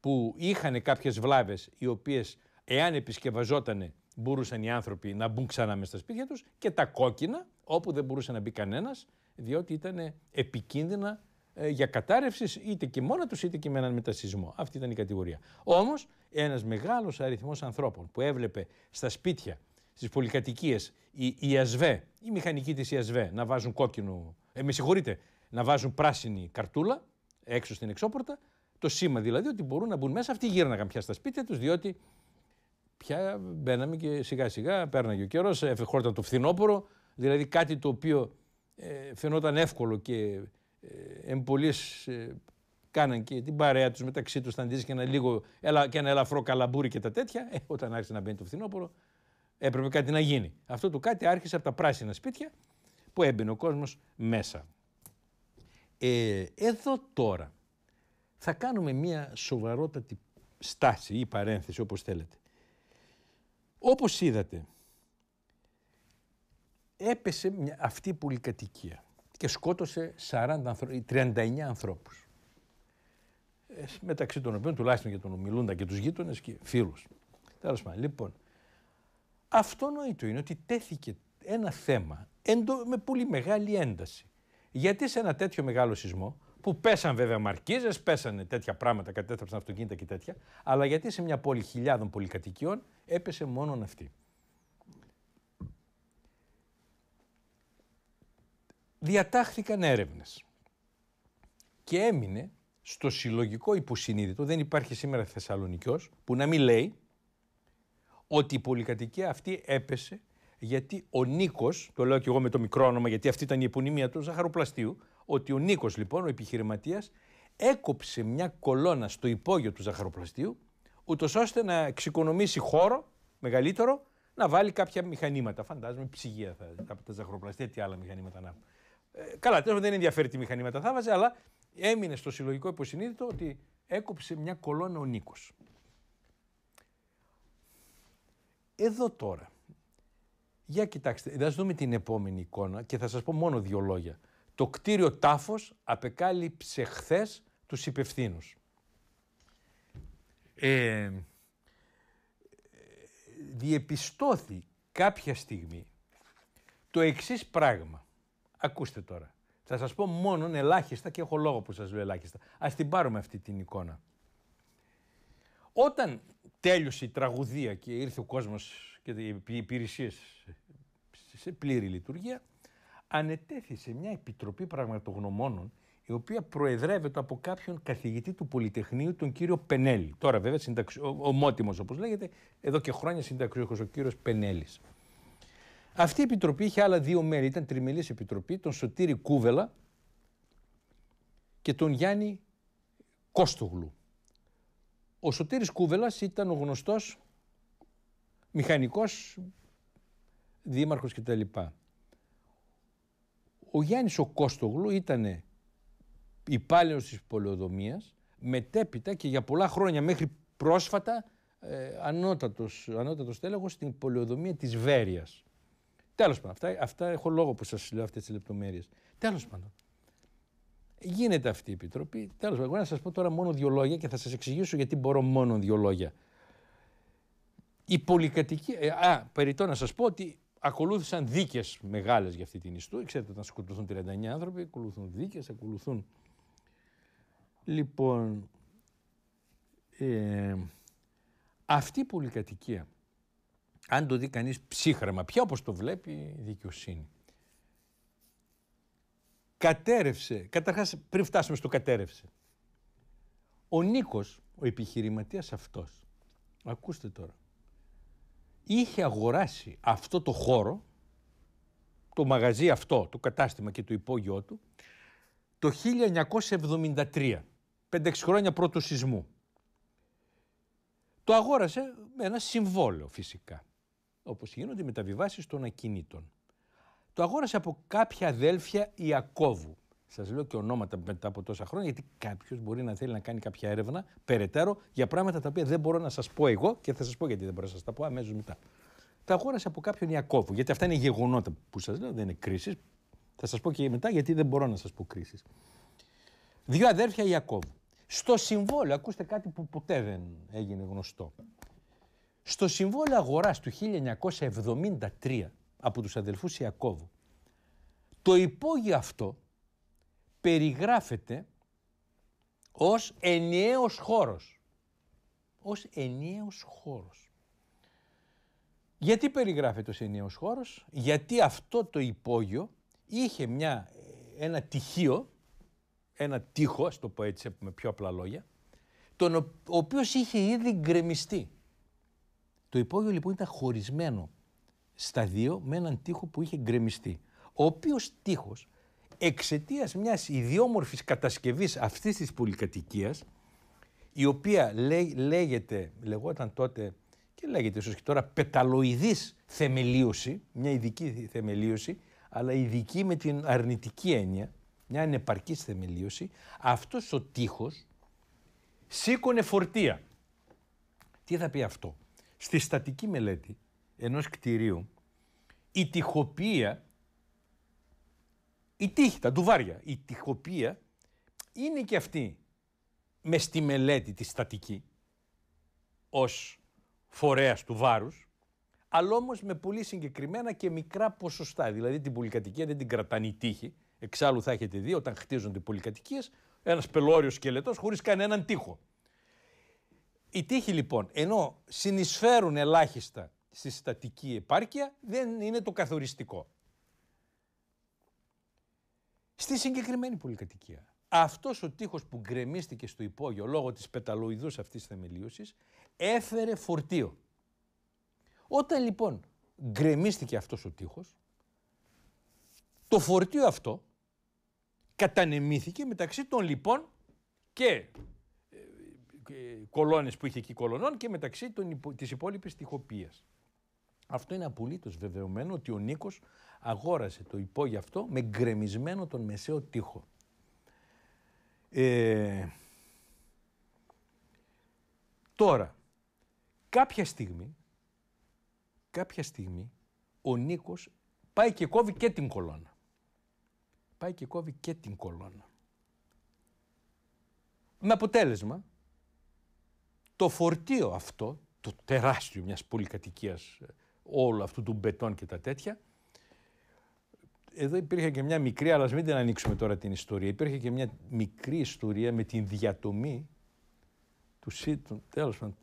που είχαν κάποιες βλάβες, οι οποίες εάν επισκευαζόταν μπορούσαν οι άνθρωποι να μπουν ξανά μέσα στα σπίτια τους και τα κόκκινα, όπου δεν μπορούσε να μπει κανένας, διότι ήταν επικίνδυνα ε, για κατάρρευσης είτε και μόνα τους είτε και με έναν μετασυσμό. Αυτή ήταν η κατηγορία. Όμως, ένας μεγάλος αριθμός ανθρώπων που έβλεπε στα σπίτια, στις πολυκατοικίες, η, η ΑΣΒΕ, η μηχανική της ΙΑΣΒΕ να βάζουν κόκκινο. Ε, με συγχωρείτε, να βάζουν πράσινη καρτούλα έξω στην εξώπορτα, το σήμα δηλαδή ότι μπορούν να μπουν μέσα. Αυτοί γύρναγαν πια στα σπίτια τους, διότι πια μπαίναμε και σιγά σιγά πέρναγε ο καιρός, έφερε το φθινόπωρο, δηλαδή κάτι το οποίο ε, φαινόταν εύκολο και ε, εμπολείς ε, κάναν και την παρέα τους μεταξύ τους, θα και λίγο, και ένα ελαφρό καλαμπούρι και τα τέτοια. Ε, όταν άρχισε να μπαίνει το φθινόπωρο, έπρεπε κάτι να γίνει. Αυτό το κάτι άρχισε από τα πράσινα σπίτια που έμπαινε ο κόσμος μέσα. Ε, εδώ τώρα θα κάνουμε μια σοβαρότατη στάση ή παρένθεση όπως θέλετε. Όπως είδατε, έπεσε μια, αυτή η πολυκατοικία και σκότωσε 40 39 ανθρώπους. Ε, μεταξύ των οποίων τουλάχιστον για τον ομιλούντα και τους γείτονες και φίλους. Τέλος πάντων, λοιπόν, αυτονόητο είναι ότι τέθηκε ένα θέμα με πολύ μεγάλη ένταση. Γιατί σε ένα τέτοιο μεγάλο σεισμό, που πέσαν βέβαια μαρκίζες, πέσανε τέτοια πράγματα, κατέστρεψαν αυτοκίνητα και τέτοια, αλλά γιατί σε μια πόλη χιλιάδων πολυκατοικιών έπεσε μόνον αυτή. διατάχθηκαν έρευνες και έμεινε στο συλλογικό υποσυνείδητο, δεν υπάρχει σήμερα Θεσσαλονικιός, που να μην λέει ότι η πολυκατοικία αυτή έπεσε γιατί ο Νίκος, το λέω και εγώ με το μικρό όνομα, γιατί αυτή ήταν η επωνυμία του ζαχαροπλαστείου, ότι ο Νίκος λοιπόν, ο επιχειρηματίας, έκοψε μια κολόνα στο υπόγειο του ζαχαροπλαστείου, ούτως ώστε να εξοικονομήσει χώρο μεγαλύτερο να βάλει κάποια μηχανήματα. Φαντάζομαι ψυγεία θα, τα, τα τι άλλα μηχανήματα να ε, καλά, τέλος δεν ενδιαφέρει τη μηχανήματα θα αλλά έμεινε στο συλλογικό υποσυνείδητο ότι έκοψε μια κολόνα ο Νίκος. Εδώ τώρα. Για κοιτάξτε, ε, ας δούμε την επόμενη εικόνα και θα σας πω μόνο δύο λόγια. Το κτίριο τάφος απεκάλυψε χθες τους υπευθύνους. Ε, ε, διεπιστώθη κάποια στιγμή το εξής πράγμα. Ακούστε τώρα. Θα σας πω μόνον ναι, ελάχιστα και έχω λόγο που σας λέω ελάχιστα. Ας την πάρουμε αυτή την εικόνα. Όταν τέλειωσε η τραγουδία και ήρθε ο κόσμος και οι υπηρεσίες σε πλήρη λειτουργία, ανετέθησε μια επιτροπή πραγματογνωμόνων η οποία προεδρεύεται από κάποιον καθηγητή του Πολυτεχνείου, τον κύριο Πενέλη. Τώρα βέβαια συνταξι... ο, όπως λέγεται, εδώ και χρόνια συνταξιούχος ο κύριος Πενέλης. Αυτή η επιτροπή είχε άλλα δύο μέρη. Ήταν τριμελής επιτροπή, τον Σωτήρη Κούβελα και τον Γιάννη Κόστογλου. Ο Σωτήρης Κούβελας ήταν ο γνωστός μηχανικός, δήμαρχος κτλ. Ο Γιάννης ο Κόστογλου ήταν υπάλληλος της πολεοδομίας, μετέπειτα και για πολλά χρόνια μέχρι πρόσφατα ε, ανώτατος, ανώτατος στην πολεοδομία της Βέρειας. Τέλος πάντων, αυτά, αυτά έχω λόγο που σας λέω αυτές τις λεπτομέρειες. Τέλος πάντων. Γίνεται αυτή η επιτροπή. Τέλος πάντων, εγώ να σας πω τώρα μόνο δύο λόγια και θα σας εξηγήσω γιατί μπορώ μόνο δύο λόγια. Η πολυκατοικία. Ε, α, περιττώ να σας πω ότι ακολούθησαν δίκες μεγάλες για αυτή την ιστορία. Ξέρετε, όταν σκοτωθούν 39 άνθρωποι, ακολουθούν δίκες, ακολουθούν. Λοιπόν, ε, αυτή η πολυκατοικία αν το δει κανείς ψύχραμα, πια όπως το βλέπει η δικαιοσύνη. Κατέρευσε, καταρχάς πριν φτάσουμε στο κατέρευσε, ο Νίκος, ο επιχειρηματίας αυτός, ακούστε τώρα, είχε αγοράσει αυτό το χώρο, το μαγαζί αυτό, το κατάστημα και το υπόγειό του, το 1973, πέντε 6 χρόνια πρώτου σεισμού. Το αγόρασε με ένα συμβόλαιο φυσικά όπως γίνονται οι μεταβιβάσεις των ακινήτων. Το αγόρασε από κάποια αδέλφια Ιακώβου. Σας λέω και ονόματα μετά από τόσα χρόνια, γιατί κάποιος μπορεί να θέλει να κάνει κάποια έρευνα περαιτέρω για πράγματα τα οποία δεν μπορώ να σας πω εγώ και θα σας πω γιατί δεν μπορώ να σας τα πω αμέσως μετά. Τα αγόρασε από κάποιον Ιακώβου, γιατί αυτά είναι γεγονότα που σας λέω, δεν είναι κρίσεις. Θα σας πω και μετά γιατί δεν μπορώ να σας πω κρίσεις. Δύο αδέρφια Ιακώβου. Στο συμβόλαιο, ακούστε κάτι που ποτέ δεν έγινε γνωστό. Στο συμβόλαιο αγοράς του 1973 από τους αδελφούς Ιακώβου, το υπόγειο αυτό περιγράφεται ως ενιαίος χώρος. Ως ενιαίος χώρος. Γιατί περιγράφεται ως ενιαίος χώρος, γιατί αυτό το υπόγειο είχε μια, ένα τυχείο, ένα τείχο, ας το πω έτσι με πιο απλά λόγια, τον ο, ο οποίος είχε ήδη γκρεμιστεί. Το υπόγειο λοιπόν ήταν χωρισμένο στα δύο με έναν τοίχο που είχε γκρεμιστεί. Ο οποίος τοίχο εξαιτίας μιας ιδιόμορφης κατασκευής αυτής της πολυκατοικίας, η οποία λέγεται, λεγόταν τότε και λέγεται ίσως και τώρα πεταλοειδής θεμελίωση, μια ειδική θεμελίωση, αλλά ειδική με την αρνητική έννοια, μια ανεπαρκής θεμελίωση, αυτός ο τείχος σήκωνε φορτία. Τι θα πει αυτό στη στατική μελέτη ενός κτηρίου η τυχοπία, η τύχη, τα ντουβάρια, η τυχοπία είναι και αυτή μες στη μελέτη τη στατική ως φορέας του βάρους, αλλά όμως με πολύ συγκεκριμένα και μικρά ποσοστά. Δηλαδή την πολυκατοικία δεν την κρατάνε η τύχη. Εξάλλου θα έχετε δει όταν χτίζονται πολυκατοικίες, ένας πελώριος σκελετός χωρίς κανέναν τείχο. Οι τείχοι λοιπόν, ενώ συνεισφέρουν ελάχιστα στη στατική επάρκεια, δεν είναι το καθοριστικό. Στη συγκεκριμένη πολυκατοικία. Αυτός ο τείχος που γκρεμίστηκε στο υπόγειο λόγω της πεταλοειδούς αυτής της θεμελίωσης έφερε φορτίο. Όταν λοιπόν γκρεμίστηκε αυτός ο τείχος, το φορτίο αυτό κατανεμήθηκε μεταξύ των λοιπόν και ε, κολόνες που είχε εκεί κολονών και μεταξύ της υπόλοιπης τυχοποιία. Αυτό είναι απολύτως βεβαιωμένο ότι ο Νίκος αγόρασε το υπόγειο αυτό με γκρεμισμένο τον μεσαίο τοίχο. Ε, τώρα, κάποια στιγμή, κάποια στιγμή ο Νίκος πάει και κόβει και την κολόνα. Πάει και κόβει και την κολόνα. Με αποτέλεσμα το φορτίο αυτό, το τεράστιο μιας πολυκατοικίας ε, όλου αυτού του μπετών και τα τέτοια, εδώ υπήρχε και μια μικρή, αλλά μην την ανοίξουμε τώρα την ιστορία, υπήρχε και μια μικρή ιστορία με την διατομή του σύντου, τέλος πάντων,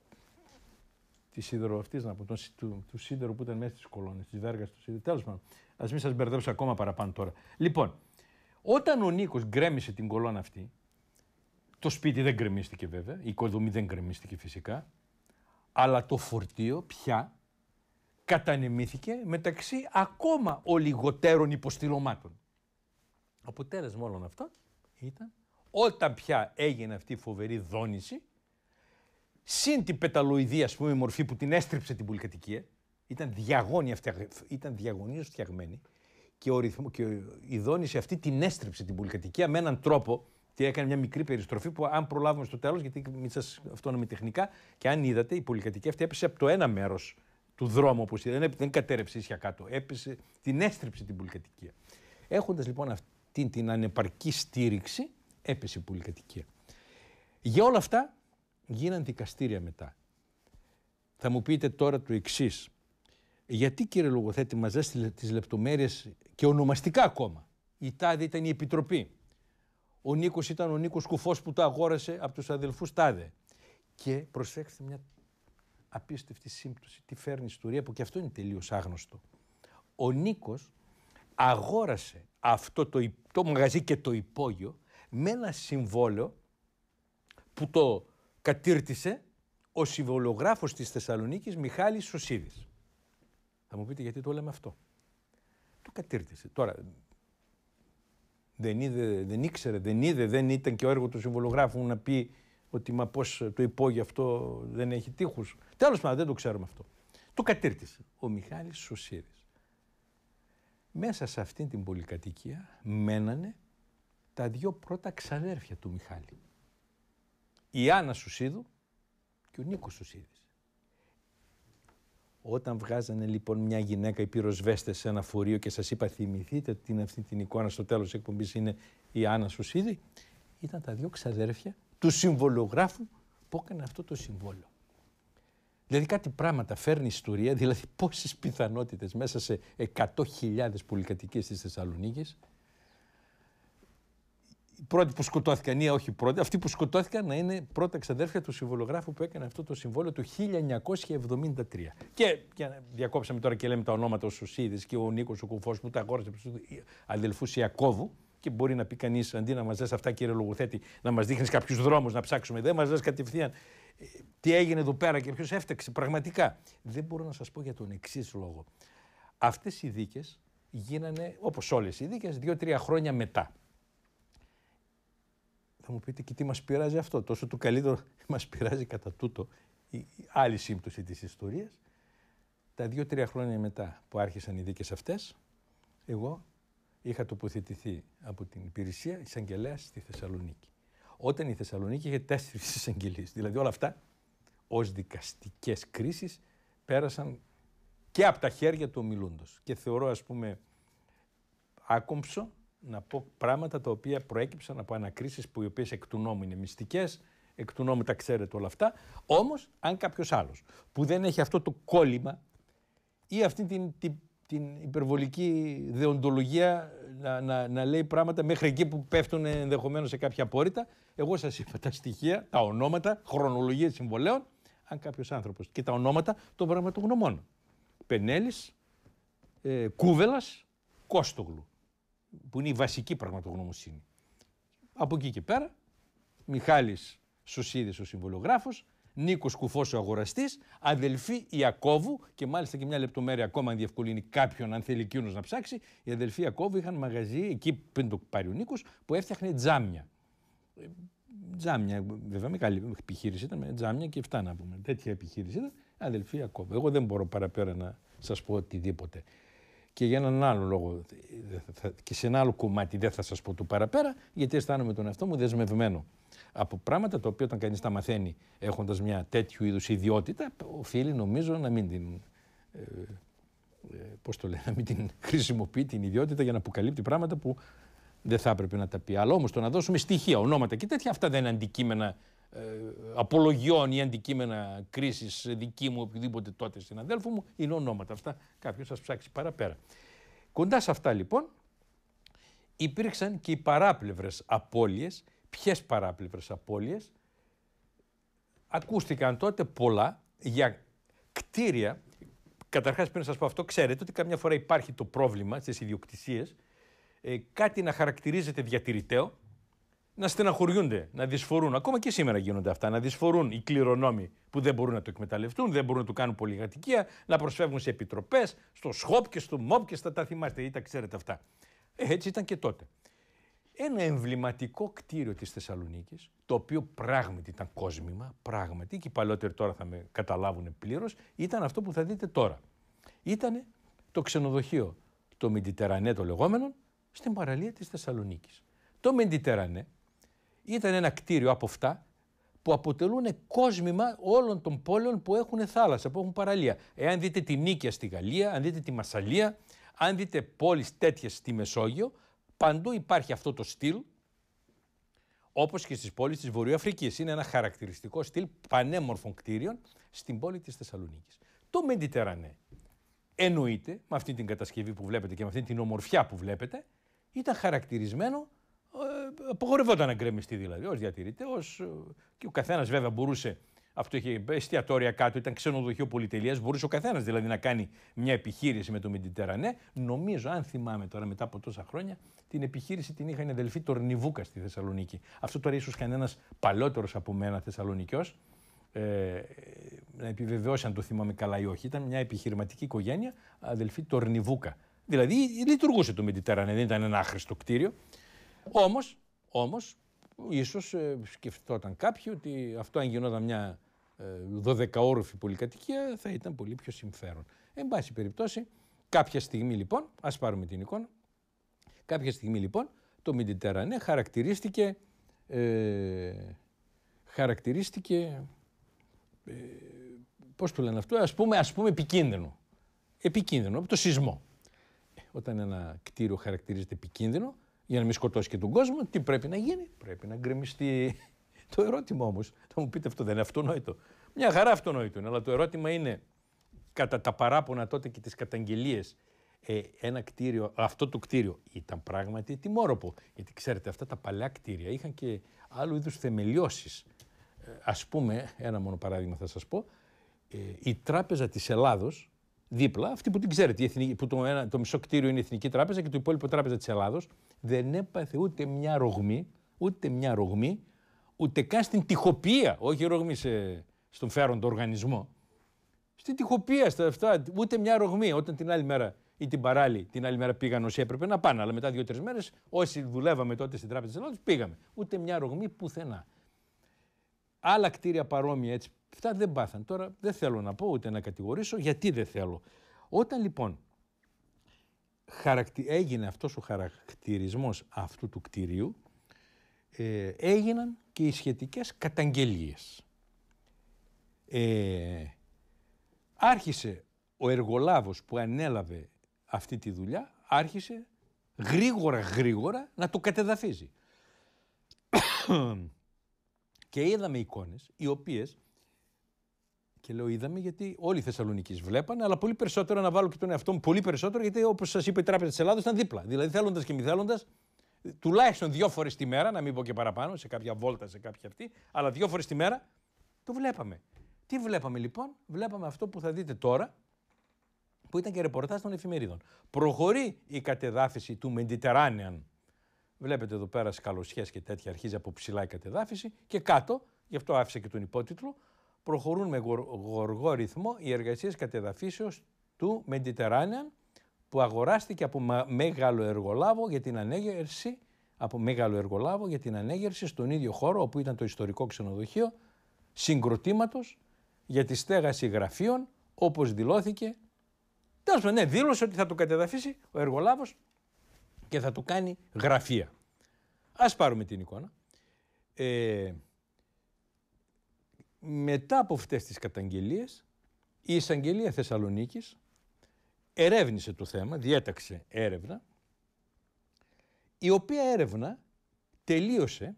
τη αυτή, να του, του σίδερου που ήταν μέσα στις κολόνες, της βέργας του σίδερου, τέλος πάντων. Ας μην σας μπερδέψω ακόμα παραπάνω τώρα. Λοιπόν, όταν ο Νίκος γκρέμισε την κολόνα αυτή, το σπίτι δεν γκρεμίστηκε βέβαια, η οικοδομή δεν γκρεμίστηκε φυσικά, αλλά το φορτίο πια κατανεμήθηκε μεταξύ ακόμα ολιγοτέρων υποστηλωμάτων. Αποτέλεσμα όλων αυτών ήταν όταν πια έγινε αυτή η φοβερή δόνηση, συν την πεταλοειδή ας πούμε μορφή που την έστριψε την πολυκατοικία, ήταν, διαγώνια, ήταν διαγωνίως φτιαγμένη και, ο και η δόνηση αυτή την έστριψε την πολυκατοικία με έναν τρόπο και έκανε μια μικρή περιστροφή που, αν προλάβουμε στο τέλος, γιατί μην σας αυτόνομη τεχνικά, και αν είδατε, η πολυκατοικία αυτή έπεσε από το ένα μέρος του δρόμου, όπως είδατε. Δεν, δεν κατέρευσε ίσια κάτω. Έπεσε, την έστριψε την πολυκατοικία. Έχοντας λοιπόν αυτή την ανεπαρκή στήριξη, έπεσε η πολυκατοικία. Για όλα αυτά γίναν δικαστήρια μετά. Θα μου πείτε τώρα το εξής. Γιατί κύριε Λογοθέτη μας έστειλε τις λεπτομέρειες και ονομαστικά ακόμα. Η ΤΑΔ ήταν η Επιτροπή ο Νίκος ήταν ο Νίκος Κουφός που το αγόρασε από τους αδελφούς Τάδε. Και προσέξτε μια απίστευτη σύμπτωση, τι φέρνει η ιστορία που και αυτό είναι τελείως άγνωστο. Ο Νίκος αγόρασε αυτό το, το μαγαζί και το υπόγειο με ένα συμβόλαιο που το κατήρτισε ο συμβολογράφος της Θεσσαλονίκης Μιχάλης Σωσίδης. Θα μου πείτε γιατί το λέμε αυτό. Το κατήρτισε. Τώρα δεν είδε, δεν ήξερε, δεν είδε, δεν ήταν και ο έργο του συμβολογράφου να πει ότι μα πώς το υπόγειο αυτό δεν έχει τείχους. Τέλος πάντων δεν το ξέρουμε αυτό. Το κατήρτισε ο Μιχάλης Σωσήρης. Μέσα σε αυτήν την πολυκατοικία μένανε τα δύο πρώτα ξαδέρφια του Μιχάλη. Η Άννα Σουσίδου και ο Νίκος Σουσίδης. Όταν βγάζανε λοιπόν μια γυναίκα οι πυροσβέστε σε ένα φορείο και σας είπα, θυμηθείτε την αυτή την εικόνα στο τέλος της εκπομπής είναι η Άννα Σουσίδη, ήταν τα δύο ξαδέρφια του συμβολογράφου που έκανε αυτό το συμβόλο. Δηλαδή κάτι πράγματα φέρνει ιστορία, δηλαδή πόσες πιθανότητες μέσα σε 100.000 πολυκατοικίες της Θεσσαλονίκης πρώτοι που σκοτώθηκαν, ή όχι πρώτοι, αυτοί που σκοτώθηκαν να είναι πρώτα ξαδέρφια του συμβολογράφου που έκανε αυτό το συμβόλαιο του 1973. Και, διακόψαμε τώρα και λέμε τα ονόματα ο Σουσίδης και ο Νίκος ο Κουφός που τα αγόρασε του αδελφούς Ιακώβου. Και μπορεί να πει κανείς αντί να μας λες αυτά, κύριε Λογοθέτη, να μας δείχνεις κάποιους δρόμους να ψάξουμε. Δεν μας λες κατευθείαν ε, τι έγινε εδώ πέρα και ποιος έφταξε πραγματικά. Δεν μπορώ να σας πω για τον εξής λόγο. Αυτές οι δίκες γίνανε, όπως όλες οι δίκες, δύο-τρία χρόνια μετά μου πείτε και τι μας πειράζει αυτό. Τόσο το καλύτερο <laughs> μας πειράζει κατά τούτο η άλλη σύμπτωση της ιστορίας. Τα δύο-τρία χρόνια μετά που άρχισαν οι δίκες αυτές, εγώ είχα τοποθετηθεί από την υπηρεσία εισαγγελέας στη Θεσσαλονίκη. Όταν η Θεσσαλονίκη είχε τέσσερις <laughs> εισαγγελίες. Δηλαδή όλα αυτά ως δικαστικές κρίσεις πέρασαν και από τα χέρια του ομιλούντος. Και θεωρώ, ας πούμε, άκομψο να πω πράγματα τα οποία προέκυψαν από ανακρίσεις που οι οποίες εκ του νόμου είναι μυστικές, εκ του νόμου τα ξέρετε όλα αυτά. Όμως, αν κάποιος άλλος που δεν έχει αυτό το κόλλημα ή αυτή την, την, την υπερβολική δεοντολογία να, να, να, λέει πράγματα μέχρι εκεί που πέφτουν ενδεχομένως σε κάποια απόρριτα, εγώ σας είπα τα στοιχεία, τα ονόματα, χρονολογία συμβολέων, αν κάποιος άνθρωπος και τα ονόματα των πραγματογνωμών. Πενέλης, ε, Κούβελας, Κόστογλου που είναι η βασική πραγματογνωμοσύνη. Από εκεί και πέρα, Μιχάλης Σωσίδης ο συμβολογράφος, Νίκος Κουφός ο αγοραστής, αδελφή Ιακώβου και μάλιστα και μια λεπτομέρεια ακόμα αν διευκολύνει κάποιον αν θέλει εκείνος να ψάξει, οι αδελφοί Ιακώβου είχαν μαγαζί εκεί πριν το πάρει ο Νίκος που έφτιαχνε τζάμια. Τζάμια, βέβαια μεγάλη επιχείρηση ήταν, τζάμια και αυτά να πούμε. Τέτοια επιχείρηση ήταν, αδελφοί Ιακώβου. Εγώ δεν μπορώ παραπέρα να σας πω οτιδήποτε και για έναν άλλο λόγο και σε ένα άλλο κομμάτι δεν θα σας πω του παραπέρα γιατί αισθάνομαι τον εαυτό μου δεσμευμένο από πράγματα τα οποία όταν κανείς τα μαθαίνει έχοντας μια τέτοιου είδους ιδιότητα οφείλει νομίζω να μην την, ε, ε, πώς το να μην την χρησιμοποιεί την ιδιότητα για να αποκαλύπτει πράγματα που δεν θα έπρεπε να τα πει. Αλλά όμως το να δώσουμε στοιχεία, ονόματα και τέτοια αυτά δεν είναι αντικείμενα ε, απολογιών ή αντικείμενα κρίσης δική μου, οποιοδήποτε τότε αδέλφου μου, είναι ονόματα. Αυτά κάποιος θα ψάξει παραπέρα. Κοντά σε αυτά λοιπόν υπήρξαν και οι παράπλευρες απώλειες. ποιες παράπλευρες απώλειες, Ακούστηκαν τότε πολλά για κτίρια. Καταρχάς πριν σας πω αυτό, ξέρετε ότι καμιά φορά υπάρχει το πρόβλημα στις ιδιοκτησίες. Ε, κάτι να χαρακτηρίζεται διατηρηταίο να στεναχωριούνται, να δυσφορούν. Ακόμα και σήμερα γίνονται αυτά. Να δυσφορούν οι κληρονόμοι που δεν μπορούν να το εκμεταλλευτούν, δεν μπορούν να του κάνουν πολυγατοικία, να προσφεύγουν σε επιτροπές, στο ΣΧΟΠ και στο ΜΟΠ και στα τα θυμάστε ή τα ξέρετε αυτά. Ε, έτσι ήταν και τότε. Ένα εμβληματικό κτίριο της Θεσσαλονίκης, το οποίο πράγματι ήταν κόσμημα, πράγματι, και οι παλαιότεροι τώρα θα με καταλάβουν πλήρως, ήταν αυτό που θα δείτε τώρα. Ήταν το ξενοδοχείο, το Μεντιτερανέ το λεγόμενο, στην παραλία της Θεσσαλονίκης. Το μεντιτερανέ ήταν ένα κτίριο από αυτά που αποτελούν κόσμημα όλων των πόλεων που έχουν θάλασσα, που έχουν παραλία. Εάν δείτε τη Νίκαια στη Γαλλία, αν δείτε τη Μασαλία, αν δείτε πόλεις τέτοιες στη Μεσόγειο, παντού υπάρχει αυτό το στυλ, όπως και στις πόλεις της Βορειοαφρικής. Είναι ένα χαρακτηριστικό στυλ πανέμορφων κτίριων στην πόλη της Θεσσαλονίκης. Το Μεντιτερανέ εννοείται, με αυτή την κατασκευή που βλέπετε και με αυτή την ομορφιά που βλέπετε, ήταν χαρακτηρισμένο ε, απογορευόταν να γκρεμιστεί δηλαδή, ως διατηρείται, ως... Ε, και ο καθένας βέβαια μπορούσε. Αυτό είχε εστιατόρια κάτω, ήταν ξενοδοχείο πολυτελείας. Μπορούσε ο καθένας δηλαδή να κάνει μια επιχείρηση με το Μιντιτερανέ. Ναι, νομίζω, αν θυμάμαι τώρα μετά από τόσα χρόνια, την επιχείρηση την είχαν οι αδελφοί Τορνιβούκα στη Θεσσαλονίκη. Αυτό τώρα ίσως κανένας παλαιότερος από μένα Θεσσαλονικιός ε, να επιβεβαιώσει αν το θυμάμαι καλά ή όχι. Ήταν μια επιχειρηματική οικογένεια αδελφή Τορνιβούκα. Δηλαδή λειτουργούσε το Μιντιτερανέ, ναι, δεν ήταν ένα άχρηστο κτίριο. Όμως, όμως, ίσως ε, σκεφτόταν κάποιοι ότι αυτό αν γινόταν μια 12όροφη ε, πολυκατοικία θα ήταν πολύ πιο συμφέρον. Εν πάση περιπτώσει, κάποια στιγμή λοιπόν, ας πάρουμε την εικόνα, κάποια στιγμή λοιπόν το Μιντιτερανέ ναι, χαρακτηρίστηκε, ε, χαρακτηρίστηκε ε, πώς το λένε αυτό, ας πούμε, ας πούμε επικίνδυνο. Επικίνδυνο, από το σεισμό. Όταν ένα κτίριο χαρακτηρίζεται επικίνδυνο, για να μην σκοτώσει και τον κόσμο, τι πρέπει να γίνει. Πρέπει να γκρεμιστεί. το ερώτημα όμως, θα μου πείτε αυτό δεν είναι αυτονόητο. Μια χαρά αυτονόητο είναι, αλλά το ερώτημα είναι κατά τα παράπονα τότε και τις καταγγελίες. Ε, ένα κτίριο, αυτό το κτίριο ήταν πράγματι τιμόροπο. Γιατί ξέρετε, αυτά τα παλιά κτίρια είχαν και άλλου είδους θεμελιώσεις. Ε, Ας πούμε, ένα μόνο παράδειγμα θα σας πω. Ε, η Τράπεζα της Ελλάδος, δίπλα, αυτή που την ξέρετε, η που το, ένα, το μισό κτίριο είναι η Εθνική Τράπεζα και το υπόλοιπο Τράπεζα της Ελλάδος, δεν έπαθε ούτε μια ρογμή, ούτε μια ρογμή, ούτε καν στην τυχοπία, όχι ρογμή σε, στον φέροντο οργανισμό. Στην τυχοπία, στα αυτά, ούτε μια ρογμή. Όταν την άλλη μέρα ή την παράλληλη, την άλλη μέρα πήγαν όσοι έπρεπε να πάνε, αλλά μετά δύο-τρει μέρες, όσοι δουλεύαμε τότε στην Τράπεζα της Ελλάδα, πήγαμε. Ούτε μια ρογμή πουθενά. Άλλα κτίρια παρόμοια έτσι, αυτά δεν πάθαν. Τώρα δεν θέλω να πω ούτε να κατηγορήσω, γιατί δεν θέλω. Όταν λοιπόν χαρακτη... έγινε αυτός ο χαρακτηρισμός αυτού του κτίριου, ε, έγιναν και οι σχετικές καταγγελίες. Ε, άρχισε ο εργολάβος που ανέλαβε αυτή τη δουλειά, άρχισε γρήγορα γρήγορα να το κατεδαφίζει. <coughs> και είδαμε εικόνες οι οποίες και λέω είδαμε γιατί όλοι οι Θεσσαλονίκοι βλέπανε, αλλά πολύ περισσότερο να βάλω και τον εαυτό μου πολύ περισσότερο, γιατί όπως σας είπε η Τράπεζα της Ελλάδα ήταν δίπλα. Δηλαδή θέλοντας και μη θέλοντας, τουλάχιστον δύο φορές τη μέρα, να μην πω και παραπάνω, σε κάποια βόλτα, σε κάποια αυτή, αλλά δύο φορές τη μέρα το βλέπαμε. Τι βλέπαμε λοιπόν, βλέπαμε αυτό που θα δείτε τώρα, που ήταν και ρεπορτάζ των εφημερίδων. Προχωρεί η κατεδάφιση του Mediterranean. Βλέπετε εδώ πέρα σκαλοσιέ και τέτοια, αρχίζει από ψηλά η κατεδάφιση και κάτω, γι' αυτό άφησε και τον υπότιτλο, προχωρούν με γοργό ρυθμό οι εργασίες κατεδαφίσεως του Mediterranean που αγοράστηκε από μεγάλο εργολάβο για την ανέγερση από μεγάλο εργολάβο για την ανέγερση στον ίδιο χώρο όπου ήταν το ιστορικό ξενοδοχείο συγκροτήματος για τη στέγαση γραφείων όπως δηλώθηκε Τέλος πάντων, ναι, δήλωσε ότι θα το κατεδαφίσει ο εργολάβος και θα του κάνει γραφεία. Ας πάρουμε την εικόνα. Ε, μετά από αυτές τις καταγγελίες η εισαγγελία Θεσσαλονίκης ερεύνησε το θέμα, διέταξε έρευνα η οποία έρευνα τελείωσε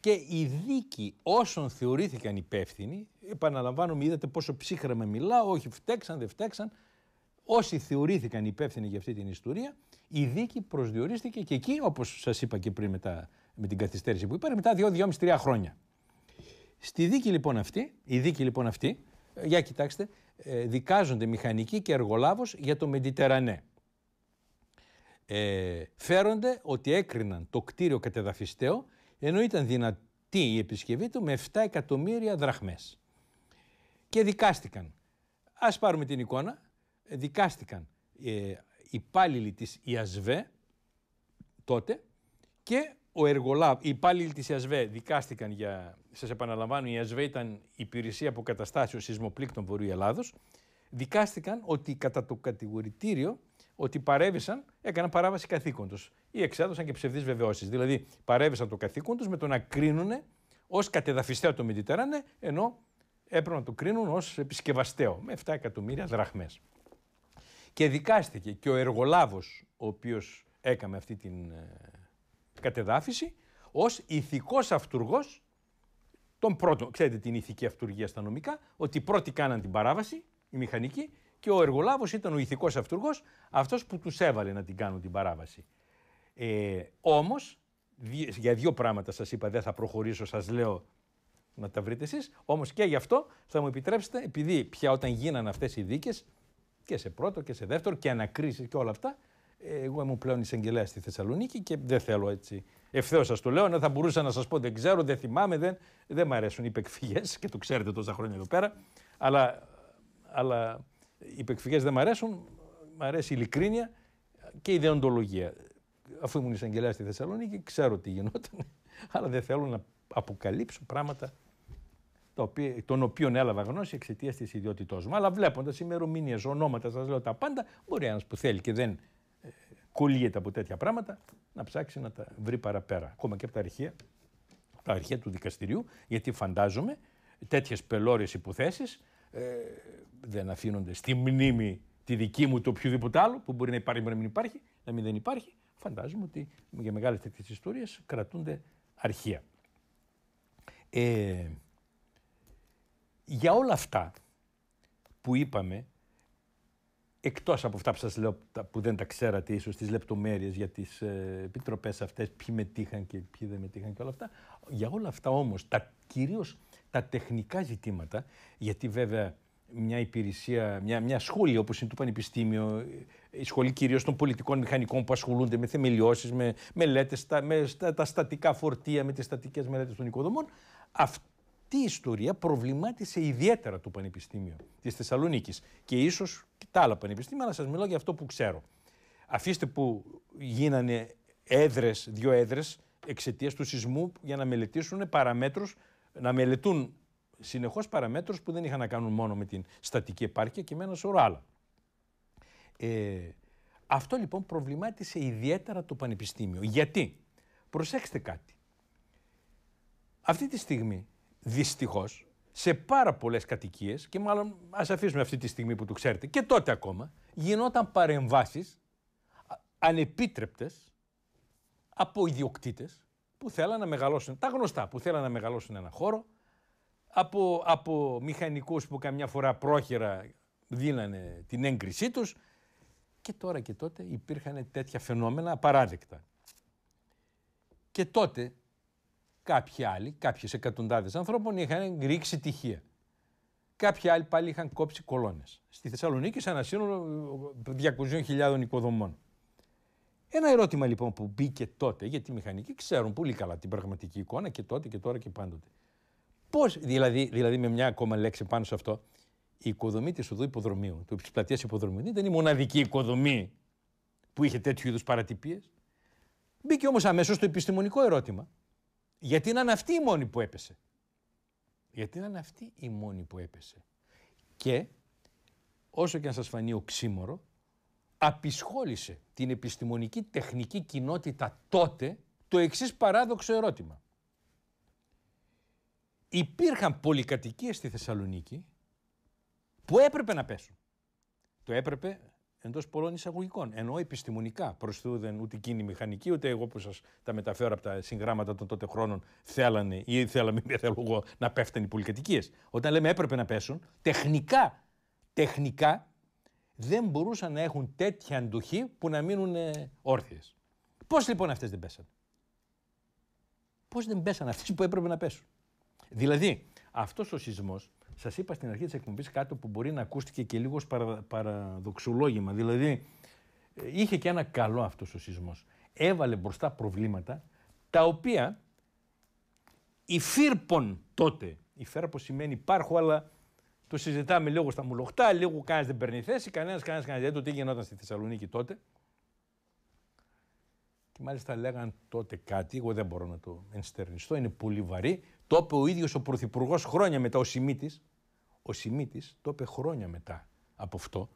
και η δίκη όσων θεωρήθηκαν υπεύθυνοι, επαναλαμβάνω, είδατε πόσο με μιλάω, όχι φταίξαν, δεν φταίξαν, όσοι θεωρήθηκαν υπεύθυνοι για αυτή την ιστορία, η δίκη προσδιορίστηκε και εκεί, όπως σας είπα και πριν μετά, με την καθυστέρηση που υπάρχει, δύο, 25 χρόνια. Στη δίκη λοιπόν αυτή, η δίκη λοιπόν αυτή, ε, για κοιτάξτε, ε, δικάζονται μηχανικοί και εργολάβος για το Μεντιτερανέ. Ε, φέρονται ότι έκριναν το κτίριο κατεδαφιστέο ενώ ήταν δυνατή η επισκευή του με 7 εκατομμύρια δραχμές. Και δικάστηκαν. Ας πάρουμε την εικόνα. Ε, δικάστηκαν ε, υπάλληλοι της ΙΑΣΒΕ τότε και ο εργολάβ, οι υπάλληλοι της ΕΣΒΕ δικάστηκαν για. Σας επαναλαμβάνω, η ΕΣΒΕ ήταν υπηρεσία αποκαταστάσεω σεισμοπλήκτων Βορείου Ελλάδος. Δικάστηκαν ότι κατά το κατηγορητήριο ότι παρέβησαν, έκαναν παράβαση καθήκοντος ή εξέδωσαν και ψευδείς βεβαιώσεις. Δηλαδή, παρέβησαν το καθήκον του με το να κρίνουν ως κατεδαφιστέο το Μεντιτεράνε, ενώ έπρεπε να το κρίνουν ως επισκευαστέο με 7 εκατομμύρια δραχμές. Και δικάστηκε και ο εργολάβος, ο οποίος έκαμε αυτή την ε, κατεδάφιση ως ηθικός αυτούργος τον πρώτο, ξέρετε την ηθική αυτούργια στα νομικά, ότι πρώτοι κάναν την παράβαση, η μηχανική, και ο εργολάβος ήταν ο ηθικός αυτούργος, αυτός που τους έβαλε να την κάνουν την παράβαση. Ε, όμως, για δύο πράγματα σας είπα, δεν θα προχωρήσω, σας λέω να τα βρείτε εσείς. Όμως και γι' αυτό θα μου επιτρέψετε, επειδή πια όταν γίνανε αυτές οι δίκες και σε πρώτο και σε δεύτερο και ανακρίσεις και όλα αυτά, εγώ ήμουν πλέον εισαγγελέας στη Θεσσαλονίκη και δεν θέλω έτσι. Ευθέως σας το λέω, ενώ ναι, θα μπορούσα να σας πω δεν ξέρω, δεν θυμάμαι, δεν, δεν μ' αρέσουν οι υπεκφυγές <laughs> και το ξέρετε τόσα χρόνια εδώ πέρα. Αλλά, αλλά οι υπεκφυγές δεν μ' αρέσουν. Μ' αρέσει η ειλικρίνεια και η ιδεοντολογία. Αφού ήμουν εισαγγελέας στη Θεσσαλονίκη, ξέρω τι γινόταν, <laughs> αλλά δεν θέλω να αποκαλύψω πράγματα των οποίων έλαβα γνώση εξαιτίας της ιδιότητός μου. Αλλά βλέποντας ημερομηνίες, ονόματα, σας λέω τα πάντα, μπορεί ένας που θέλει και δεν κολλιέται από τέτοια πράγματα, να ψάξει να τα βρει παραπέρα. Ακόμα και από τα αρχεία, τα του δικαστηρίου, γιατί φαντάζομαι τέτοιες πελώρες υποθέσεις ε, δεν αφήνονται στη μνήμη τη δική μου, το οποιοδήποτε άλλο, που μπορεί να υπάρχει, μπορεί να μην υπάρχει, να μην δεν υπάρχει. Φαντάζομαι ότι για μεγάλες τέτοιες ιστορίες κρατούνται αρχεία. Ε, για όλα αυτά που είπαμε εκτός από αυτά που σας λέω που δεν τα ξέρατε, ίσως τις λεπτομέρειες για τις ε, επιτροπές αυτές, ποιοι μετήχαν και ποιοι δεν μετήχαν και όλα αυτά. Για όλα αυτά όμως, κυρίως τα τεχνικά ζητήματα, γιατί βέβαια μια υπηρεσία, μια, μια σχολή όπως είναι το Πανεπιστήμιο, η σχολή κυρίως των πολιτικών μηχανικών που ασχολούνται με θεμελιώσεις, με μελέτες, με τα στατικά φορτία, με τις στατικές μελέτες των οικοδομών, αυτό αυτή η ιστορία προβλημάτισε ιδιαίτερα το Πανεπιστήμιο της Θεσσαλονίκης και ίσως και τα άλλα πανεπιστήμια, αλλά σας μιλώ για αυτό που ξέρω. Αφήστε που γίνανε έδρες, δύο έδρες εξαιτίας του σεισμού για να μελετήσουν παραμέτρους, να μελετούν συνεχώς παραμέτρους που δεν είχαν να κάνουν μόνο με την στατική επάρκεια και με ένα σωρό άλλα. Ε, αυτό λοιπόν προβλημάτισε ιδιαίτερα το Πανεπιστήμιο. Γιατί, προσέξτε κάτι. Αυτή τη στιγμή δυστυχώς σε πάρα πολλές κατοικίες, και μάλλον ας αφήσουμε αυτή τη στιγμή που το ξέρετε, και τότε ακόμα, γινόταν παρεμβάσεις ανεπίτρεπτες από ιδιοκτήτες που θέλαν να μεγαλώσουν, τα γνωστά, που θέλαν να μεγαλώσουν ένα χώρο, από, από μηχανικούς που καμιά φορά πρόχειρα δίνανε την έγκρισή τους και τώρα και τότε υπήρχαν τέτοια φαινόμενα απαράδεκτα. Και τότε Κάποιοι άλλοι, κάποιες εκατοντάδες ανθρώπων είχαν ρίξει τυχεία. Κάποιοι άλλοι πάλι είχαν κόψει κολόνες. Στη Θεσσαλονίκη, σε ένα σύνολο 200.000 οικοδομών. Ένα ερώτημα λοιπόν που μπήκε τότε, γιατί οι μηχανικοί ξέρουν πολύ καλά την πραγματική εικόνα και τότε και τώρα και πάντοτε. Πώς, δηλαδή, δηλαδή, με μια ακόμα λέξη πάνω σε αυτό, η οικοδομή της οδού υποδρομίου, του πλατείας υποδρομίου, δεν ήταν η μοναδική οικοδομή που είχε τέτοιου είδους παρατυπίες. Μπήκε όμως αμέσως το επιστημονικό ερώτημα. Γιατί ήταν αυτή η μόνη που έπεσε. Γιατί ήταν αυτή η μόνη που έπεσε. Και όσο και αν σας φανεί οξύμορο, απεισχόλησε την επιστημονική τεχνική κοινότητα τότε το εξής παράδοξο ερώτημα. Υπήρχαν πολυκατοικίες στη Θεσσαλονίκη που έπρεπε να πέσουν. Το έπρεπε εντός πολλών εισαγωγικών. Ενώ επιστημονικά προς Θεού δεν ούτε εκείνη η μηχανική, ούτε εγώ που σας τα μεταφέρω από τα συγγράμματα των τότε χρόνων θέλανε ή θέλαμε, <laughs> θέλω εγώ, να πέφτουν οι πολυκατοικίες. Όταν λέμε έπρεπε να πέσουν, τεχνικά, τεχνικά δεν μπορούσαν να έχουν τέτοια αντοχή που να μείνουν ε, όρθιες. Πώς λοιπόν αυτές δεν πέσανε. Πώς δεν πέσανε αυτές που έπρεπε να πέσουν. Δηλαδή, αυτός ο σεισμός Σας είπα στην αρχή της εκπομπής κάτι που μπορεί να ακούστηκε και λίγο παρα, παραδοξολόγημα. Δηλαδή, ε, είχε και ένα καλό αυτός ο σεισμός. Έβαλε μπροστά προβλήματα τα οποία η τότε, η που σημαίνει υπάρχω, αλλά το συζητάμε λίγο στα μουλοχτά, λίγο κανένας δεν παίρνει θέση, κανένας κανένας κανένας δεν το τι γινόταν στη Θεσσαλονίκη τότε. Και μάλιστα λέγαν τότε κάτι, εγώ δεν μπορώ να το ενστερνιστώ, είναι πολύ βαρύ, το είπε ο ίδιος ο Πρωθυπουργός χρόνια μετά, ο Σιμίτης. Ο Σιμίτης το είπε χρόνια μετά από αυτό.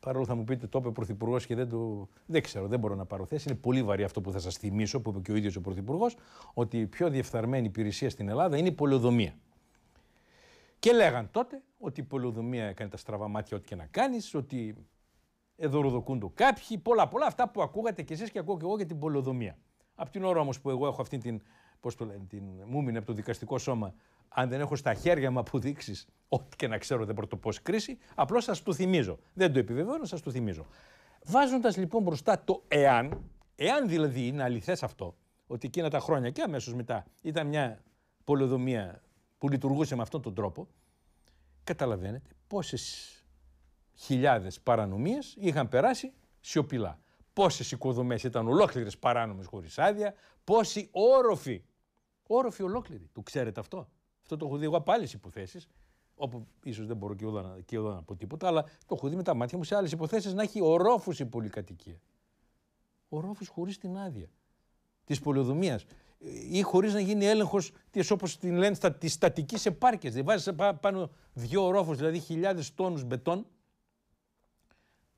Παρόλο θα μου πείτε, το είπε ο Πρωθυπουργός και δεν το. Δεν ξέρω, δεν μπορώ να πάρω θέση. Είναι πολύ βαρύ αυτό που θα σας θυμίσω, που είπε και ο ίδιος ο Πρωθυπουργός, ότι η πιο διεφθαρμένη υπηρεσία στην Ελλάδα είναι η πολεοδομία. Και λέγαν τότε ότι η πολεοδομία έκανε τα στραβά μάτια ό,τι και να κάνεις, ότι εδωροδοκούν το κάποιοι, πολλά πολλά αυτά που ακούγατε κι εσείς και ακούω κι εγώ για την πολεοδομία. Από την ώρα όμως που εγώ έχω αυτή την Πώς το λένε, την, μου από το δικαστικό σώμα, αν δεν έχω στα χέρια μου αποδείξεις, ό,τι και να ξέρω δεν πρωτοπώ κρίση, απλώς σας το θυμίζω. Δεν το επιβεβαιώνω, σας το θυμίζω. Βάζοντας λοιπόν μπροστά το εάν, εάν δηλαδή είναι αληθές αυτό, ότι εκείνα τα χρόνια και αμέσως μετά ήταν μια πολεοδομία που λειτουργούσε με αυτόν τον τρόπο, καταλαβαίνετε πόσες χιλιάδες παρανομίες είχαν περάσει σιωπηλά. Πόσες οικοδομές ήταν ολόκληρες παράνομες χωρίς άδεια, πόσοι όροφοι Όροφοι ολόκληροι. Το ξέρετε αυτό. Αυτό το έχω δει εγώ από άλλε υποθέσεις. Όπου ίσως δεν μπορώ και εδώ, να, και εδώ να πω τίποτα, αλλά το έχω δει με τα μάτια μου σε άλλες υποθέσεις να έχει ορόφους η πολυκατοικία. Ορόφους χωρίς την άδεια της πολυοδομία. Ε, ή χωρίς να γίνει έλεγχος της, όπως την λένε, στα, της στατικής επάρκειας. Δεν δηλαδή, βάζεις πάνω δύο ορόφους, δηλαδή χιλιάδες τόνους μπετών.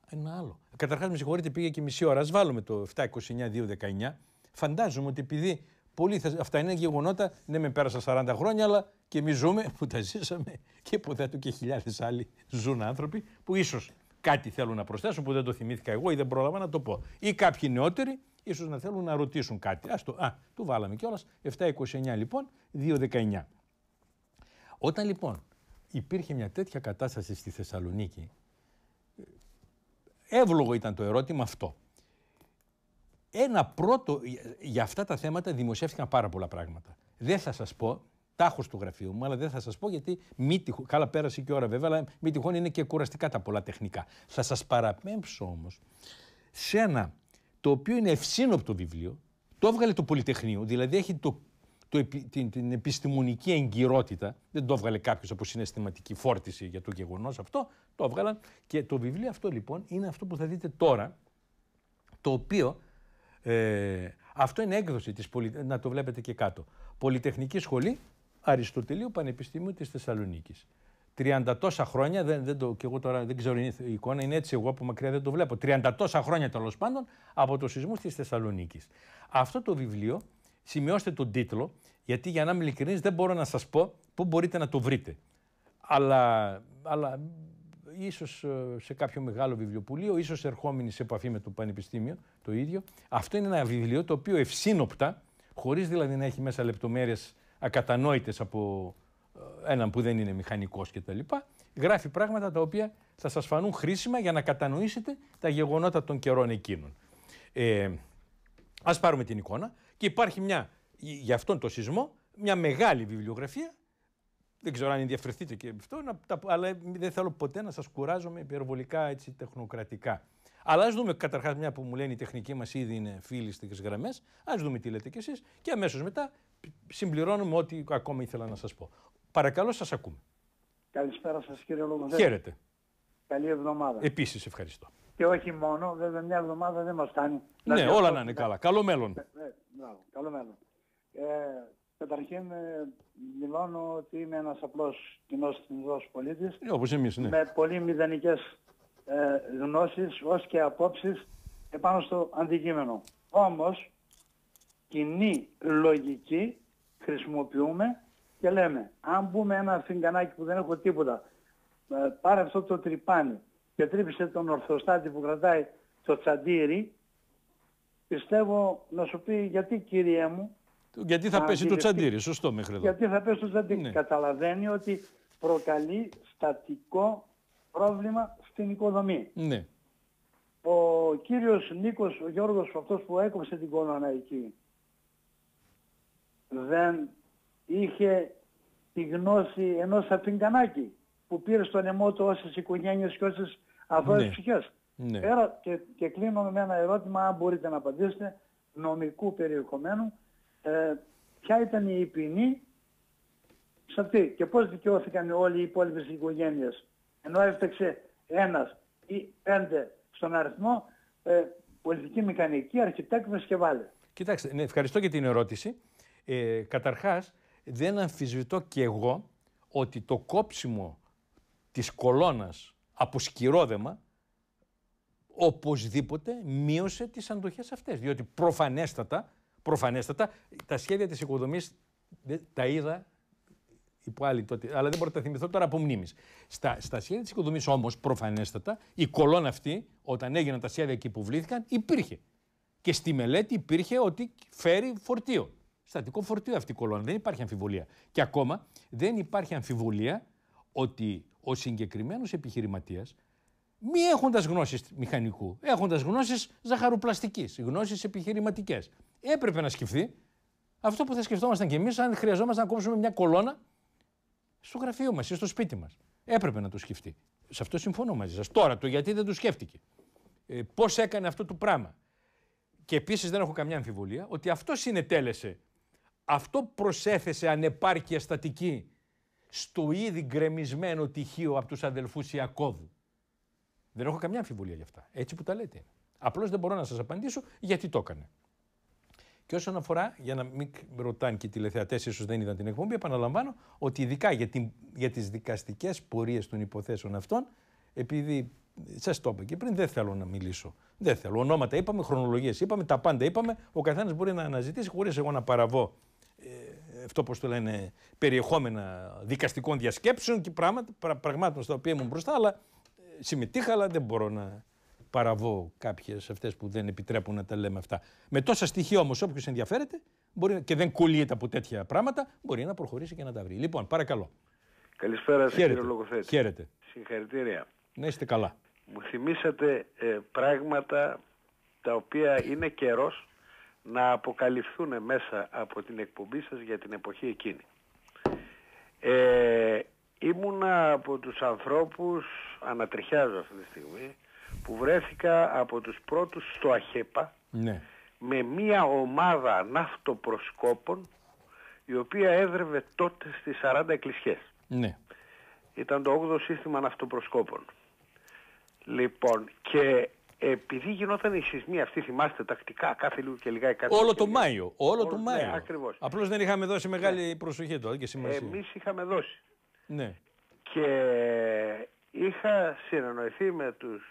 Ένα άλλο. Καταρχάς, με συγχωρείτε, πήγε και μισή ώρα. Ας βάλουμε το 729-219. Φαντάζομαι ότι επειδή Πολύ, αυτά είναι γεγονότα. Ναι, με πέρασα 40 χρόνια, αλλά και εμείς ζούμε που τα ζήσαμε και ποτέ του και χιλιάδες άλλοι ζουν άνθρωποι που ίσως κάτι θέλουν να προσθέσουν που δεν το θυμήθηκα εγώ ή δεν πρόλαβα να το πω. Ή κάποιοι νεότεροι ίσως να θέλουν να ρωτήσουν κάτι. Ας το, α, του βάλαμε κιόλας. 7-29 λοιπόν, 2-19. Όταν λοιπόν υπήρχε μια τέτοια κατάσταση στη Θεσσαλονίκη, ε, εύλογο ήταν το ερώτημα αυτό ένα πρώτο, για αυτά τα θέματα δημοσιεύτηκαν πάρα πολλά πράγματα. Δεν θα σας πω, τάχος του γραφείου μου, αλλά δεν θα σας πω γιατί μη τυχόν, καλά πέρασε και ώρα βέβαια, αλλά μη τυχόν είναι και κουραστικά τα πολλά τεχνικά. Θα σας παραπέμψω όμως σε ένα το οποίο είναι ευσύνοπτο βιβλίο, το έβγαλε το Πολυτεχνείο, δηλαδή έχει το, το, την, την επιστημονική εγκυρότητα, δεν το έβγαλε κάποιος από συναισθηματική φόρτιση για το γεγονός αυτό, το έβγαλαν και το βιβλίο αυτό λοιπόν είναι αυτό που θα δείτε τώρα, το οποίο ε, αυτό είναι έκδοση της, να το βλέπετε και κάτω. Πολυτεχνική σχολή Αριστοτελείου Πανεπιστημίου της Θεσσαλονίκης. 30 τόσα χρόνια, δεν, δεν το, και εγώ τώρα δεν ξέρω η εικόνα, είναι έτσι εγώ από μακριά δεν το βλέπω. 30 τόσα χρόνια τέλος πάντων από το σεισμό της Θεσσαλονίκης. Αυτό το βιβλίο, σημειώστε τον τίτλο, γιατί για να είμαι ειλικρινής δεν μπορώ να σας πω πού μπορείτε να το βρείτε. Αλλά, αλλά ίσως ε, σε κάποιο μεγάλο βιβλιοπουλίο, ίσως ερχόμενοι σε επαφή με το Πανεπιστήμιο, το ίδιο. Αυτό είναι ένα βιβλίο το οποίο ευσύνοπτα, χωρίς δηλαδή να έχει μέσα λεπτομέρειες ακατανόητες από ε, έναν που δεν είναι μηχανικός κτλ. Γράφει πράγματα τα οποία θα σας φανούν χρήσιμα για να κατανοήσετε τα γεγονότα των καιρών εκείνων. Ε, ας πάρουμε την εικόνα και υπάρχει μια, για αυτόν τον σεισμό, μια μεγάλη βιβλιογραφία δεν ξέρω αν ενδιαφερθείτε και αυτό, αλλά δεν θέλω ποτέ να σας κουράζομαι με υπερβολικά έτσι, τεχνοκρατικά. Αλλά ας δούμε καταρχάς, μια που μου λένε η τεχνική μας ήδη είναι φίλη στις γραμμές, ας δούμε τι λέτε κι εσείς και αμέσως μετά συμπληρώνουμε ό,τι ακόμα ήθελα να σας πω. Παρακαλώ, σας ακούμε. Καλησπέρα σας, κύριε Λογοδέλη. Χαίρετε. Καλή εβδομάδα. Επίσης, ευχαριστώ. Και όχι μόνο, βέβαια, μια εβδομάδα δεν μας κάνει. Ναι, όλα να είναι καλά. Καλό μέλλον. Ναι, ναι, καλό μέλλον. Ε, καταρχήν ε, δηλώνω ότι είμαι ένας απλός κοινός πολιτής. πολίτης. Ε, Όπως εμείς, ναι. Με πολύ μηδενικές ε, γνώσεις ως και απόψεις επάνω στο αντικείμενο. Όμως, κοινή λογική χρησιμοποιούμε και λέμε, αν μπούμε ένα φιγκανάκι που δεν έχω τίποτα, ε, πάρε αυτό το τρυπάνι και τρύπησε τον ορθοστάτη που κρατάει το τσαντήρι, πιστεύω να σου πει γιατί κύριε μου... Γιατί θα, πέσει το τσαντήρι, σωστό μέχρι εδώ. Γιατί θα πέσει το τσαντήρι. Ναι. Καταλαβαίνει ότι προκαλεί στατικό πρόβλημα στην οικοδομή. Ναι. Ο κύριος Νίκος, ο Γιώργος, αυτός που έκοψε την εκεί δεν είχε τη γνώση ενός αφινικανάκι που πήρε στον αιμό του όσες οικογένειες και όσες αθώες ναι. ψυχές. Ναι. και, και κλείνω με ένα ερώτημα, αν μπορείτε να απαντήσετε, νομικού περιεχομένου, ε, ποια ήταν η ποινή σε αυτή και πώς δικαιώθηκαν όλοι οι υπόλοιπες οικογένειες. Ενώ έφταξε ένας ή πέντε στον αριθμό ε, πολιτική μηχανική, αρχιτέκτονες και βάλε. Κοιτάξτε, ναι, ευχαριστώ για την ερώτηση. Ε, καταρχάς, δεν αμφισβητώ και εγώ ότι το κόψιμο της κολόνας από σκυρόδεμα οπωσδήποτε μείωσε τις αντοχές αυτές. Διότι προφανέστατα, προφανέστατα τα σχέδια της οικοδομής τα είδα τότε, αλλά δεν μπορώ να τα θυμηθώ τώρα από μνήμης. Στα, στα σχέδια της οικοδομής όμως, προφανέστατα, η κολόνα αυτή, όταν έγιναν τα σχέδια εκεί που βλήθηκαν, υπήρχε. Και στη μελέτη υπήρχε ότι φέρει φορτίο. Στατικό φορτίο αυτή η κολόνα. Δεν υπάρχει αμφιβολία. Και ακόμα δεν υπάρχει αμφιβολία ότι ο συγκεκριμένος επιχειρηματίας, μη έχοντας γνώσεις μηχανικού, έχοντας γνώσεις ζαχαροπλαστικής, γνώσεις επιχειρηματικές, έπρεπε να σκεφτεί αυτό που θα σκεφτόμασταν κι εμείς αν χρειαζόμασταν να κόψουμε μια κολόνα στο γραφείο μας ή στο σπίτι μας. Έπρεπε να το σκεφτεί. Σε αυτό συμφωνώ μαζί σας. Τώρα το γιατί δεν το σκέφτηκε. Ε, Πώς έκανε αυτό το πράγμα. Και επίσης δεν έχω καμιά αμφιβολία ότι αυτό συνετέλεσε. Αυτό προσέθεσε ανεπάρκεια στατική στο ήδη γκρεμισμένο τυχείο από τους αδελφούς Ιακώβου. Δεν έχω καμιά αμφιβολία γι' αυτά. Έτσι που τα λέτε. Απλώς δεν μπορώ να σας απαντήσω γιατί το έκανε. Και όσον αφορά, για να μην ρωτάνε και οι τηλεθεατές, ίσως δεν είδαν την εκπομπή, επαναλαμβάνω ότι ειδικά για, για τις δικαστικές πορείες των υποθέσεων αυτών, επειδή σας το είπα και πριν, δεν θέλω να μιλήσω. Δεν θέλω. Ονόματα είπαμε, χρονολογίες είπαμε, τα πάντα είπαμε. Ο καθένας μπορεί να αναζητήσει χωρίς εγώ να παραβώ ε, αυτό που το λένε περιεχόμενα δικαστικών διασκέψεων και πράγματα, πραγμάτων στα οποία ήμουν μπροστά, αλλά ε, συμμετείχα, αλλά δεν μπορώ να παραβώ κάποιες αυτές που δεν επιτρέπουν να τα λέμε αυτά. Με τόσα στοιχεία όμως, όποιος ενδιαφέρεται μπορεί, και δεν κολλείται από τέτοια πράγματα, μπορεί να προχωρήσει και να τα βρει. Λοιπόν, παρακαλώ. Καλησπέρα σα, κύριε Λογοθέτη. Χαίρετε. Συγχαρητήρια. Να είστε καλά. Μου θυμήσατε ε, πράγματα τα οποία είναι καιρός να αποκαλυφθούν μέσα από την εκπομπή σας για την εποχή εκείνη. Ε, ήμουνα από τους ανθρώπους, ανατριχιάζω αυτή τη στιγμή, που βρέθηκα από τους πρώτους στο ΑΧΕΠΑ ναι. με μια ομάδα ναυτοπροσκόπων η οποία έδρευε τότε στις 40 εκκλησιές. Ναι. Ήταν το 8ο σύστημα ναυτοπροσκόπων. Λοιπόν, και επειδή γινόταν η σεισμή αυτή, θυμάστε τακτικά, κάθε λίγο και λιγάκι κάτι. Όλο το Μάιο. Όλο, το Μάιο. Ναι, Απλώς δεν είχαμε δώσει ναι. μεγάλη προσοχή τότε. και σημασία. Εμείς είχαμε δώσει. Ναι. Και είχα συνεννοηθεί με τους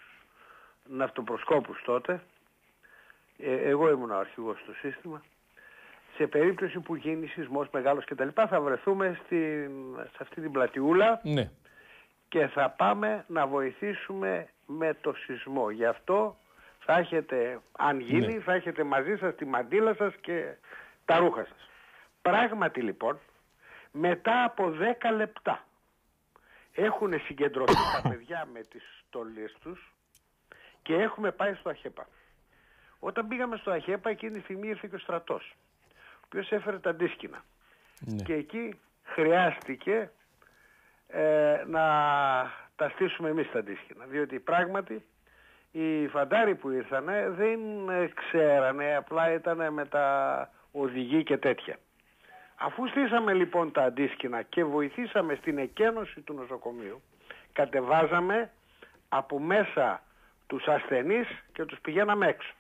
ναυτοπροσκόπους τότε, ε, εγώ ήμουν ο αρχηγός στο σύστημα, σε περίπτωση που γίνει σεισμός μεγάλος κτλ. θα βρεθούμε στην, σε αυτή την πλατιούλα ναι. και θα πάμε να βοηθήσουμε με το σεισμό. Γι' αυτό θα έχετε, αν γίνει, ναι. θα έχετε μαζί σας τη μαντήλα σας και τα ρούχα σας. Πράγματι λοιπόν, μετά από 10 λεπτά έχουν συγκεντρωθεί τα <coughs> παιδιά με τις στολές τους και έχουμε πάει στο ΑΧΕΠΑ. Όταν πήγαμε στο ΑΧΕΠΑ εκείνη τη στιγμή ήρθε και ο στρατός, ο οποίος έφερε τα αντίσκηνα. Ναι. Και εκεί χρειάστηκε ε, να τα στήσουμε εμείς τα αντίσκηνα, διότι πράγματι οι φαντάροι που ήρθαν δεν ξέρανε, απλά ήταν με τα οδηγή και τέτοια. Αφού στήσαμε λοιπόν τα αντίσκηνα και βοηθήσαμε στην εκένωση του νοσοκομείου, κατεβάζαμε από μέσα τους ασθενείς και τους πηγαίναμε έξω.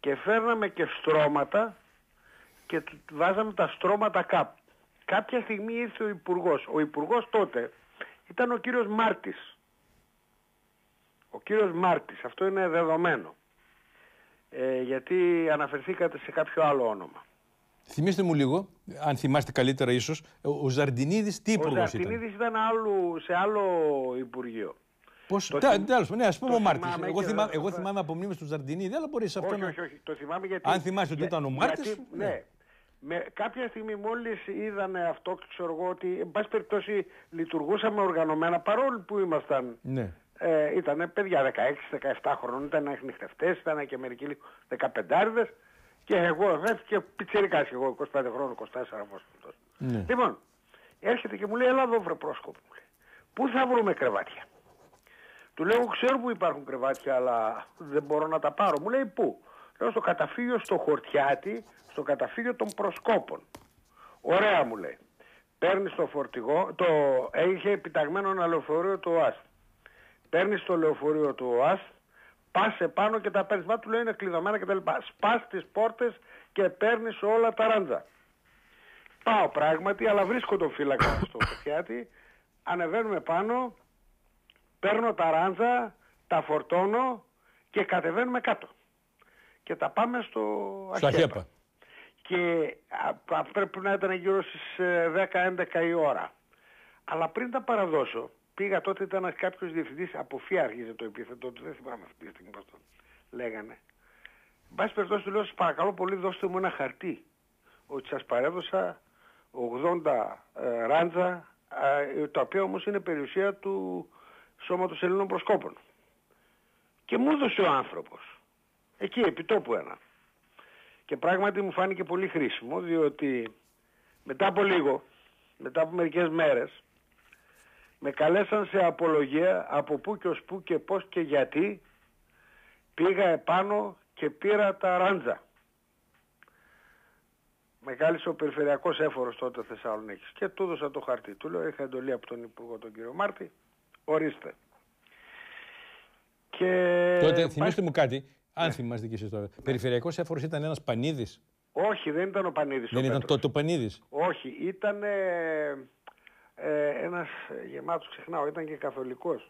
Και φέρναμε και στρώματα και βάζαμε τα στρώματα κάπου. Κάποια στιγμή ήρθε ο Υπουργός. Ο Υπουργός τότε ήταν ο κύριος Μάρτης. Ο κύριος Μάρτης, αυτό είναι δεδομένο. Ε, γιατί αναφερθήκατε σε κάποιο άλλο όνομα. Θυμήστε μου λίγο, αν θυμάστε καλύτερα ίσως, ο Ζαρντινίδης τι υπουργός ήταν. Ο Ζαρντινίδης ήταν, σε άλλο Υπουργείο. Πώς. Τέλο πάντων, ναι, ας πούμε ο Μάρτιν, Εγώ, θυμά, εγώ θυμάμαι από μνήμε του Ζαρντινίδη, αλλά μπορεί αυτό να. Όχι, όχι, το θυμάμαι γιατί. Αν θυμάσαι ότι ναι, ήταν ο Γιατί... Ναι. ναι. Με, κάποια στιγμή μόλις είδανε αυτό, ξέρω εγώ, ότι εν πάση περιπτώσει λειτουργούσαμε οργανωμένα παρόλο που ήμασταν. Ναι. Ε, ήταν παιδιά 16-17 χρόνων, ήταν εκνυχτευτέ, ήταν και μερικοί λίγο 15 και εγώ, και πιτσερικά εγώ 25 χρόνων, 24 πόσο. Ναι. Λοιπόν, έρχεται και μου λέει, έλα εδώ βρε πρόσκοπο. Πού θα βρούμε κρεβάτια. Του λέω, ξέρω που υπάρχουν κρεβάτια, αλλά δεν μπορώ να τα πάρω. Μου λέει, πού. Λέω, στο καταφύγιο στο Χορτιάτι, στο καταφύγιο των προσκόπων. Ωραία μου λέει. Παίρνεις το φορτηγό, το, είχε επιταγμένο ένα λεωφορείο του ΟΑΣ. Παίρνεις το λεωφορείο του ΟΑΣ, πας επάνω και τα παίρνεις. Μα του λέει είναι κλειδωμένα κτλ. Σπάς τις πόρτες και παίρνεις όλα τα ράντζα. Πάω πράγματι, αλλά βρίσκω τον φύλακα στο Χορτιάτι, ανεβαίνουμε πάνω, παίρνω τα ράντζα, τα φορτώνω και κατεβαίνουμε κάτω. Και τα πάμε στο Αχέπα. Και α, πρέπει να ήταν γύρω στις 10-11 ε, η ώρα. Αλλά πριν τα παραδώσω, πήγα τότε ήταν κάποιος διευθυντής, από ΦΙΑ άρχιζε το επίθετο δεν θυμάμαι αυτή τη στιγμή πώς το λέγανε. μπας πάση περιπτώσει του λέω, σας παρακαλώ πολύ δώστε μου ένα χαρτί, ότι σας παρέδωσα 80 ε, ράντζα, ε, το όμως είναι περιουσία του, Σώματος Ελλήνων Προσκόπων. Και μου έδωσε ο άνθρωπος. Εκεί, επιτόπου ένα. Και πράγματι μου φάνηκε πολύ χρήσιμο, διότι μετά από λίγο, μετά από μερικές μέρες, με καλέσαν σε απολογία από πού και ως πού και πώς και γιατί πήγα επάνω και πήρα τα ράντζα. Με κάλεσε ο περιφερειακός έφορος τότε Θεσσαλονίκης και του έδωσα το χαρτί. Του λέω είχα εντολή από τον Υπουργό τον κύριο Μάρτη Ορίστε. Και... Τότε θυμίστε μου κάτι, αν θυμάστε και εσείς τώρα. Ναι. Περιφερειακός έφορος ήταν ένας πανίδης. Όχι, δεν ήταν ο πανίδης. Δεν ο ήταν τότε ο πανίδης. Όχι, ήταν ε, ε, ένας ε, γεμάτος, ξεχνάω, ήταν και καθολικός.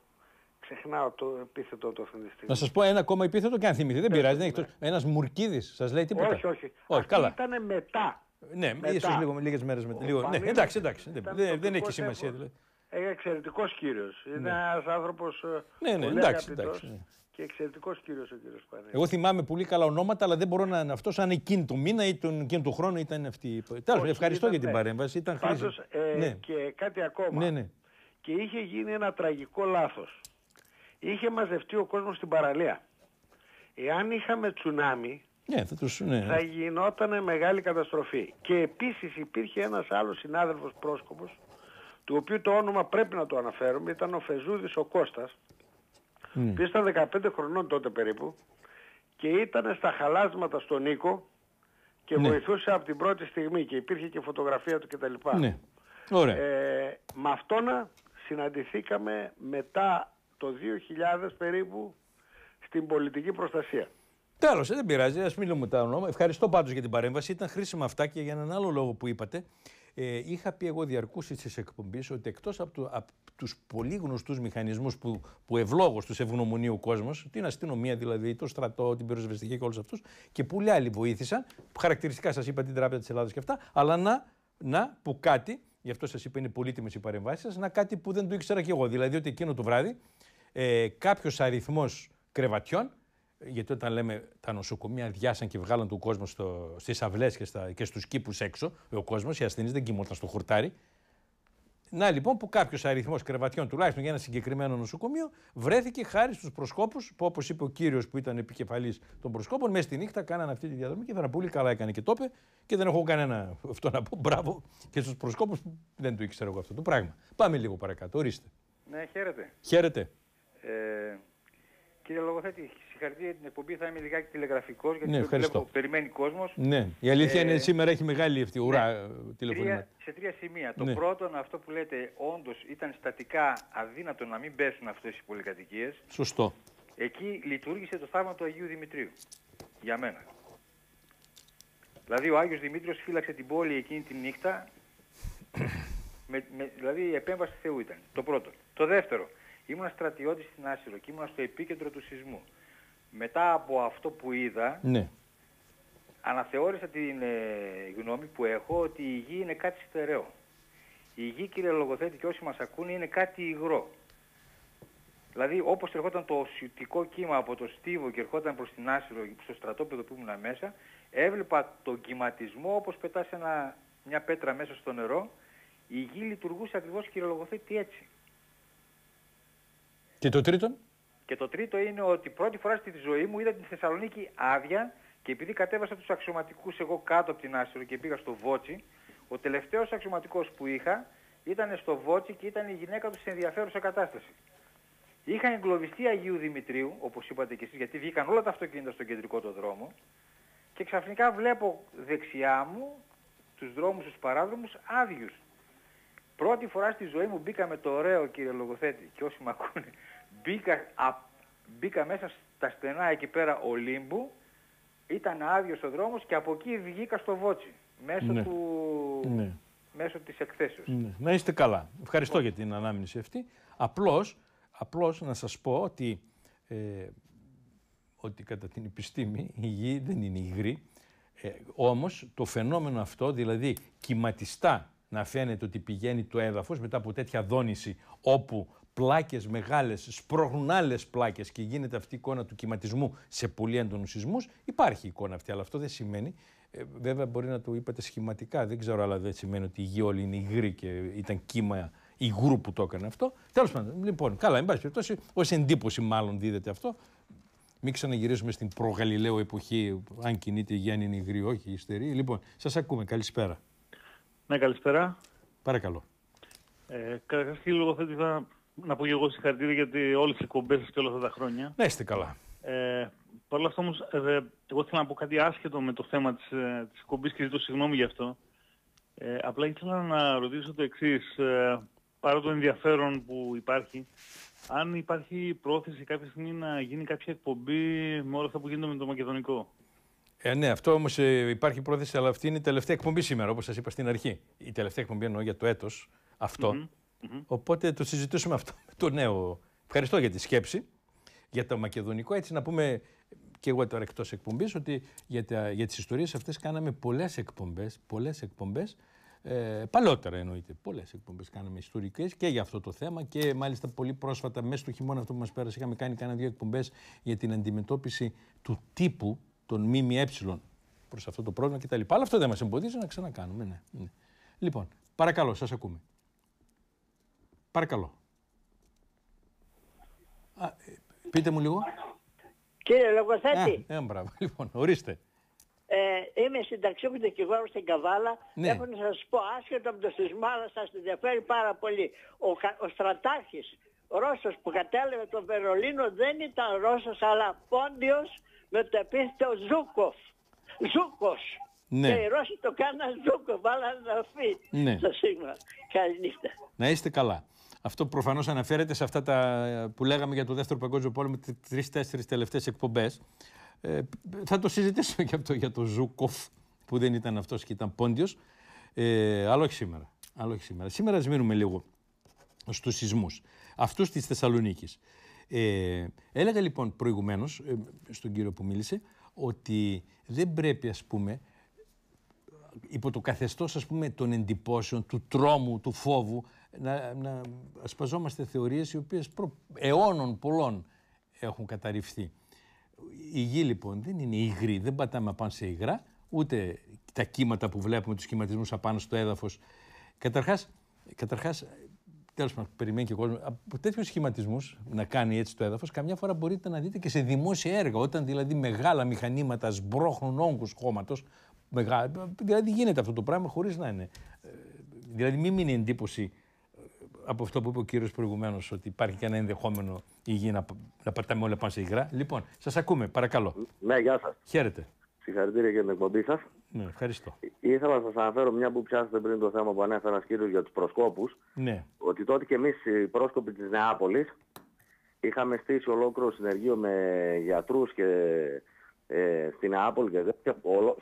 Ξεχνάω το επίθετο του αυτή τη στιγμή. Να σας πω ένα ακόμα επίθετο και αν θυμηθεί. δεν ε, πειράζει. Ναι. Ένας Μουρκίδης, σας λέει τίποτα. Όχι, όχι. όχι καλά. Ήταν μετά. Ναι, ίσω λίγες μέρες μετά. Λίγο, ναι, εντάξει, εντάξει. Δεν, δεν έχει σημασία. Έφορος. Δηλαδή. Ε, εξαιρετικός κύριος. Ναι. Είναι ένας άνθρωπος ε, ναι, ναι, πολύ εντάξει, εντάξει, ναι. και εξαιρετικός κύριος ο κύριος Πανέλη. Εγώ θυμάμαι πολύ καλά ονόματα, αλλά δεν μπορώ να είναι αυτός αν εκείνη του μήνα ή τον, εκείνη του χρόνου ήταν αυτή. Τέλος, ευχαριστώ ήταν, για την παρέμβαση. Ήταν Πάντως, ε, ναι. και κάτι ακόμα. Ναι, ναι, Και είχε γίνει ένα τραγικό λάθος. Είχε μαζευτεί ο κόσμος στην παραλία. Εάν είχαμε τσουνάμι, ναι, θα, τους, ναι. γινόταν μεγάλη καταστροφή. Και επίσης υπήρχε ένας άλλος συνάδελφος πρόσκοπος, του οποίου το όνομα πρέπει να το αναφέρουμε, ήταν ο Φεζούδης ο Κώστας, mm. που ήταν 15 χρονών τότε περίπου και ήταν στα χαλάσματα στον Νίκο και ναι. βοηθούσε από την πρώτη στιγμή και υπήρχε και φωτογραφία του κτλ. Ναι. Ωραία. Ε, με αυτόνα συναντηθήκαμε μετά το 2000 περίπου στην πολιτική προστασία. Τέλος, ε, δεν πειράζει, ας μην λέμε τα ονόματα. Ευχαριστώ πάντως για την παρέμβαση. Ήταν χρήσιμα αυτά και για έναν άλλο λόγο που είπατε. Ε, είχα πει εγώ διαρκούς τη εκπομπή ότι εκτός από, το, τους πολύ γνωστούς μηχανισμούς που, που του τους ευγνωμονεί ο κόσμος, την αστυνομία δηλαδή, το στρατό, την πυροσβεστική και όλους αυτούς, και πολλοί άλλοι βοήθησαν, χαρακτηριστικά σας είπα την Τράπεζα της Ελλάδας και αυτά, αλλά να, να που κάτι, γι' αυτό σας είπα είναι πολύτιμες οι παρεμβάσεις, να κάτι που δεν το ήξερα κι εγώ, δηλαδή ότι εκείνο το βράδυ ε, κάποιος αριθμός κρεβατιών γιατί όταν λέμε τα νοσοκομεία διάσαν και βγάλαν τον κόσμο στο, στις αυλές και, στα, και στους κήπους έξω, ο κόσμος, οι ασθενείς δεν κοιμόταν στο χορτάρι. Να λοιπόν που κάποιος αριθμός κρεβατιών τουλάχιστον για ένα συγκεκριμένο νοσοκομείο βρέθηκε χάρη στους προσκόπους που, όπως είπε ο κύριος που ήταν επικεφαλής των προσκόπων, μέσα στη νύχτα κάνανε αυτή τη διαδρομή και ήταν πολύ καλά. Έκανε και τόπε και δεν έχω κανένα αυτό να πω. Μπράβο και στους προσκόπους που δεν το ήξερα εγώ αυτό το πράγμα. Πάμε λίγο παρακάτω. Ορίστε. Ναι, χαίρετε. Χαίρετε. Ε, κύριε Λογοθέτη, συγχαρητήρια για την εκπομπή. Θα είμαι λιγάκι τηλεγραφικός γιατί ναι, περιμένει κόσμος. Ναι, η αλήθεια ε, είναι σήμερα έχει μεγάλη αυτή ουρά ναι, τηλεφωνία. Σε τρία σημεία. Το ναι. πρώτο, αυτό που λέτε, όντως ήταν στατικά αδύνατο να μην πέσουν αυτές οι πολυκατοικίες. Σωστό. Εκεί λειτουργήσε το θαύμα του Αγίου Δημητρίου. Για μένα. Δηλαδή ο Άγιος Δημήτριος φύλαξε την πόλη εκείνη τη νύχτα. <coughs> με, με, δηλαδή η επέμβαση Θεού ήταν. Το πρώτο. Το δεύτερο. Ήμουν στρατιώτης στην Άσυρο και ήμουν στο επίκεντρο του σεισμού μετά από αυτό που είδα, ναι. αναθεώρησα την ε, γνώμη που έχω ότι η γη είναι κάτι στερεό. Η γη, κύριε Λογοθέτη, και όσοι μας ακούνε, είναι κάτι υγρό. Δηλαδή, όπως ερχόταν το οσιωτικό κύμα από το στίβο και ερχόταν προς την Άσυρο, στο στρατόπεδο που ήμουν μέσα, έβλεπα τον κυματισμό όπως πετάς ένα, μια πέτρα μέσα στο νερό. Η γη λειτουργούσε ακριβώς, κύριε Λογοθέτη, έτσι. Και το τρίτον. Και το τρίτο είναι ότι πρώτη φορά στη ζωή μου είδα την Θεσσαλονίκη άδεια και επειδή κατέβασα τους αξιωματικούς εγώ κάτω από την Άστρο και πήγα στο Βότσι, ο τελευταίος αξιωματικός που είχα ήταν στο Βότσι και ήταν η γυναίκα του σε ενδιαφέρουσα κατάσταση. Είχαν εγκλωβιστεί Αγίου Δημητρίου, όπως είπατε και εσείς, γιατί βγήκαν όλα τα αυτοκίνητα στον κεντρικό το δρόμο και ξαφνικά βλέπω δεξιά μου τους δρόμους, τους παράδρομους άδειους. Πρώτη φορά στη ζωή μου μπήκα με το ωραίο κύριε Λογοθέτη και όσοι με μπήκα, μέσα στα στενά εκεί πέρα Ολύμπου, ήταν άδειος ο δρόμος και από εκεί βγήκα στο Βότσι, μέσω, ναι. του... Ναι. μέσω της εκθέσεως. Ναι. Να είστε καλά. Ευχαριστώ για την ανάμνηση αυτή. Απλώς, απλώς να σας πω ότι, ε, ότι κατά την επιστήμη η γη δεν είναι υγρή, ε, όμως το φαινόμενο αυτό, δηλαδή κυματιστά να φαίνεται ότι πηγαίνει το έδαφος μετά από τέτοια δόνηση όπου πλάκες μεγάλες, σπρώχνουν άλλε πλάκες και γίνεται αυτή η εικόνα του κυματισμού σε πολύ έντονους σεισμούς. Υπάρχει η εικόνα αυτή, αλλά αυτό δεν σημαίνει. Ε, βέβαια, μπορεί να το είπατε σχηματικά, δεν ξέρω, αλλά δεν σημαίνει ότι η γη όλη είναι υγρή και ήταν κύμα υγρού που το έκανε αυτό. Τέλος πάντων, λοιπόν, καλά, εν πάση περιπτώσει, ως εντύπωση μάλλον δίδεται αυτό. Μην ξαναγυρίσουμε στην προγαλιλαίο εποχή, αν κινείται η αν είναι υγρή, όχι υστερή. Λοιπόν, σας ακούμε. Καλησπέρα. Ναι, καλησπέρα. Παρακαλώ. Ε, κύριε λόγω θα να πω και εγώ συγχαρητήρια γιατί όλες οι εκπομπές σας και όλα αυτά τα χρόνια. Ναι, είστε καλά. Ε, Παρ' όλα αυτά όμως, ε, εγώ ήθελα να πω κάτι άσχετο με το θέμα της, ε, της και ζητώ συγγνώμη γι' αυτό. Ε, απλά ήθελα να ρωτήσω το εξής ε, παρά το ενδιαφέρον που υπάρχει, αν υπάρχει πρόθεση κάποια στιγμή να γίνει κάποια εκπομπή με όλα αυτά που γίνονται με το μακεδονικό. Ε, ναι, αυτό όμως ε, υπάρχει πρόθεση, αλλά αυτή είναι η τελευταία εκπομπή σήμερα, όπως σας είπα στην αρχή. Η τελευταία εκπομπή εννοώ για το έτος αυτό. Mm-hmm. Οπότε το συζητήσουμε αυτό με το νέο. Ευχαριστώ για τη σκέψη. Για το μακεδονικό, έτσι να πούμε και εγώ τώρα εκτός εκπομπής, ότι για, για τις ιστορίες αυτές κάναμε πολλές εκπομπές. Πολλές εκπομπές ε, παλότερα εννοείται. Πολλές εκπομπές κάναμε ιστορικές και για αυτό το θέμα και μάλιστα πολύ πρόσφατα, μέσα στο χειμώνα αυτό που μας πέρασε, είχαμε κάνει κάνα δύο εκπομπές για την αντιμετώπιση του τύπου των ΜΜΕ προς αυτό το πρόβλημα κτλ. Αλλά αυτό δεν μας εμποδίζει να ξανακάνουμε. Ναι, ναι. Λοιπόν, παρακαλώ, σας ακούμε. Παρακαλώ. Α, ε, πείτε μου λίγο. Κύριε Λογοθέτη. Ε, μπράβο. <laughs> Λοιπόν, ορίστε. Ε, είμαι συνταξιούχος δικηγόρος στην Καβάλα. Ναι. Έχω να σας πω, άσχετο από το σεισμό, αλλά σας ενδιαφέρει πάρα πολύ. Ο, ο στρατάρχης Ρώσος που κατέλαβε το Βερολίνο δεν ήταν Ρώσος, αλλά πόντιος με το επίθετο Ζούκοφ. Ζούκος. Ναι. Και οι Ρώσοι το κάναν Ζούκοφ, αλλά να φύγει ναι. το Να είστε καλά. Αυτό προφανώς αναφέρεται σε αυτά τα που λέγαμε για το Δεύτερο Παγκόσμιο Πόλεμο, τι τρει-τέσσερι τελευταίες εκπομπές. Ε, θα το συζητήσουμε και <laughs> αυτό για τον Ζούκοφ, που δεν ήταν αυτός και ήταν πόντιος. Ε, αλλά όχι σήμερα. Αλλά σήμερα. Σήμερα ας μείνουμε λίγο στους σεισμούς. Αυτούς της Θεσσαλονίκης. Ε, έλεγα λοιπόν προηγουμένως ε, στον κύριο που μίλησε ότι δεν πρέπει ας πούμε υπό το καθεστώς ας πούμε των εντυπώσεων, του τρόμου, του φόβου να, να ασπαζόμαστε θεωρίες οι οποίες προ, αιώνων πολλών έχουν καταρριφθεί. Η γη λοιπόν δεν είναι υγρή, δεν πατάμε απάνω σε υγρά, ούτε τα κύματα που βλέπουμε, τους κυματισμούς απάνω στο έδαφος. Καταρχάς, καταρχάς τέλος πάντων, περιμένει και ο κόσμος. Από τέτοιους σχηματισμούς να κάνει έτσι το έδαφος, καμιά φορά μπορείτε να δείτε και σε δημόσια έργα. Όταν δηλαδή μεγάλα μηχανήματα σμπρώχνουν όγκους χώματος. Δηλαδή γίνεται αυτό το πράγμα χωρίς να είναι. Ε, δηλαδή, μην μείνει εντύπωση από αυτό που είπε ο κύριος προηγουμένως, ότι υπάρχει και ένα ενδεχόμενο η γη να, να πατάμε όλα πάνω σε υγρά. Λοιπόν, σας ακούμε, παρακαλώ. Ναι, γεια σας. Χαίρετε. Συγχαρητήρια για την εκπομπή σας. Ναι, ευχαριστώ. Ήθελα να σας αναφέρω μια που πιάσατε πριν το θέμα που ανέφερα κύριος για τους προσκόπους. Ναι. Ότι τότε και εμείς οι πρόσκοποι της Νεάπολης είχαμε στήσει ολόκληρο συνεργείο με γιατρούς και ε, στην Νεάπολη και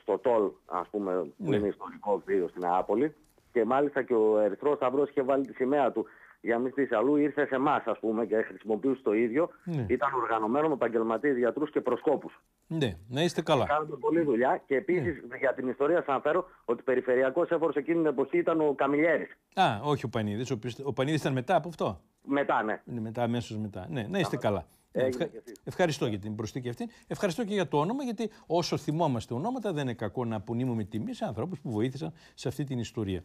στο τόλ, ας πούμε, που ναι. είναι ιστορικό κτίριο στην Νεάπολη και μάλιστα και ο Ερυθρός Σταυρός είχε βάλει τη σημαία του για μην στήσει αλλού, ήρθε σε εμάς, ας πούμε, και χρησιμοποιούσε το ίδιο. Ναι. Ήταν οργανωμένος με επαγγελματίες γιατρούς και προσκόπους. Ναι, να είστε καλά. κάνουμε πολλή δουλειά και επίσης ναι. για την ιστορία σας αναφέρω ότι περιφερειακός έφορος εκείνη την εποχή ήταν ο Καμιλιέρης. Α, όχι ο Πανίδης. Ο, ο Πανίδης ήταν μετά από αυτό. Μετά, ναι. ναι μετά, αμέσως μετά. Ναι, να είστε καλά. Ευχαριστώ για την προσθήκη αυτή. Ευχαριστώ και για το όνομα, γιατί όσο θυμόμαστε ονόματα, δεν είναι κακό να απονείμουμε τιμή σε ανθρώπους που βοήθησαν σε αυτή την ιστορία.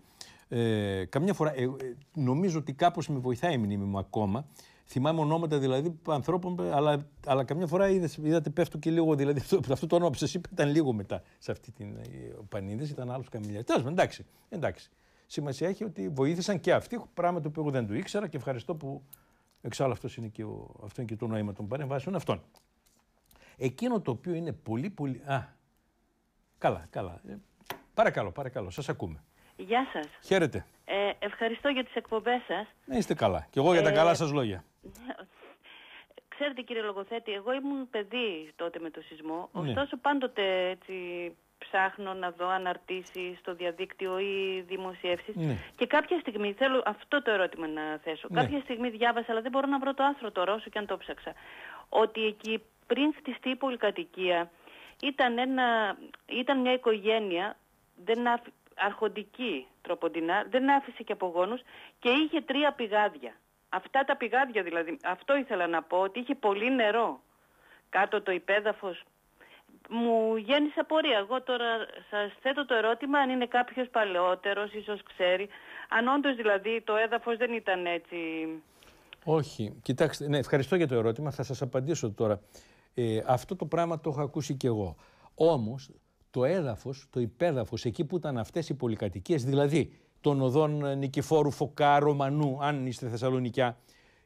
Ε, καμιά φορά, ε, ε, νομίζω ότι κάπως με βοηθάει η μνήμη μου ακόμα. Θυμάμαι ονόματα δηλαδή ανθρώπων, αλλά, αλλά καμιά φορά είδες, είδατε πέφτω και λίγο. Δηλαδή αυτό, αυτό το όνομα που σας είπα ήταν λίγο μετά σε αυτή την ε, πανίδα, ήταν άλλος καμιλιάς. Τέλος πάντων, εντάξει, Σημασία έχει ότι βοήθησαν και αυτοί, πράγμα το οποίο δεν το ήξερα και ευχαριστώ που Εξάλλου αυτός είναι και ο, αυτό είναι και το νόημα των παρεμβάσεων αυτών. Εκείνο το οποίο είναι πολύ πολύ... Α, καλά, καλά. Ε, παρακαλώ, παρακαλώ, σας ακούμε. Γεια σας. Χαίρετε. Ε, ευχαριστώ για τις εκπομπές σας. Να είστε καλά. Και εγώ για τα ε, καλά σας λόγια. <laughs> Ξέρετε κύριε Λογοθέτη, εγώ ήμουν παιδί τότε με το σεισμό, ναι. ωστόσο πάντοτε έτσι ψάχνω να δω αναρτήσεις στο διαδίκτυο ή δημοσιεύσεις. Ναι. Και κάποια στιγμή, θέλω αυτό το ερώτημα να θέσω. Ναι. Κάποια στιγμή διάβασα, αλλά δεν μπορώ να βρω το άθρο τώρα, όσο και αν το ψάξα. Ότι εκεί πριν χτιστεί η πολυκατοικία ήταν, ένα, ήταν μια οικογένεια δεν αρχοντική τροποντινά, δεν άφησε και απογόνους και είχε τρία πηγάδια. Αυτά τα πηγάδια δηλαδή, αυτό ήθελα να πω, ότι είχε πολύ νερό. Κάτω το υπέδαφος μου γέννησε απορία. Εγώ τώρα σας θέτω το ερώτημα αν είναι κάποιος παλαιότερος, ίσως ξέρει. Αν όντως δηλαδή το έδαφος δεν ήταν έτσι... Όχι. Κοιτάξτε, ναι, ευχαριστώ για το ερώτημα. Θα σας απαντήσω τώρα. Ε, αυτό το πράγμα το έχω ακούσει κι εγώ. Όμως το έδαφος, το υπέδαφος, εκεί που ήταν αυτές οι πολυκατοικίες, δηλαδή των οδών Νικηφόρου Φωκά, Ρωμανού, αν είστε Θεσσαλονικιά,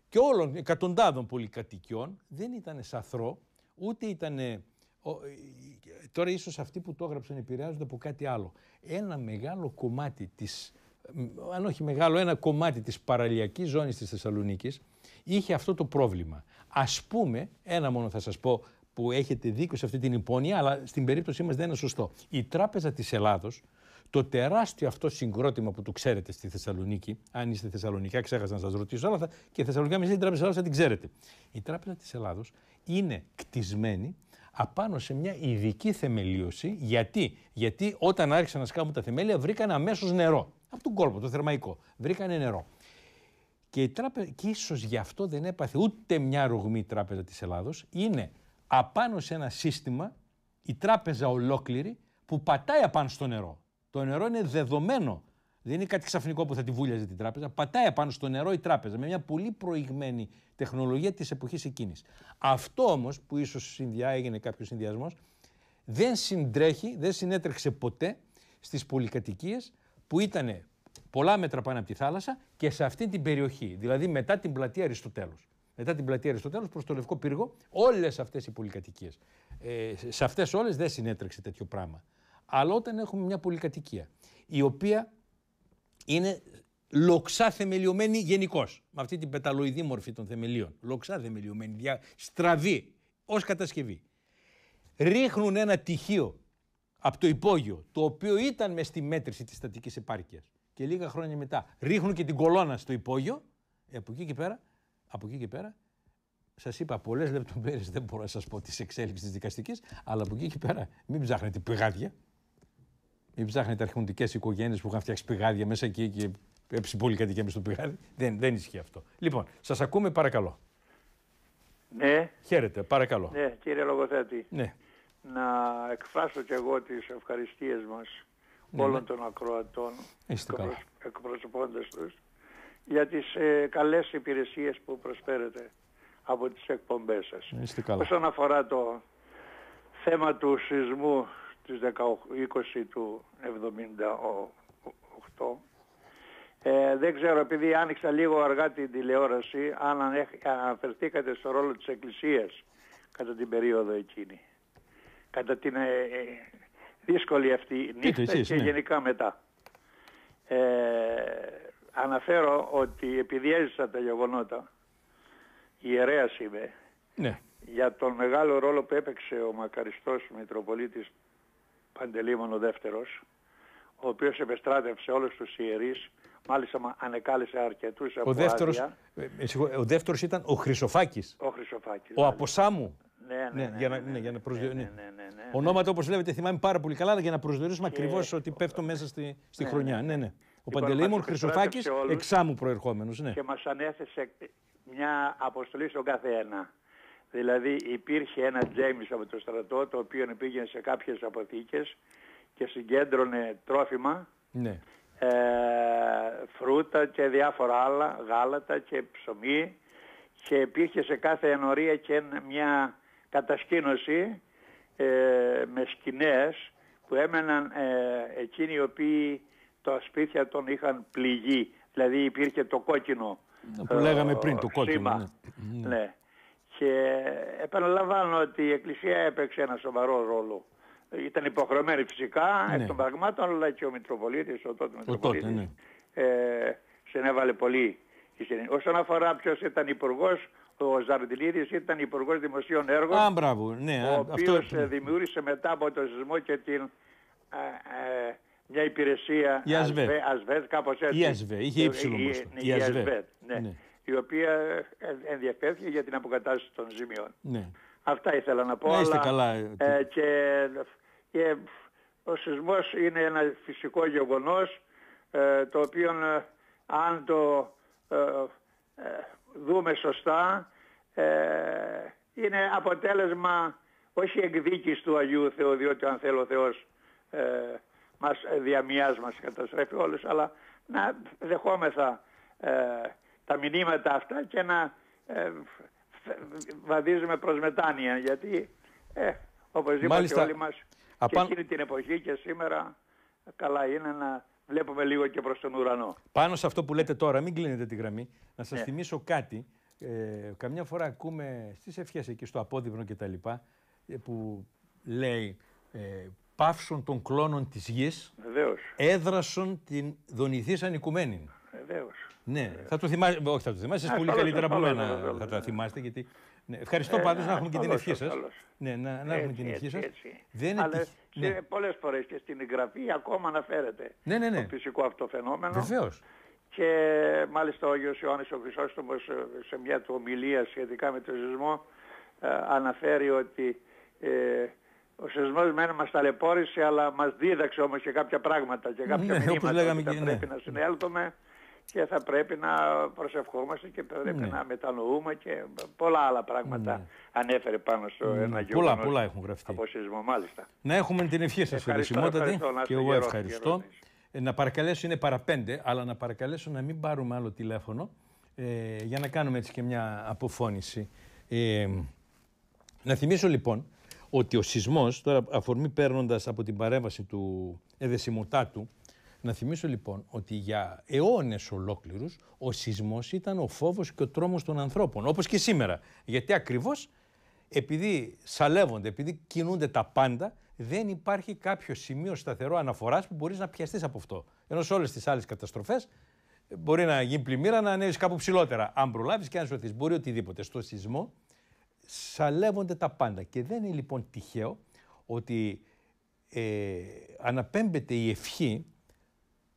και όλων εκατοντάδων πολυκατοικιών, δεν ήταν σαθρό, ούτε ήταν ε, ε, τώρα ίσως αυτοί που το έγραψαν επηρεάζονται από κάτι άλλο. Ένα μεγάλο κομμάτι της, αν όχι μεγάλο, ένα κομμάτι της παραλιακής ζώνης της Θεσσαλονίκης είχε αυτό το πρόβλημα. Ας πούμε, ένα μόνο θα σας πω που έχετε δίκιο σε αυτή την υπόνοια, αλλά στην περίπτωσή μας δεν είναι σωστό. Η Τράπεζα της Ελλάδος, το τεράστιο αυτό συγκρότημα που το ξέρετε στη Θεσσαλονίκη, αν είστε Θεσσαλονικά, ξέχασα να σας ρωτήσω, αλλά θα, και Θεσσαλονικά μέσα την Τράπεζα Ελλάδα θα την ξέρετε. Η Τράπεζα της Ελλάδος είναι κτισμένη απάνω σε μια ειδική θεμελίωση. Γιατί, Γιατί όταν άρχισαν να σκάβουν τα θεμέλια, βρήκαν αμέσως νερό. Από τον κόλπο, το θερμαϊκό. Βρήκανε νερό. Και, η τράπεζα, ίσως γι' αυτό δεν έπαθε ούτε μια ρογμή η τράπεζα της Ελλάδος. Είναι απάνω σε ένα σύστημα, η τράπεζα ολόκληρη, που πατάει απάνω στο νερό. Το νερό είναι δεδομένο δεν είναι κάτι ξαφνικό που θα τη βούλιαζε την τράπεζα. Πατάει απάνω στο νερό η τράπεζα με μια πολύ προηγμένη τεχνολογία της εποχής εκείνης. Αυτό όμως που ίσως έγινε κάποιος συνδυασμός δεν συντρέχει, δεν συνέτρεξε ποτέ στις πολυκατοικίες που ήταν πολλά μέτρα πάνω από τη θάλασσα και σε αυτή την περιοχή. Δηλαδή μετά την πλατεία Αριστοτέλους. Μετά την πλατεία Αριστοτέλους προς το Λευκό Πύργο, όλες αυτές οι πολυκατοικίες. Ε, σε αυτές όλες δεν συνέτρεξε τέτοιο πράγμα. Αλλά όταν έχουμε μια πολυκατοικία η οποία είναι λοξά θεμελιωμένη γενικώς. Με αυτή την πεταλοειδή μορφή των θεμελίων. Λοξά θεμελιωμένη, δια... στραβή ως κατασκευή. Ρίχνουν ένα τυχείο από το υπόγειο, το οποίο ήταν μες στη μέτρηση της στατικής επάρκειας. Και λίγα χρόνια μετά ρίχνουν και την κολόνα στο υπόγειο. Ε, από εκεί και πέρα, από εκεί και πέρα Σας είπα πολλές λεπτομέρειες, δεν μπορώ να σας πω τη εξέλιξη της δικαστικής, αλλά από εκεί και πέρα μην ψάχνετε πηγάδια. Μην ψάχνετε αρχοντικέ οικογένειες που είχαν φτιάξει πηγάδια μέσα εκεί και έψη πολύ κατοικία μέσα στο πηγάδι. Δεν, δεν ισχύει αυτό. Λοιπόν, σας ακούμε, παρακαλώ. Ναι. Χαίρετε, παρακαλώ. Ναι, κύριε Λογοθέτη. Ναι. Να εκφράσω κι εγώ τις ευχαριστίες μας ναι, ναι, όλων ναι. των ακροατών εκπροσωπώντας τους για τις ε, καλές υπηρεσίες που προσφέρετε από τις εκπομπές σας. Όσον αφορά το θέμα του σεισμού τις 20 του 78. Ε, δεν ξέρω, επειδή άνοιξα λίγο αργά την τηλεόραση, αν αναφερθήκατε στο ρόλο της Εκκλησίας κατά την περίοδο εκείνη. Κατά την ε, ε, δύσκολη αυτή νύχτα και ναι. γενικά μετά. Ε, αναφέρω ότι επειδή έζησα τα γεγονότα, ιερέας είμαι, ναι. για τον μεγάλο ρόλο που έπαιξε ο μακαριστός Μητροπολίτης Παντελήμων ο δεύτερος, ο οποίος επεστράτευσε όλους τους ιερείς, μάλιστα ανεκάλεσε αρκετούς από ο δεύτερος, άδεια. Ε, ο δεύτερος ήταν ο Χρυσοφάκης. Ο Χρυσοφάκης. Ο Αποσάμου. Ναι, ναι, ναι, ναι, για να, ναι, Ονόματα όπως βλέπετε θυμάμαι πάρα πολύ καλά, αλλά για να προσδιορίσουμε ακριβώς ότι πέφτω μέσα στη, ναι, ναι, χρονιά. Ναι, ναι. Ο λοιπόν, Παντελήμων Χρυσοφάκη, εξάμου προερχόμενος. Και μας ανέθεσε μια αποστολή στον καθένα. Δηλαδή υπήρχε ένα Τζέιμις από το στρατό το οποίο πήγαινε σε κάποιες αποθήκες και συγκέντρωνε τρόφιμα, ναι. ε, φρούτα και διάφορα άλλα, γάλατα και ψωμί και υπήρχε σε κάθε ενορία και μια κατασκήνωση ε, με σκηνές που έμεναν ε, εκείνοι οι οποίοι τα σπίτια των είχαν πληγεί. Δηλαδή υπήρχε το κόκκινο. Που λέγαμε ε, πριν το κόκκινο. Ναι. ναι. Και επαναλαμβάνω ότι η Εκκλησία έπαιξε ένα σοβαρό ρόλο. Ήταν υποχρεωμένη φυσικά ναι. εκ των πραγμάτων, αλλά και ο Μητροπολίτης, ο τότε Μητροπολίτης, ναι. ε, συνέβαλε πολύ. Όσον αφορά ποιος ήταν υπουργός, ο Ζαρντιλίδης ήταν υπουργός Δημοσίων Έργων, Α, μπράβο, ναι, ο οποίος αυτό... Ε, δημιούργησε μετά από τον σεισμό και την... Ε, ε, μια υπηρεσία ΑΣΒΕΤ, κάπως έτσι. Η ΑΣΒΕΤ, είχε ε, ύψιλο Η ΑΣΒΕΤ, ναι. ναι η οποία ε, ενδιαφέρθηκε για την αποκατάσταση των ζημιών. Ναι. Αυτά ήθελα να πω. Να καλά. Ε, ε, και, ο σεισμός είναι ένα φυσικό γεγονός το οποίο αν το δούμε σωστά είναι αποτέλεσμα όχι εκδίκης του Αγίου Θεού διότι αν θέλω ο Θεός μας διαμοιάζει, μας καταστρέφει όλους αλλά να δεχόμεθα τα μηνύματα αυτά και να ε, βαδίζουμε προς μετάνοια γιατί ε, όπως είπα και όλοι μας Απάν... και εκείνη την εποχή και σήμερα καλά είναι να βλέπουμε λίγο και προς τον ουρανό. Πάνω σε αυτό που λέτε τώρα, μην κλείνετε τη γραμμή, να σας ναι. θυμίσω κάτι. Ε, καμιά φορά ακούμε στις ευχές εκεί στο απόδειπνο και τα λοιπά ε, που λέει ε, «Παύσον των κλώνων της γης, Βεβαίως. έδρασον την δονηθήσαν οικουμένη». Βεβαίως. Ναι, ε, θα το θυμάστε. Όχι, θα το θυμάστε. πολύ καλύτερα από μένα θα τα θυμάστε. Γιατί... Ναι. Ευχαριστώ ε, πάντως να ναι, έχουμε και την ευχή σα. Ναι, να, να έχουμε την ευχή σα. Δεν Αλλά ναι. πολλές φορές και στην εγγραφή ακόμα αναφέρεται ναι, ναι, ναι. το φυσικό αυτό φαινόμενο. Βεβαίως. Και μάλιστα ο Άγιος Ιωάννης ο Χρυσόστομος ε, σε μια του ομιλίας σχετικά με τον σεισμό ε, αναφέρει ότι ε, ο σεισμός ένα μας ταλαιπώρησε αλλά μας δίδαξε όμως και κάποια πράγματα και κάποια ναι, μηνύματα που ναι. πρέπει να συνέλθουμε και θα πρέπει να προσευχόμαστε και πρέπει ναι. να μετανοούμε και πολλά άλλα πράγματα ναι. ανέφερε πάνω στο ναι. ένα γεγονός πολλά, πολλά έχουν γραφτεί. από σεισμό μάλιστα. Να έχουμε την ευχή σας ευχαρισιμότατη και εγώ ευχαριστώ. Ε, να παρακαλέσω, είναι παραπέντε, αλλά να παρακαλέσω να μην πάρουμε άλλο τηλέφωνο ε, για να κάνουμε έτσι και μια αποφώνηση. Ε, να θυμίσω λοιπόν ότι ο σεισμός, τώρα αφορμή παίρνοντας από την παρέμβαση του Εδεσιμοτάτου, να θυμίσω λοιπόν ότι για αιώνες ολόκληρους ο σεισμός ήταν ο φόβος και ο τρόμος των ανθρώπων, όπως και σήμερα. Γιατί ακριβώς επειδή σαλεύονται, επειδή κινούνται τα πάντα, δεν υπάρχει κάποιο σημείο σταθερό αναφοράς που μπορείς να πιαστείς από αυτό. Ενώ σε όλες τις άλλες καταστροφές μπορεί να γίνει πλημμύρα, να ανέβεις κάπου ψηλότερα. Αν προλάβεις και αν σωθείς, μπορεί οτιδήποτε. Στο σεισμό σαλεύονται τα πάντα. Και δεν είναι λοιπόν τυχαίο ότι ε, αναπέμπεται η ευχή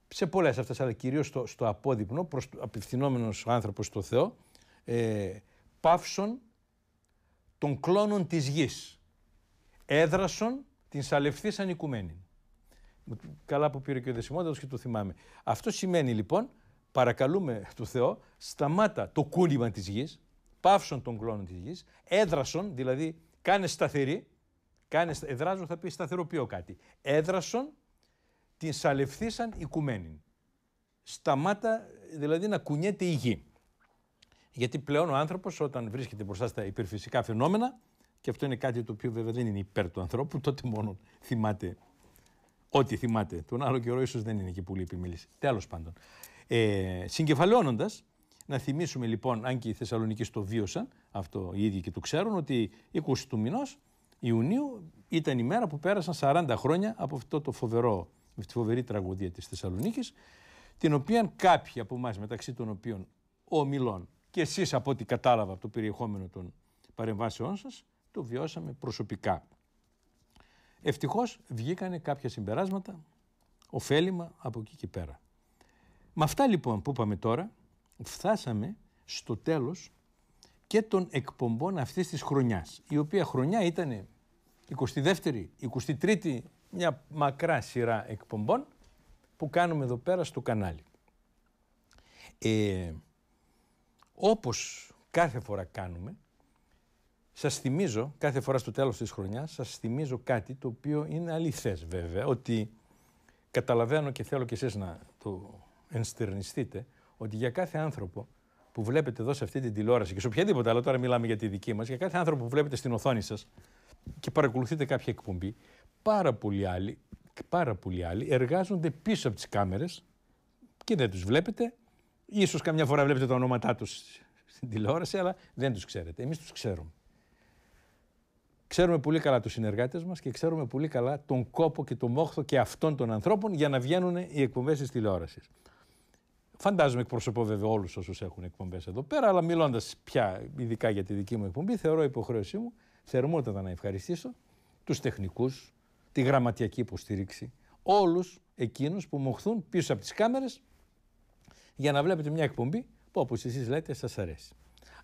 σε πολλές αυτές, αλλά κυρίως στο, στο απόδειπνο, προς, απευθυνόμενος άνθρωπος στο Θεό, ε, πάυσον των κλώνων της γης, έδρασον την σαν ανικουμένη. Καλά που πήρε και ο Δεσιμότατος και το θυμάμαι. Αυτό σημαίνει λοιπόν, παρακαλούμε του Θεό, σταμάτα το κούλιμα της γης, πάυσον των κλώνων της γης, έδρασον, δηλαδή κάνε σταθερή, κάνε, θα πει σταθεροποιώ κάτι, έδρασον την σαλευθήσαν οικουμένη. Σταμάτα δηλαδή να κουνιέται η γη. Γιατί πλέον ο άνθρωπος, όταν βρίσκεται μπροστά στα υπερφυσικά φαινόμενα, και αυτό είναι κάτι το οποίο βέβαια δεν είναι υπέρ του ανθρώπου, τότε μόνο θυμάται ό,τι θυμάται. Τον άλλο καιρό ίσως δεν είναι και πολύ επιμελήσει, Τέλος πάντων. Ε, Συγκεφαλαιώνοντας, να θυμίσουμε λοιπόν, αν και οι Θεσσαλονίκοι το βίωσαν, αυτό οι ίδιοι και το ξέρουν, ότι 20 του μηνός Ιουνίου ήταν η μέρα που πέρασαν 40 χρόνια από αυτό το φοβερό με τη φοβερή τραγωδία της Θεσσαλονίκης, την οποία κάποιοι από εμάς μεταξύ των οποίων ο Μιλών και εσείς από ό,τι κατάλαβα από το περιεχόμενο των παρεμβάσεών σας, το βιώσαμε προσωπικά. Ευτυχώς βγήκανε κάποια συμπεράσματα, ωφέλιμα από εκεί και πέρα. Με αυτά λοιπόν που είπαμε τώρα, φτάσαμε στο τέλος και των εκπομπών αυτής της χρονιάς, η οποία χρονιά ήταν 22η, 23η, μια μακρά σειρά εκπομπών που κάνουμε εδώ πέρα στο κανάλι. Ε, όπως κάθε φορά κάνουμε, σας θυμίζω, κάθε φορά στο τέλος της χρονιάς, σας θυμίζω κάτι το οποίο είναι αληθές βέβαια, ότι καταλαβαίνω και θέλω και εσείς να το ενστερνιστείτε, ότι για κάθε άνθρωπο που βλέπετε εδώ σε αυτή την τηλεόραση και σε οποιαδήποτε, άλλο, τώρα μιλάμε για τη δική μας, για κάθε άνθρωπο που βλέπετε στην οθόνη σας και παρακολουθείτε κάποια εκπομπή, πάρα πολλοί άλλοι, εργάζονται πίσω από τις κάμερες και δεν τους βλέπετε. Ίσως καμιά φορά βλέπετε τα ονόματά τους στην τηλεόραση, αλλά δεν τους ξέρετε. Εμείς τους ξέρουμε. Ξέρουμε πολύ καλά τους συνεργάτες μας και ξέρουμε πολύ καλά τον κόπο και τον μόχθο και αυτών των ανθρώπων για να βγαίνουν οι εκπομπές της τηλεόρασης. Φαντάζομαι εκπροσωπώ βέβαια όλους όσους έχουν εκπομπές εδώ πέρα, αλλά μιλώντας πια ειδικά για τη δική μου εκπομπή, θεωρώ υποχρέωσή μου θερμότατα να ευχαριστήσω τους τεχνικούς, τη γραμματιακή υποστήριξη, όλους εκείνους που μοχθούν πίσω από τις κάμερες για να βλέπετε μια εκπομπή που όπως εσείς λέτε σας αρέσει.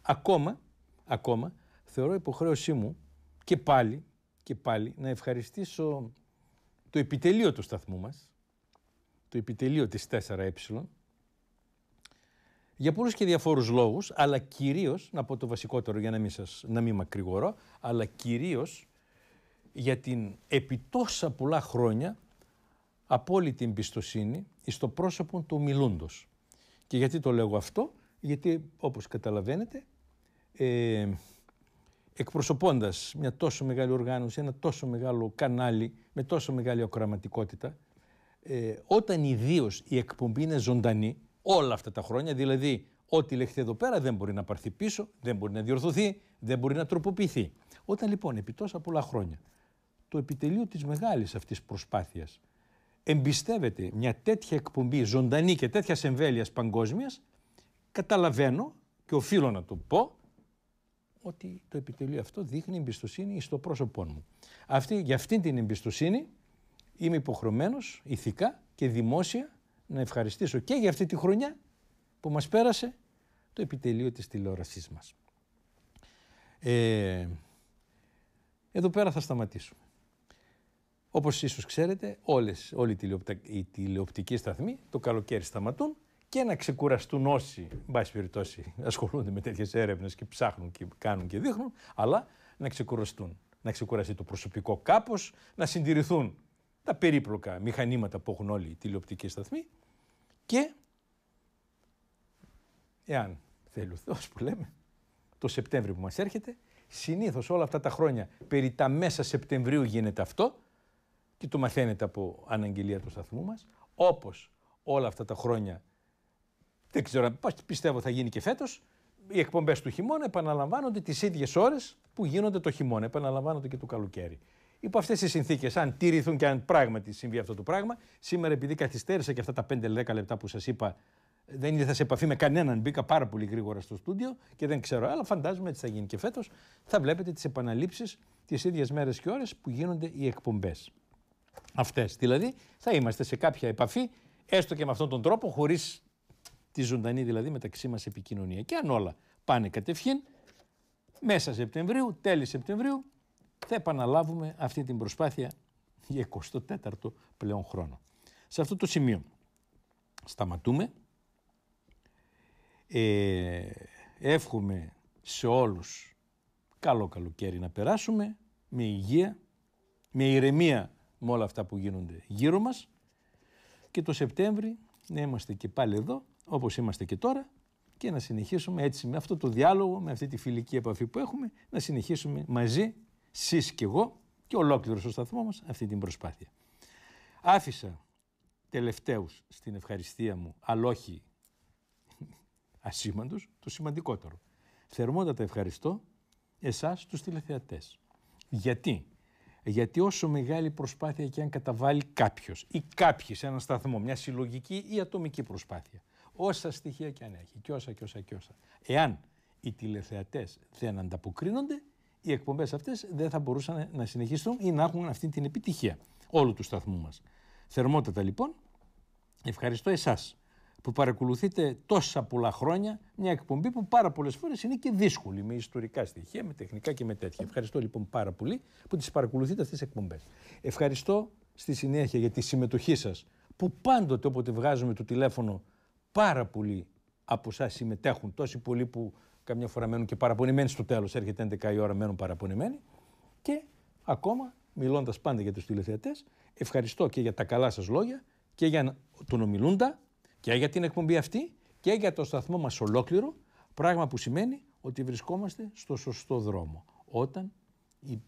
Ακόμα, ακόμα θεωρώ υποχρέωσή μου και πάλι, και πάλι να ευχαριστήσω το επιτελείο του σταθμού μας, το επιτελείο της 4Ε, για πολλούς και διαφόρους λόγους, αλλά κυρίως, να πω το βασικότερο για να μην, να μακρηγορώ, αλλά κυρίως για την επί τόσα πολλά χρόνια απόλυτη εμπιστοσύνη στο πρόσωπο του μιλούντος. Και γιατί το λέγω αυτό, γιατί όπως καταλαβαίνετε, ε, εκπροσωπώντας μια τόσο μεγάλη οργάνωση, ένα τόσο μεγάλο κανάλι, με τόσο μεγάλη οκραματικότητα, ε, όταν ιδίως η εκπομπή είναι ζωντανή όλα αυτά τα χρόνια, δηλαδή ό,τι λεχθεί εδώ πέρα δεν μπορεί να πάρθει πίσω, δεν μπορεί να διορθωθεί, δεν μπορεί να τροποποιηθεί. Όταν λοιπόν επί τόσα πολλά χρόνια το επιτελείο της μεγάλης αυτής προσπάθειας εμπιστεύεται μια τέτοια εκπομπή ζωντανή και τέτοιας εμβέλειας παγκόσμιας, καταλαβαίνω και οφείλω να το πω ότι το επιτελείο αυτό δείχνει εμπιστοσύνη στο πρόσωπό μου. Αυτή, για αυτή την εμπιστοσύνη είμαι υποχρεωμένος, ηθικά και δημόσια να ευχαριστήσω και για αυτή τη χρονιά που μας πέρασε το επιτελείο της τηλεόρασής μας. Ε, εδώ πέρα θα σταματήσουμε. Όπως ίσως ξέρετε, όλες, όλοι οι τηλεοπτικοί σταθμοί το καλοκαίρι σταματούν και να ξεκουραστούν όσοι, εν πάση περιπτώσει, <laughs> ασχολούνται με τέτοιες έρευνες και ψάχνουν και κάνουν και δείχνουν, αλλά να ξεκουραστούν. Να ξεκουραστεί το προσωπικό κάπως, να συντηρηθούν τα περίπλοκα μηχανήματα που έχουν όλοι οι τηλεοπτικοί σταθμοί και εάν θέλει ο Θεός που λέμε, το Σεπτέμβριο που μας έρχεται, συνήθως όλα αυτά τα χρόνια περί τα μέσα Σεπτεμβρίου γίνεται αυτό, και το μαθαίνετε από αναγγελία του σταθμού μας, όπως όλα αυτά τα χρόνια, δεν ξέρω, πιστεύω θα γίνει και φέτος, οι εκπομπές του χειμώνα επαναλαμβάνονται τις ίδιες ώρες που γίνονται το χειμώνα, επαναλαμβάνονται και το καλοκαίρι. Υπό αυτές τις συνθήκες, αν τηρηθούν και αν πράγματι συμβεί αυτό το πράγμα, σήμερα επειδή καθυστέρησα και αυτά τα 5-10 λεπτά που σας είπα, δεν ήρθα σε επαφή με κανέναν. Μπήκα πάρα πολύ γρήγορα στο στούντιο και δεν ξέρω, αλλά φαντάζομαι έτσι θα γίνει και φέτος. Θα βλέπετε τις επαναλήψεις τις ίδιες μέρες και ώρες που γίνονται οι εκπομπές αυτές. Δηλαδή θα είμαστε σε κάποια επαφή, έστω και με αυτόν τον τρόπο, χωρίς τη ζωντανή δηλαδή μεταξύ μας επικοινωνία. Και αν όλα πάνε κατευχήν, μέσα Σεπτεμβρίου, τέλη Σεπτεμβρίου, θα επαναλάβουμε αυτή την προσπάθεια για 24ο πλέον χρόνο. Σε αυτό το σημείο σταματούμε. Ε, εύχομαι σε όλους καλό καλοκαίρι να περάσουμε με υγεία, με ηρεμία με όλα αυτά που γίνονται γύρω μας και το Σεπτέμβρη να είμαστε και πάλι εδώ όπως είμαστε και τώρα και να συνεχίσουμε έτσι με αυτό το διάλογο, με αυτή τη φιλική επαφή που έχουμε, να συνεχίσουμε μαζί, σεις και εγώ και ολόκληρος στο σταθμός μας αυτή την προσπάθεια. Άφησα τελευταίους στην ευχαριστία μου, αλλά όχι <laughs> ασήμαντος, το σημαντικότερο. Θερμότατα ευχαριστώ εσάς τους τηλεθεατές. Γιατί γιατί όσο μεγάλη προσπάθεια και αν καταβάλει κάποιος ή κάποιοι σε έναν σταθμό, μια συλλογική ή ατομική προσπάθεια, όσα στοιχεία και αν έχει, και όσα και όσα και όσα, εάν οι τηλεθεατές δεν ανταποκρίνονται, οι εκπομπές αυτές δεν θα μπορούσαν να συνεχιστούν ή να έχουν αυτή την επιτυχία όλου του σταθμού μας. Θερμότατα λοιπόν, ευχαριστώ εσάς που παρακολουθείτε τόσα πολλά χρόνια μια εκπομπή που πάρα πολλές φορές είναι και δύσκολη με ιστορικά στοιχεία, με τεχνικά και με τέτοια. Ευχαριστώ λοιπόν πάρα πολύ που τις παρακολουθείτε αυτές τις εκπομπές. Ευχαριστώ στη συνέχεια για τη συμμετοχή σας που πάντοτε όποτε βγάζουμε το τηλέφωνο πάρα πολλοί από εσά συμμετέχουν, τόσοι πολλοί που καμιά φορά μένουν και παραπονημένοι στο τέλος, έρχεται 11 η ώρα μένουν παραπονημένοι και ακόμα μιλώντας πάντα για τους τηλεθεατές, ευχαριστώ και για τα καλά σας λόγια και για τον ομιλούντα και για την εκπομπή αυτή και για το σταθμό μας ολόκληρο, πράγμα που σημαίνει ότι βρισκόμαστε στο σωστό δρόμο. Όταν οι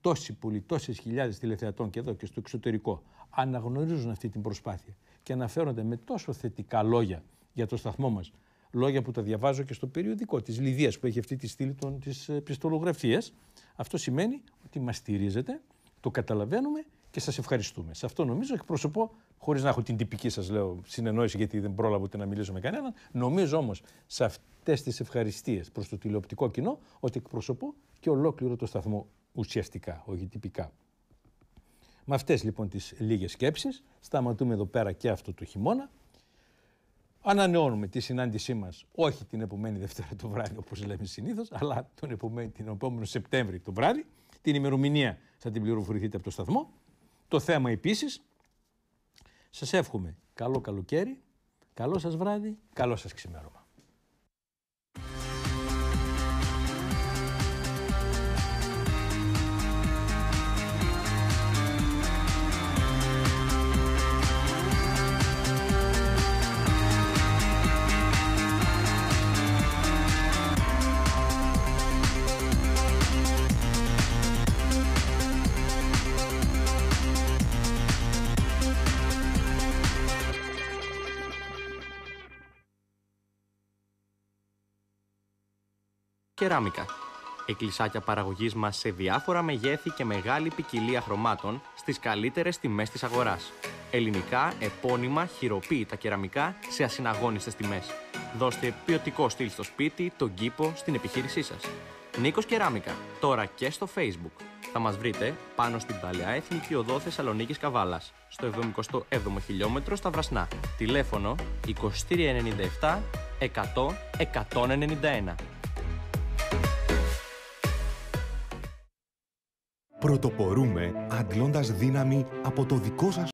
τόσοι πολλοί, τόσες χιλιάδες τηλεθεατών και εδώ και στο εξωτερικό αναγνωρίζουν αυτή την προσπάθεια και αναφέρονται με τόσο θετικά λόγια για το σταθμό μας, λόγια που τα διαβάζω και στο περιοδικό της Λιδίας που έχει αυτή τη στήλη των, της πιστολογραφίας, αυτό σημαίνει ότι μας στηρίζεται, το καταλαβαίνουμε και σας ευχαριστούμε. Σε αυτό νομίζω εκπροσωπώ, χωρίς να έχω την τυπική σας συνεννόηση, γιατί δεν πρόλαβα ούτε να μιλήσω με κανέναν. Νομίζω όμως σε αυτές τις ευχαριστίες προς το τηλεοπτικό κοινό ότι εκπροσωπώ και ολόκληρο το σταθμό ουσιαστικά, όχι τυπικά. Με αυτές λοιπόν τις λίγες σκέψεις, σταματούμε εδώ πέρα και αυτό το χειμώνα. Ανανεώνουμε τη συνάντησή μας όχι την επομένη Δευτέρα το βράδυ, όπως λέμε συνήθως, αλλά τον επομένη, την επόμενο Σεπτέμβρη το βράδυ. Την ημερομηνία θα την πληροφορηθείτε από το σταθμό. Το θέμα επίσης, σας εύχομαι καλό καλοκαίρι, καλό σας βράδυ, καλό σας ξημέρωμα. κεράμικα. Εκκλησάκια παραγωγής μας σε διάφορα μεγέθη και μεγάλη ποικιλία χρωμάτων στις καλύτερες τιμές της αγοράς. Ελληνικά, επώνυμα, χειροποίητα κεραμικά σε ασυναγώνιστες τιμές. Δώστε ποιοτικό στυλ στο σπίτι, τον κήπο, στην επιχείρησή σας. Νίκος Κεράμικα, τώρα και στο Facebook. Θα μας βρείτε πάνω στην Παλαιά Εθνική Οδό Θεσσαλονίκης Καβάλας στο 77ο χιλιόμετρο στα Βρασνά. Τηλέφωνο 2397 100 191. Πρωτοπορούμε αντλώντας δύναμη από το δικό σας